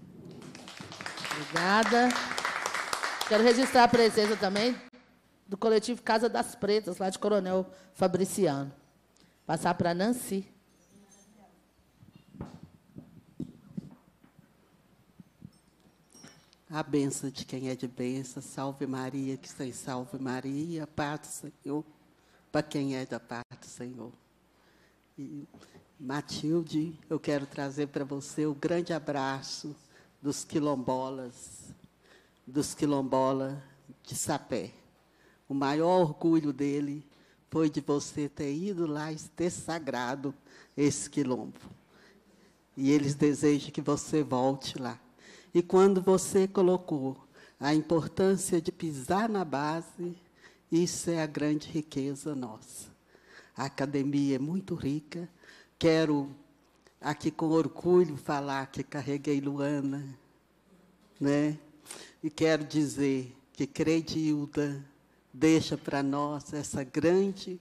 Obrigada. Quero registrar a presença também do coletivo Casa das Pretas, lá de Coronel Fabriciano. Passar para Nancy. A benção de quem é de benção, salve Maria, que sem salve Maria, paz do Senhor, para quem é da paz do Senhor. E Matilde, eu quero trazer para você o grande abraço dos quilombolas, dos quilombola de Sapé. O maior orgulho dele foi de você ter ido lá e ter sagrado esse quilombo. E eles desejam que você volte lá. E quando você colocou a importância de pisar na base, isso é a grande riqueza nossa. A academia é muito rica quero aqui com orgulho falar que carreguei Luana, né? E quero dizer que Credilda deixa para nós essa grande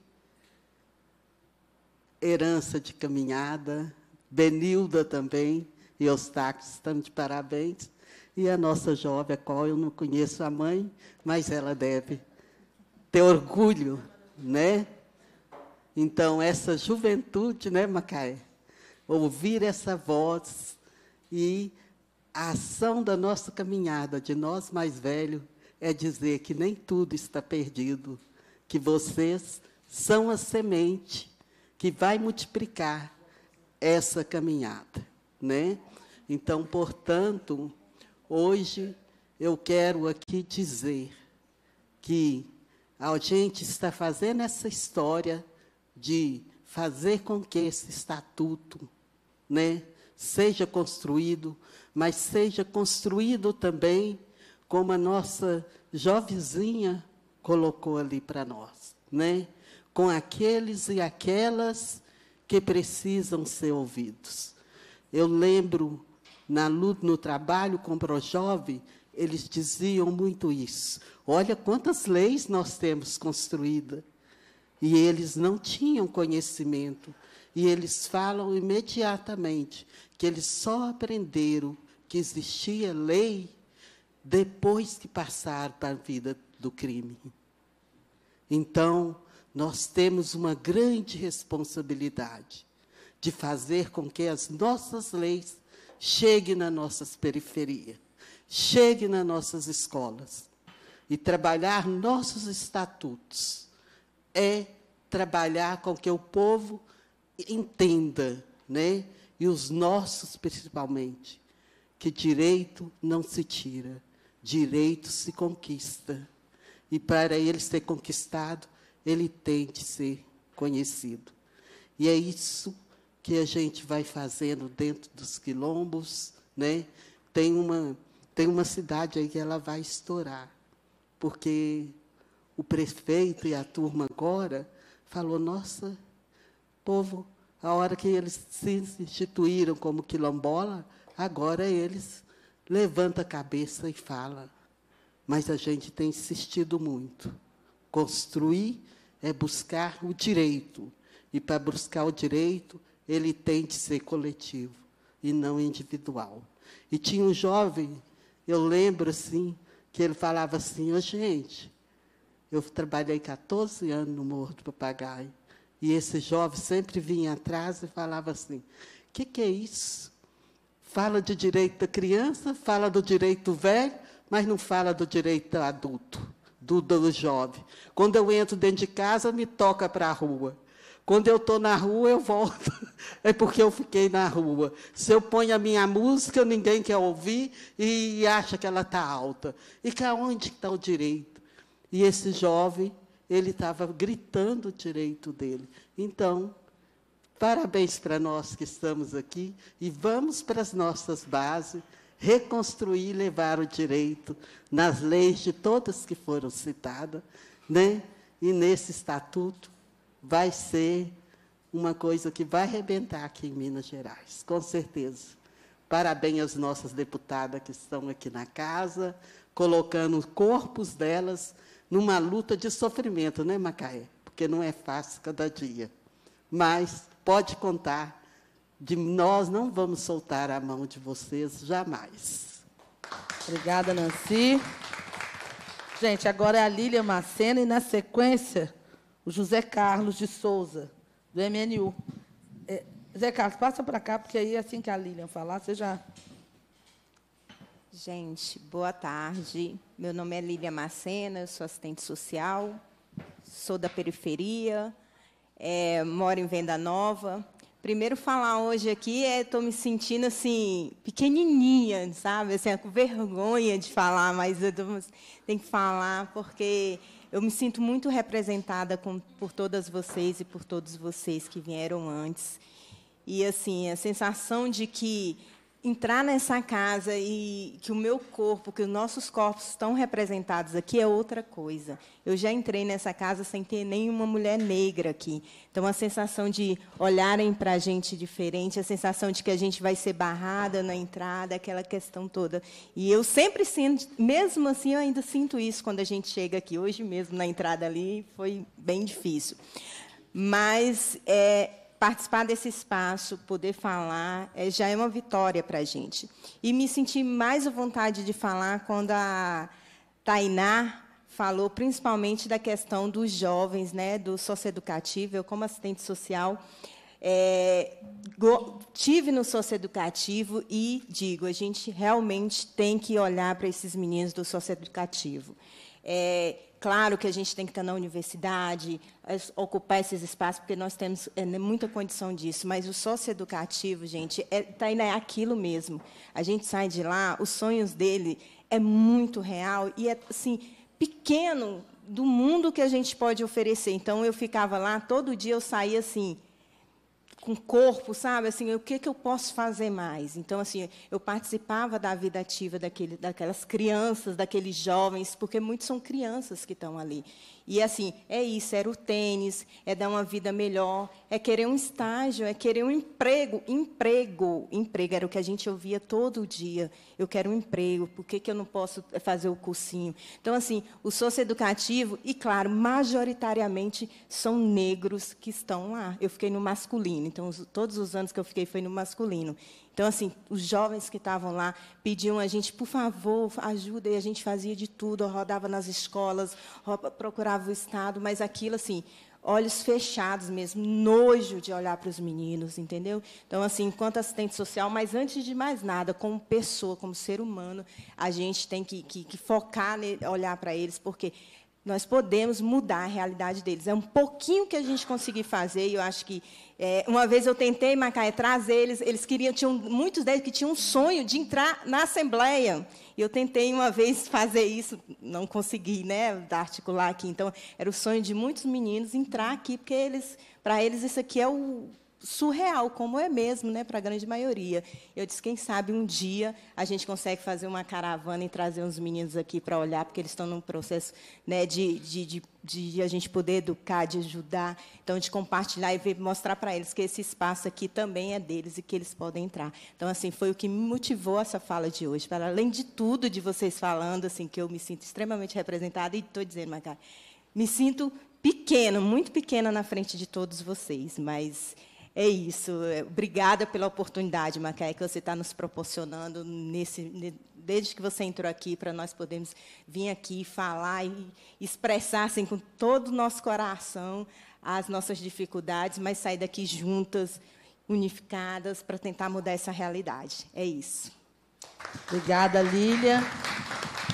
herança de caminhada, Benilda também, e Eustáquio estão de parabéns, e a nossa jovem, a qual eu não conheço a mãe, mas ela deve ter orgulho, né? Então, essa juventude, né, Macaé? Ouvir essa voz e a ação da nossa caminhada, de nós mais velhos, é dizer que nem tudo está perdido, que vocês são a semente que vai multiplicar essa caminhada, né? Então, portanto, hoje eu quero aqui dizer que a gente está fazendo essa história de fazer com que esse estatuto né, seja construído, mas seja construído também como a nossa jovezinha colocou ali para nós, né? com aqueles e aquelas que precisam ser ouvidos. Eu lembro, na luta, no trabalho com o Projove, eles diziam muito isso. Olha quantas leis nós temos construídas e eles não tinham conhecimento. E eles falam imediatamente que eles só aprenderam que existia lei depois que passaram para a vida do crime. Então, nós temos uma grande responsabilidade de fazer com que as nossas leis cheguem nas nossas periferias, cheguem nas nossas escolas e trabalhar nossos estatutos é trabalhar com que o povo entenda, né? e os nossos principalmente, que direito não se tira, direito se conquista. E para ele ser conquistado, ele tem de ser conhecido. E é isso que a gente vai fazendo dentro dos quilombos, né? Tem uma tem uma cidade aí que ela vai estourar, porque o prefeito e a turma agora, falou, nossa, povo, a hora que eles se instituíram como quilombola, agora eles levantam a cabeça e falam. Mas a gente tem insistido muito. Construir é buscar o direito. E para buscar o direito, ele tem de ser coletivo e não individual. E tinha um jovem, eu lembro assim, que ele falava assim: Ô oh, gente, eu trabalhei 14 anos no Morro do Papagaio. E esse jovem sempre vinha atrás e falava assim: o que, que é isso? Fala de direito da criança, fala do direito velho, mas não fala do direito adulto, do, do jovem. Quando eu entro dentro de casa, me toca para a rua. Quando eu estou na rua, eu volto. É porque eu fiquei na rua. Se eu ponho a minha música, ninguém quer ouvir e acha que ela está alta. E que aonde está o direito? E esse jovem, ele estava gritando o direito dele. Então, parabéns para nós que estamos aqui e vamos para as nossas bases reconstruir e levar o direito nas leis de todas que foram citadas, né? E nesse estatuto vai ser uma coisa que vai arrebentar aqui em Minas Gerais, com certeza. Parabéns às nossas deputadas que estão aqui na casa, colocando os corpos delas numa luta de sofrimento, né, Macaé? Porque não é fácil cada dia. Mas pode contar, de nós não vamos soltar a mão de vocês jamais. Obrigada, Nancy. Gente, agora é a Lília Macena e, na sequência, o José Carlos de Souza, do MNU. É, José Carlos, passa para cá, porque aí, assim que a Lilian falar, você já Gente, boa tarde. Meu nome é Lívia Macena, eu sou assistente social, sou da periferia, é, moro em Venda Nova. Primeiro falar hoje aqui é estou me sentindo assim pequenininha, sabe? Assim, é com vergonha de falar, mas eu tenho que falar porque eu me sinto muito representada com, por todas vocês e por todos vocês que vieram antes. E assim, a sensação de que entrar nessa casa e que o meu corpo, que os nossos corpos estão representados aqui é outra coisa. Eu já entrei nessa casa sem ter nenhuma mulher negra aqui. Então a sensação de olharem para a gente diferente, a sensação de que a gente vai ser barrada na entrada, aquela questão toda. E eu sempre sinto, mesmo assim, eu ainda sinto isso quando a gente chega aqui. Hoje mesmo na entrada ali foi bem difícil. Mas é, participar desse espaço, poder falar, é, já é uma vitória para a gente. E me senti mais à vontade de falar quando a Tainá falou principalmente da questão dos jovens, né, do socioeducativo. Eu, como assistente social, é, go, tive no socioeducativo e digo, a gente realmente tem que olhar para esses meninos do socioeducativo. É, claro que a gente tem que estar na universidade, é, ocupar esses espaços, porque nós temos é, né, muita condição disso, mas o socioeducativo, gente, está é, tá né, é aquilo mesmo. A gente sai de lá, os sonhos dele é muito real e é assim pequeno do mundo que a gente pode oferecer. Então eu ficava lá todo dia, eu saía assim com corpo, sabe? Assim, o que, que eu posso fazer mais? Então, assim, eu participava da vida ativa daquele, daquelas crianças, daqueles jovens, porque muitos são crianças que estão ali. E assim, é isso, era o tênis, é dar uma vida melhor, é querer um estágio, é querer um emprego, emprego, emprego, era o que a gente ouvia todo dia. Eu quero um emprego, por que, que eu não posso fazer o cursinho? Então, assim, o socioeducativo, e claro, majoritariamente são negros que estão lá. Eu fiquei no masculino, então todos os anos que eu fiquei foi no masculino. Então, assim, os jovens que estavam lá pediam a gente, por favor, ajuda, e a gente fazia de tudo, rodava nas escolas, procurava o Estado, mas aquilo, assim, olhos fechados mesmo, nojo de olhar para os meninos, entendeu? Então, assim, enquanto assistente social, mas antes de mais nada, como pessoa, como ser humano, a gente tem que, que, que focar, ne, olhar para eles, porque nós podemos mudar a realidade deles. É um pouquinho que a gente conseguir fazer, e eu acho que é, uma vez eu tentei, Macaé, trazer eles, eles queriam, tinham, muitos deles que tinham um sonho de entrar na Assembleia. E eu tentei uma vez fazer isso, não consegui, né, articular aqui. Então, era o sonho de muitos meninos entrar aqui, porque eles, para eles isso aqui é o surreal, como é mesmo, né, para a grande maioria. Eu disse, quem sabe um dia a gente consegue fazer uma caravana e trazer uns meninos aqui para olhar, porque eles estão num processo né, de, de, de, de, a gente poder educar, de ajudar, então de compartilhar e ver, mostrar para eles que esse espaço aqui também é deles e que eles podem entrar. Então, assim, foi o que me motivou essa fala de hoje. Para além de tudo de vocês falando, assim, que eu me sinto extremamente representada, e estou dizendo, Macara, me sinto pequena, muito pequena na frente de todos vocês, mas é isso. É, obrigada pela oportunidade, Macaé, que você está nos proporcionando nesse, desde que você entrou aqui, para nós podermos vir aqui falar e expressar assim, com todo o nosso coração as nossas dificuldades, mas sair daqui juntas, unificadas, para tentar mudar essa realidade. É isso. Obrigada, Lília.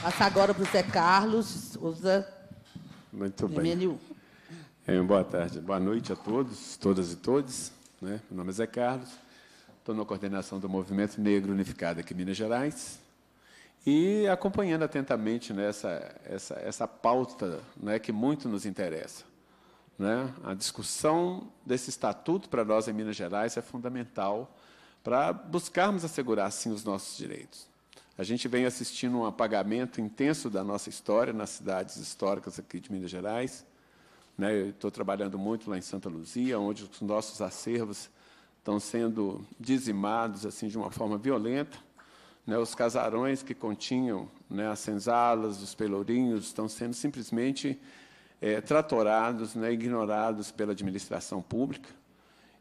Passar agora para o Zé Carlos. Usa. Muito bem. É, boa tarde, boa noite a todos, todas e todos. Né? Meu nome é Zé Carlos, estou na coordenação do Movimento Negro Unificado aqui em Minas Gerais e acompanhando atentamente né, essa, essa, essa pauta né, que muito nos interessa. Né? A discussão desse estatuto para nós em Minas Gerais é fundamental para buscarmos assegurar, sim, os nossos direitos. A gente vem assistindo um apagamento intenso da nossa história nas cidades históricas aqui de Minas Gerais, né? Estou trabalhando muito lá em Santa Luzia, onde os nossos acervos estão sendo dizimados assim de uma forma violenta. Né? Os casarões que continham né, as senzalas, os pelourinhos, estão sendo simplesmente é, tratorados, né, ignorados pela administração pública.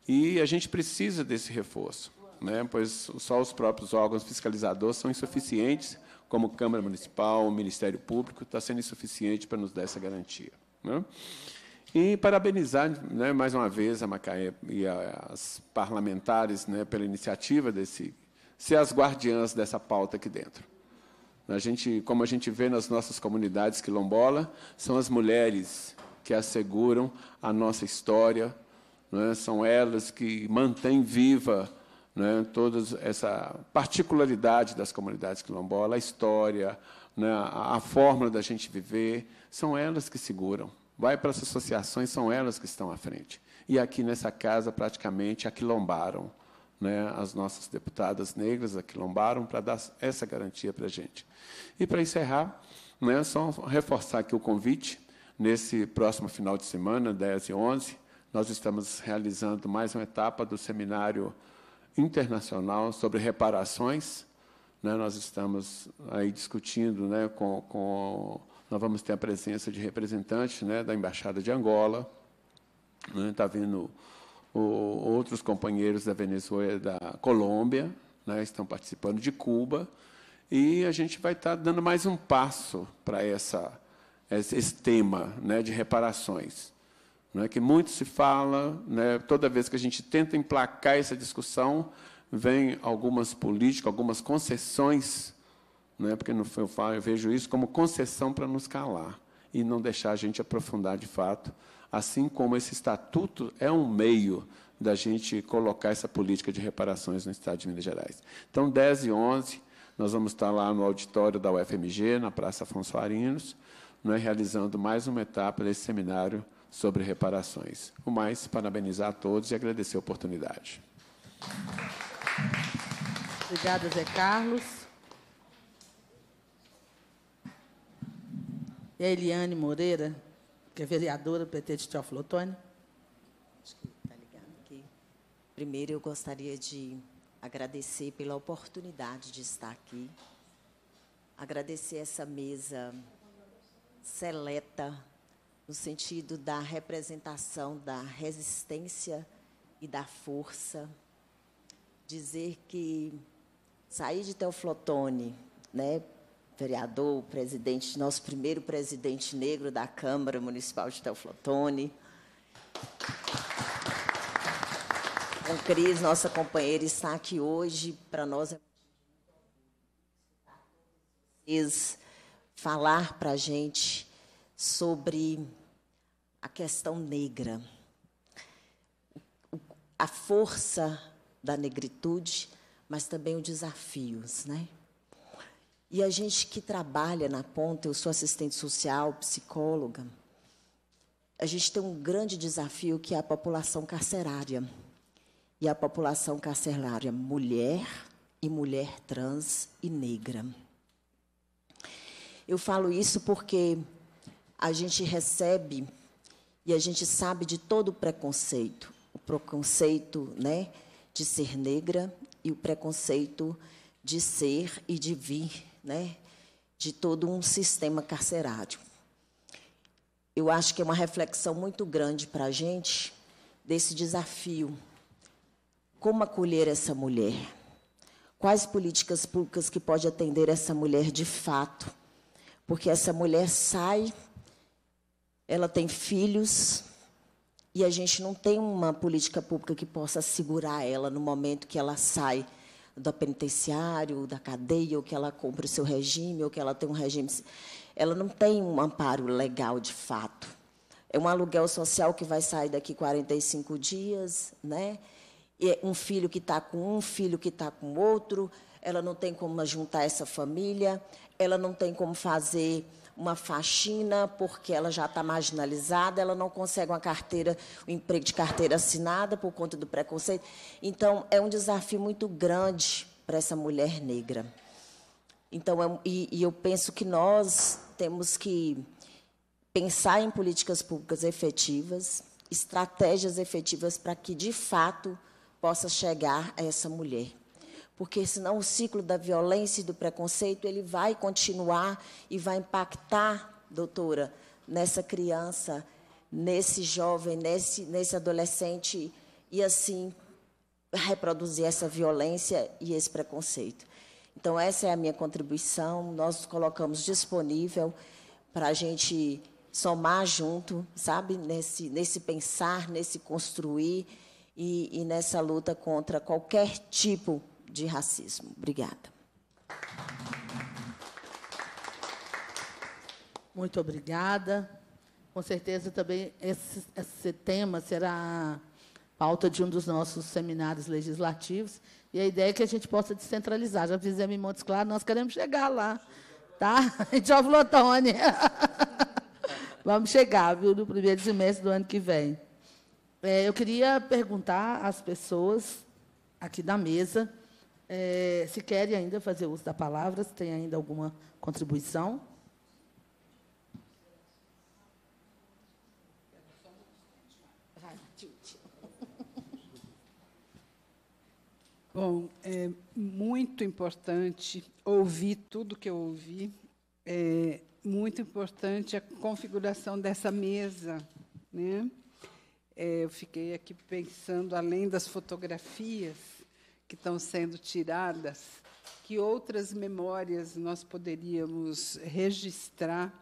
E a gente precisa desse reforço, né, pois só os próprios órgãos fiscalizadores são insuficientes, como Câmara Municipal, Ministério Público, está sendo insuficiente para nos dar essa garantia. Né? E parabenizar né, mais uma vez a Macaé e as parlamentares né, pela iniciativa desse ser as guardiãs dessa pauta aqui dentro. A gente, como a gente vê nas nossas comunidades quilombola, são as mulheres que asseguram a nossa história, né, são elas que mantêm viva né, toda essa particularidade das comunidades quilombola, a história, né, a, a forma da gente viver, são elas que seguram vai para as associações, são elas que estão à frente. E aqui nessa casa, praticamente, aquilombaram. Né, as nossas deputadas negras aquilombaram para dar essa garantia para a gente. E, para encerrar, né, só reforçar aqui o convite, nesse próximo final de semana, 10 e 11, nós estamos realizando mais uma etapa do Seminário Internacional sobre Reparações. Né. nós estamos aí discutindo né, com, com nós vamos ter a presença de representantes né, da Embaixada de Angola, está né, tá vindo o, outros companheiros da Venezuela, da Colômbia, né, estão participando de Cuba, e a gente vai estar tá dando mais um passo para essa esse tema né, de reparações, né, que muito se fala, né, toda vez que a gente tenta emplacar essa discussão, vem algumas políticas, algumas concessões né? porque no, eu, falo, eu vejo isso como concessão para nos calar e não deixar a gente aprofundar de fato, assim como esse estatuto é um meio da gente colocar essa política de reparações no Estado de Minas Gerais. Então, 10 e 11, nós vamos estar lá no auditório da UFMG, na Praça Afonso Arinos, né, realizando mais uma etapa desse seminário sobre reparações. O mais, parabenizar a todos e agradecer a oportunidade. Obrigada, Zé Carlos. e a Eliane Moreira, que é vereadora do PT de Teófilo Otoni. Acho que está ligado aqui. Primeiro, eu gostaria de agradecer pela oportunidade de estar aqui, agradecer essa mesa seleta, no sentido da representação da resistência e da força, dizer que sair de Teoflotone, né, vereador, presidente, nosso primeiro presidente negro da Câmara Municipal de Teoflotone. Com Cris, nossa companheira, está aqui hoje. Para nós é falar para a gente sobre a questão negra, a força da negritude, mas também os desafios, né? E a gente que trabalha na ponta, eu sou assistente social, psicóloga, a gente tem um grande desafio que é a população carcerária. E a população carcerária mulher e mulher trans e negra. Eu falo isso porque a gente recebe e a gente sabe de todo o preconceito, o preconceito, né, de ser negra e o preconceito de ser e de vir né, de todo um sistema carcerário. Eu acho que é uma reflexão muito grande para a gente desse desafio. Como acolher essa mulher? Quais políticas públicas que pode atender essa mulher de fato? Porque essa mulher sai, ela tem filhos, e a gente não tem uma política pública que possa segurar ela no momento que ela sai do penitenciário, da cadeia, ou que ela cumpre o seu regime, ou que ela tem um regime. Ela não tem um amparo legal de fato. É um aluguel social que vai sair daqui 45 dias, né? E é um filho que está com um, filho que está com outro, ela não tem como juntar essa família, ela não tem como fazer uma faxina porque ela já está marginalizada, ela não consegue uma carteira, um emprego de carteira assinada por conta do preconceito. Então, é um desafio muito grande para essa mulher negra. Então, é e, e eu penso que nós temos que pensar em políticas públicas efetivas, estratégias efetivas para que, de fato, possa chegar a essa mulher porque senão o ciclo da violência e do preconceito ele vai continuar e vai impactar, doutora, nessa criança, nesse jovem, nesse, nesse adolescente e assim reproduzir essa violência e esse preconceito. Então essa é a minha contribuição. Nós colocamos disponível para a gente somar junto, sabe, nesse nesse pensar, nesse construir e, e nessa luta contra qualquer tipo de racismo. Obrigada. Muito obrigada. Com certeza também esse, esse tema será pauta de um dos nossos seminários legislativos. E a ideia é que a gente possa descentralizar. Já fizemos em Montes Claros, nós queremos chegar lá. Tá? Em Jovlotone. Vamos chegar, viu, no primeiro semestre do ano que vem. É, eu queria perguntar às pessoas aqui da mesa é, se querem ainda fazer uso da palavra, se tem ainda alguma contribuição. Bom, é muito importante ouvir tudo que eu ouvi. É muito importante a configuração dessa mesa, né? É, eu fiquei aqui pensando além das fotografias que estão sendo tiradas, que outras memórias nós poderíamos registrar.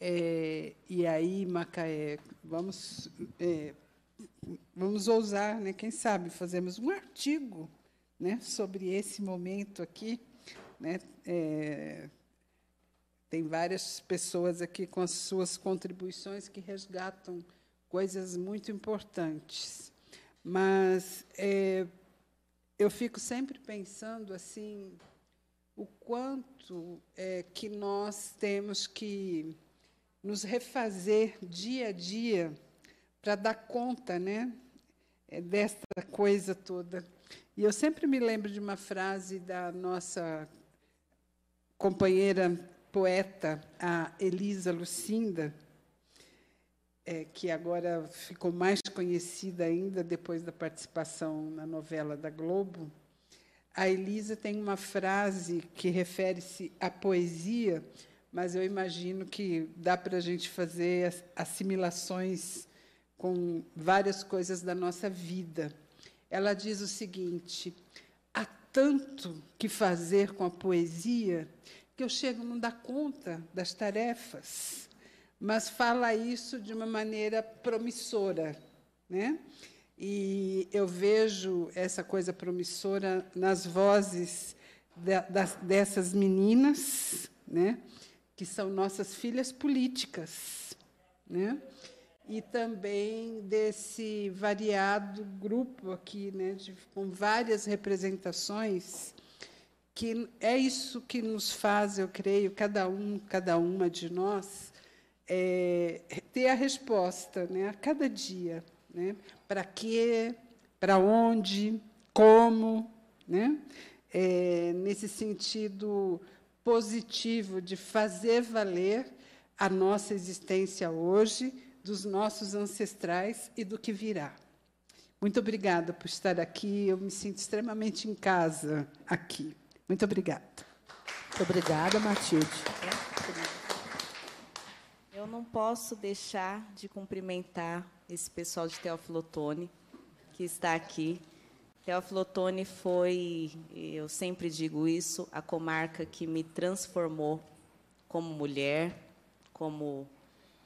É, e aí, Macaé, vamos, é, vamos ousar, né? quem sabe, fazemos um artigo né, sobre esse momento aqui. Né? É, tem várias pessoas aqui com as suas contribuições que resgatam coisas muito importantes. Mas, é, eu fico sempre pensando assim o quanto é que nós temos que nos refazer dia a dia para dar conta, né, é, desta coisa toda. E eu sempre me lembro de uma frase da nossa companheira poeta, a Elisa Lucinda, é, que agora ficou mais conhecida ainda depois da participação na novela da Globo, a Elisa tem uma frase que refere-se à poesia, mas eu imagino que dá para a gente fazer assimilações com várias coisas da nossa vida. Ela diz o seguinte: há tanto que fazer com a poesia que eu chego a não dar conta das tarefas, mas fala isso de uma maneira promissora. Né? E eu vejo essa coisa promissora nas vozes das, dessas meninas, né? que são nossas filhas políticas. Né? E também desse variado grupo aqui, né? De, com várias representações, que é isso que nos faz, eu creio, cada um, cada uma de nós, é, ter a resposta né? a cada dia. Né? Para quê? Para onde? Como? Né? É, nesse sentido positivo de fazer valer a nossa existência hoje, dos nossos ancestrais e do que virá. Muito obrigada por estar aqui. Eu me sinto extremamente em casa aqui. Muito obrigada. Muito obrigada, Matilde. Eu não posso deixar de cumprimentar esse pessoal de Teófilo que está aqui. Teófilo foi, eu sempre digo isso, a comarca que me transformou como mulher, como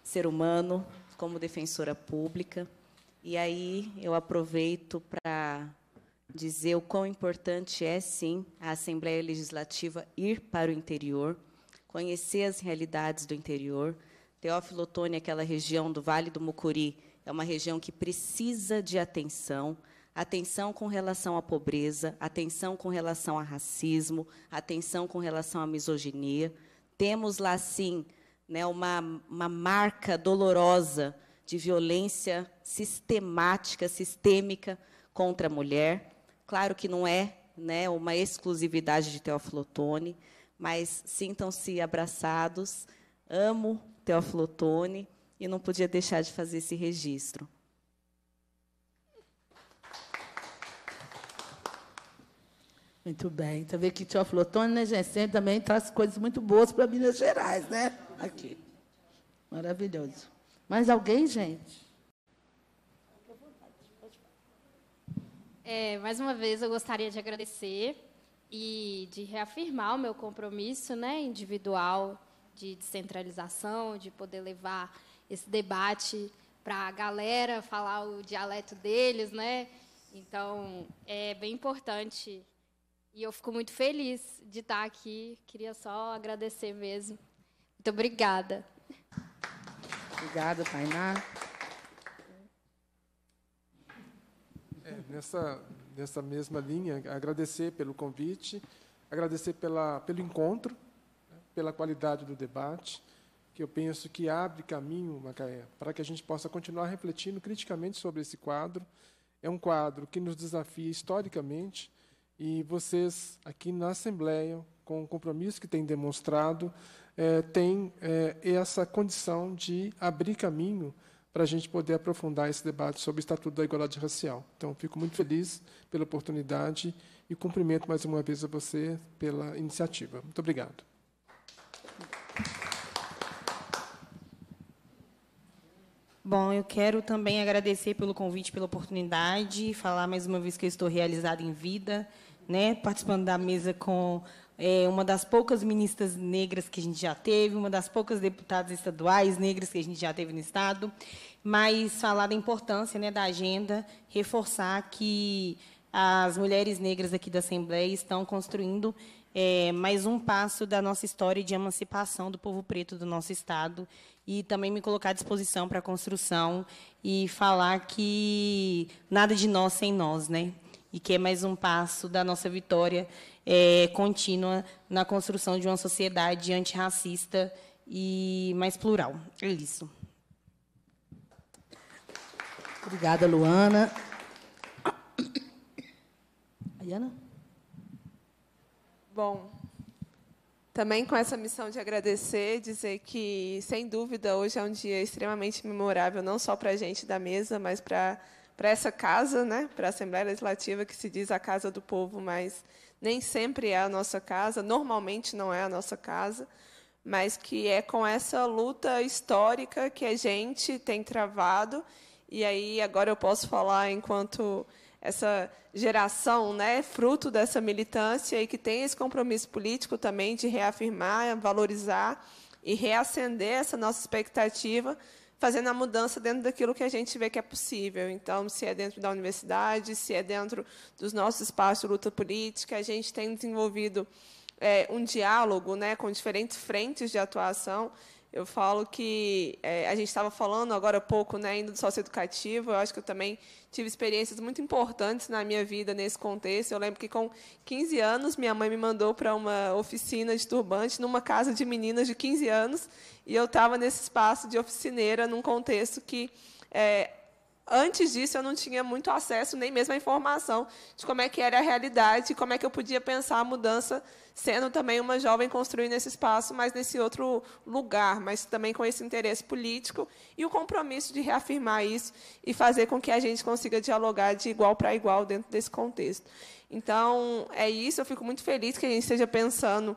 ser humano, como defensora pública. E aí eu aproveito para dizer o quão importante é, sim, a Assembleia Legislativa ir para o interior, conhecer as realidades do interior. Teófilo Otoni, é aquela região do Vale do Mucuri, é uma região que precisa de atenção, atenção com relação à pobreza, atenção com relação a racismo, atenção com relação à misoginia. Temos lá, sim, né, uma, uma marca dolorosa de violência sistemática, sistêmica contra a mulher. Claro que não é né, uma exclusividade de Teófilo Otoni, mas sintam-se abraçados. Amo Teófilo Otoni, e não podia deixar de fazer esse registro. Muito bem. Você então, vê que Teoflotone, né, Você também traz coisas muito boas para Minas Gerais, né? Aqui. Maravilhoso. Mais alguém, gente? É, mais uma vez, eu gostaria de agradecer e de reafirmar o meu compromisso né, individual de descentralização, de poder levar esse debate para a galera falar o dialeto deles, né? Então, é bem importante. E eu fico muito feliz de estar aqui. Queria só agradecer mesmo. Muito obrigada. Obrigada, Tainá. É, nessa, nessa mesma linha, agradecer pelo convite, agradecer pela, pelo encontro, né, pela qualidade do debate que eu penso que abre caminho, Macaé, para que a gente possa continuar refletindo criticamente sobre esse quadro. É um quadro que nos desafia historicamente e vocês, aqui na Assembleia, com o compromisso que têm demonstrado, é, têm é, essa condição de abrir caminho para a gente poder aprofundar esse debate sobre o Estatuto da Igualdade Racial. Então, fico muito feliz pela oportunidade e cumprimento mais uma vez a você pela iniciativa. Muito obrigado. Bom, eu quero também agradecer pelo convite, pela oportunidade, falar mais uma vez que eu estou realizada em vida, né, participando da mesa com é, uma das poucas ministras negras que a gente já teve, uma das poucas deputadas estaduais negras que a gente já teve no Estado, mas falar da importância né, da agenda, reforçar que as mulheres negras aqui da Assembleia estão construindo é, mais um passo da nossa história de emancipação do povo preto do nosso Estado e também me colocar à disposição para a construção e falar que nada de nós sem nós, né? E que é mais um passo da nossa vitória é, contínua na construção de uma sociedade antirracista e mais plural. É isso. Obrigada, Luana. Ayana? Bom, também com essa missão de agradecer, dizer que, sem dúvida, hoje é um dia extremamente memorável, não só para a gente da mesa, mas para para essa casa, né, para a Assembleia Legislativa, que se diz a casa do povo, mas nem sempre é a nossa casa, normalmente não é a nossa casa, mas que é com essa luta histórica que a gente tem travado. E aí, agora eu posso falar enquanto essa geração, né, fruto dessa militância e que tem esse compromisso político também de reafirmar, valorizar e reacender essa nossa expectativa, fazendo a mudança dentro daquilo que a gente vê que é possível. Então, se é dentro da universidade, se é dentro dos nossos espaços de luta política, a gente tem desenvolvido é, um diálogo né, com diferentes frentes de atuação eu falo que é, a gente estava falando agora há pouco, né, indo do socioeducativo, eu acho que eu também tive experiências muito importantes na minha vida nesse contexto. Eu lembro que com 15 anos minha mãe me mandou para uma oficina de turbante numa casa de meninas de 15 anos, e eu estava nesse espaço de oficineira num contexto que é, antes disso eu não tinha muito acesso nem mesmo a informação de como é que era a realidade e como é que eu podia pensar a mudança sendo também uma jovem construindo esse espaço, mas nesse outro lugar, mas também com esse interesse político e o compromisso de reafirmar isso e fazer com que a gente consiga dialogar de igual para igual dentro desse contexto. Então, é isso, eu fico muito feliz que a gente esteja pensando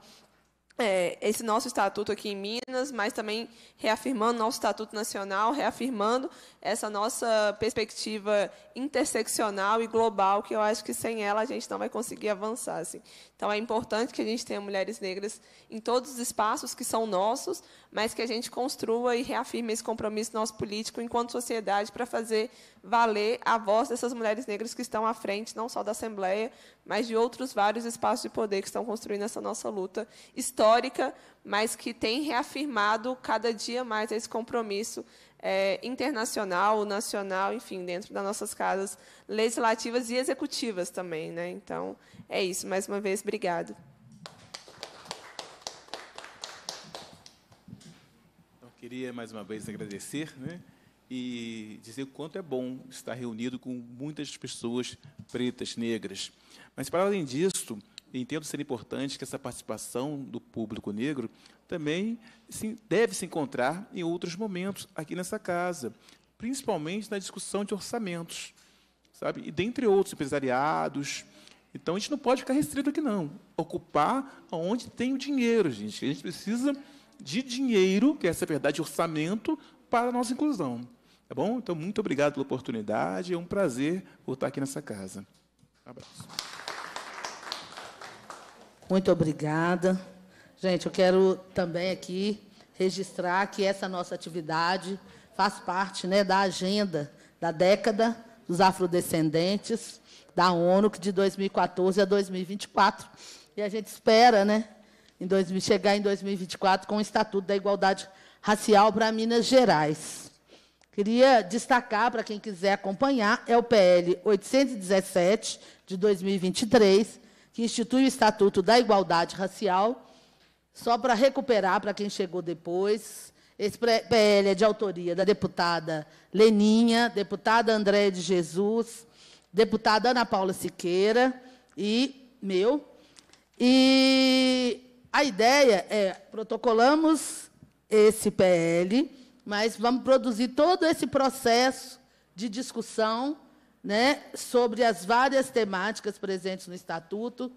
é, esse nosso estatuto aqui em Minas, mas também reafirmando nosso estatuto nacional, reafirmando essa nossa perspectiva interseccional e global, que eu acho que sem ela a gente não vai conseguir avançar. Assim. Então, é importante que a gente tenha mulheres negras em todos os espaços que são nossos, mas que a gente construa e reafirme esse compromisso nosso político enquanto sociedade para fazer valer a voz dessas mulheres negras que estão à frente, não só da Assembleia, mas de outros vários espaços de poder que estão construindo essa nossa luta histórica, mas que tem reafirmado cada dia mais esse compromisso é, internacional, nacional, enfim, dentro das nossas casas legislativas e executivas também. Né? Então, é isso. Mais uma vez, obrigado. Eu queria, mais uma vez, agradecer né? e dizer o quanto é bom estar reunido com muitas pessoas pretas, negras. Mas, para além disso, entendo ser importante que essa participação do público negro também se, deve se encontrar em outros momentos aqui nessa casa, principalmente na discussão de orçamentos, sabe? E dentre outros empresariados. Então a gente não pode ficar restrito aqui não. Ocupar onde tem o dinheiro, gente. A gente precisa de dinheiro, que é essa verdade, orçamento para a nossa inclusão. Tá bom? Então, muito obrigado pela oportunidade. É um prazer voltar aqui nessa casa. Um abraço. Muito obrigada. Gente, eu quero também aqui registrar que essa nossa atividade faz parte né, da agenda da década dos afrodescendentes da ONU, que de 2014 a 2024. E a gente espera né, em 2000, chegar em 2024 com o Estatuto da Igualdade Racial para Minas Gerais. Queria destacar, para quem quiser acompanhar, é o PL 817, de 2023, que institui o Estatuto da Igualdade Racial só para recuperar para quem chegou depois, esse PL é de autoria da deputada Leninha, deputada André de Jesus, deputada Ana Paula Siqueira e meu. E a ideia é protocolamos esse PL, mas vamos produzir todo esse processo de discussão né, sobre as várias temáticas presentes no Estatuto,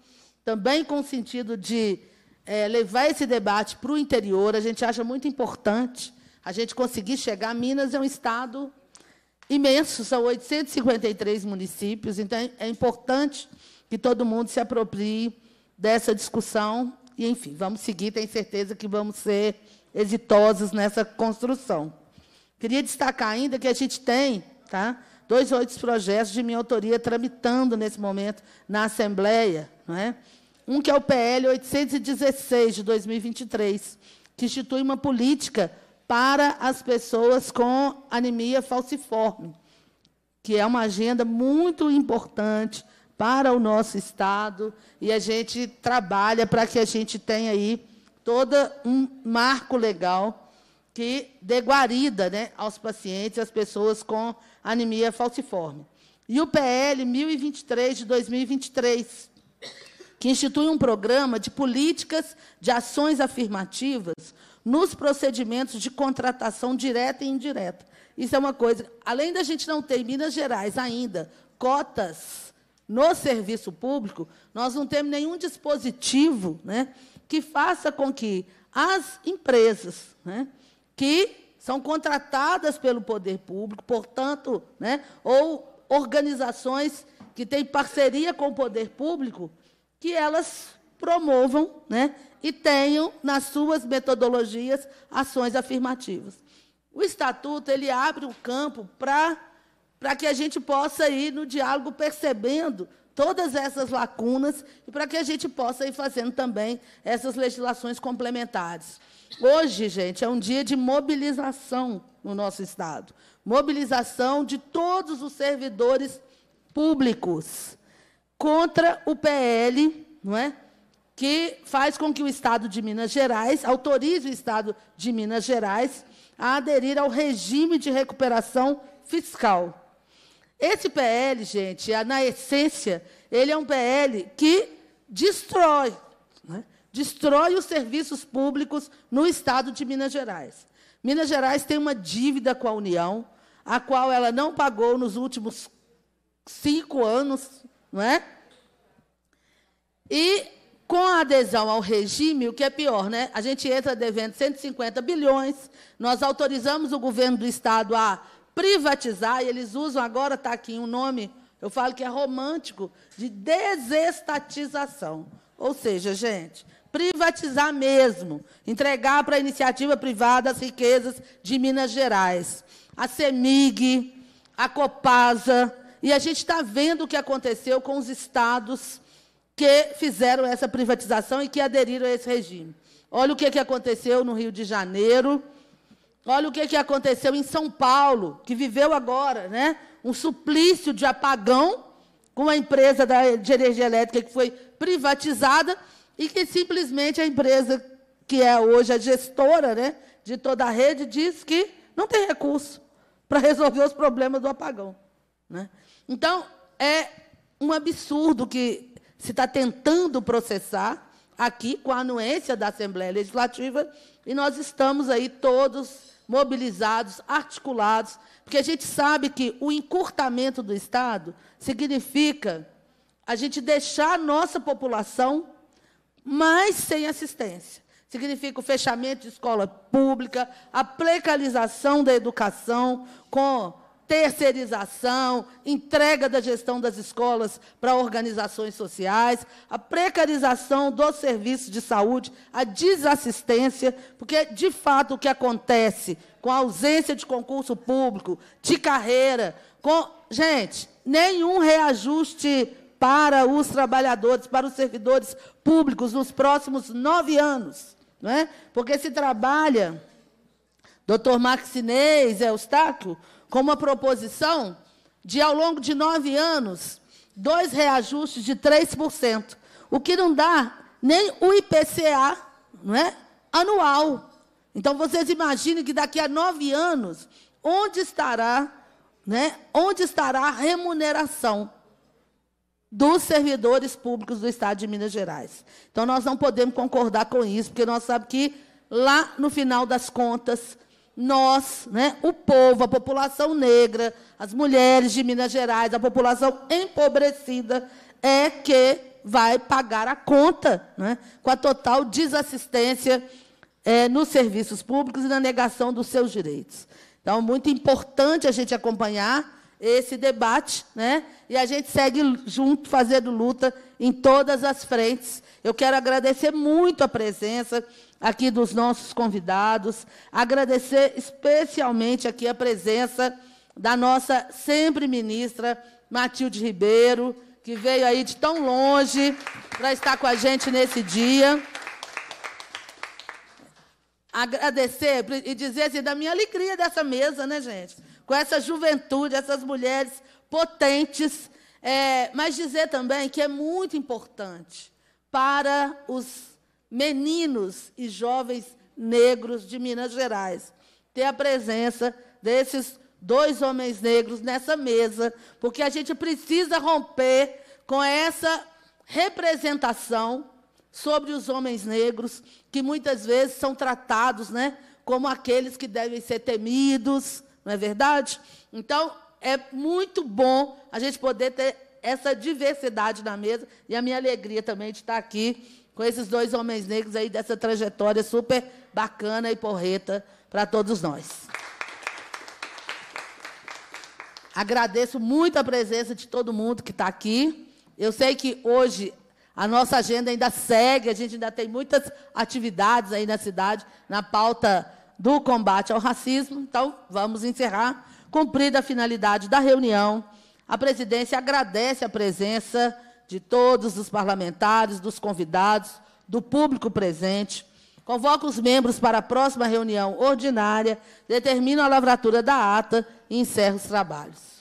também com o sentido de é, levar esse debate para o interior. A gente acha muito importante a gente conseguir chegar. Minas é um estado imenso, são 853 municípios, então é importante que todo mundo se aproprie dessa discussão. E, enfim, vamos seguir, tenho certeza que vamos ser exitosos nessa construção. Queria destacar ainda que a gente tem tá, dois outros projetos de minha autoria tramitando nesse momento na Assembleia. Não é? Um que é o PL 816 de 2023, que institui uma política para as pessoas com anemia falciforme, que é uma agenda muito importante para o nosso estado e a gente trabalha para que a gente tenha aí todo um marco legal que dê guarida né, aos pacientes, às pessoas com anemia falciforme. E o PL 1023 de 2023, que institui um programa de políticas de ações afirmativas nos procedimentos de contratação direta e indireta. Isso é uma coisa. Além da gente não ter em Minas Gerais ainda cotas no serviço público, nós não temos nenhum dispositivo né, que faça com que as empresas né, que são contratadas pelo poder público, portanto, né, ou organizações que têm parceria com o poder público, que elas promovam né, e tenham nas suas metodologias ações afirmativas. O estatuto ele abre o um campo para que a gente possa ir no diálogo percebendo todas essas lacunas e para que a gente possa ir fazendo também essas legislações complementares. Hoje, gente, é um dia de mobilização no nosso Estado mobilização de todos os servidores públicos contra o PL, não é? que faz com que o Estado de Minas Gerais autorize o Estado de Minas Gerais a aderir ao regime de recuperação fiscal. Esse PL, gente, é, na essência, ele é um PL que destrói, né? destrói os serviços públicos no Estado de Minas Gerais. Minas Gerais tem uma dívida com a União, a qual ela não pagou nos últimos cinco anos, não é? E com a adesão ao regime, o que é pior, né? A gente entra devendo 150 bilhões, nós autorizamos o governo do estado a privatizar, e eles usam agora, está aqui um nome, eu falo que é romântico, de desestatização. Ou seja, gente, privatizar mesmo, entregar para a iniciativa privada as riquezas de Minas Gerais. A CEMIG, a Copasa, e a gente está vendo o que aconteceu com os estados que fizeram essa privatização e que aderiram a esse regime. Olha o que, que aconteceu no Rio de Janeiro. Olha o que, que aconteceu em São Paulo, que viveu agora né, um suplício de apagão com a empresa da, de energia elétrica que foi privatizada e que simplesmente a empresa, que é hoje a gestora né, de toda a rede, diz que não tem recurso para resolver os problemas do apagão. Né? Então, é um absurdo que se está tentando processar aqui com a anuência da Assembleia Legislativa e nós estamos aí todos mobilizados, articulados, porque a gente sabe que o encurtamento do Estado significa a gente deixar a nossa população mais sem assistência. Significa o fechamento de escola pública, a precarização da educação, com terceirização, entrega da gestão das escolas para organizações sociais, a precarização dos serviços de saúde, a desassistência, porque, de fato, o que acontece com a ausência de concurso público, de carreira, com. Gente, nenhum reajuste para os trabalhadores, para os servidores públicos nos próximos nove anos. Não é? Porque se trabalha, doutor é o Eustáquio, com uma proposição de, ao longo de nove anos, dois reajustes de 3%, o que não dá nem o IPCA não é? anual. Então, vocês imaginem que daqui a nove anos, onde estará, né, onde estará a remuneração dos servidores públicos do Estado de Minas Gerais? Então, nós não podemos concordar com isso, porque nós sabemos que lá no final das contas nós, né, o povo, a população negra, as mulheres de Minas Gerais, a população empobrecida, é que vai pagar a conta né, com a total desassistência é, nos serviços públicos e na negação dos seus direitos. Então, é muito importante a gente acompanhar esse debate, né? E a gente segue junto fazendo luta em todas as frentes. Eu quero agradecer muito a presença aqui dos nossos convidados, agradecer especialmente aqui a presença da nossa sempre ministra Matilde Ribeiro, que veio aí de tão longe para estar com a gente nesse dia. Agradecer e dizer assim, da minha alegria dessa mesa, né, gente? Com essa juventude, essas mulheres potentes, é, mas dizer também que é muito importante para os meninos e jovens negros de Minas Gerais. Ter a presença desses dois homens negros nessa mesa, porque a gente precisa romper com essa representação sobre os homens negros, que muitas vezes são tratados né, como aqueles que devem ser temidos, não é verdade? Então, é muito bom a gente poder ter essa diversidade na mesa e a minha alegria também de estar aqui com esses dois homens negros aí dessa trajetória super bacana e porreta para todos nós. Agradeço muito a presença de todo mundo que está aqui. Eu sei que hoje a nossa agenda ainda segue, a gente ainda tem muitas atividades aí na cidade, na pauta do combate ao racismo. Então, vamos encerrar. Cumprida a finalidade da reunião, a presidência agradece a presença de todos os parlamentares, dos convidados, do público presente. Convoco os membros para a próxima reunião ordinária, determino a lavratura da ata e encerro os trabalhos.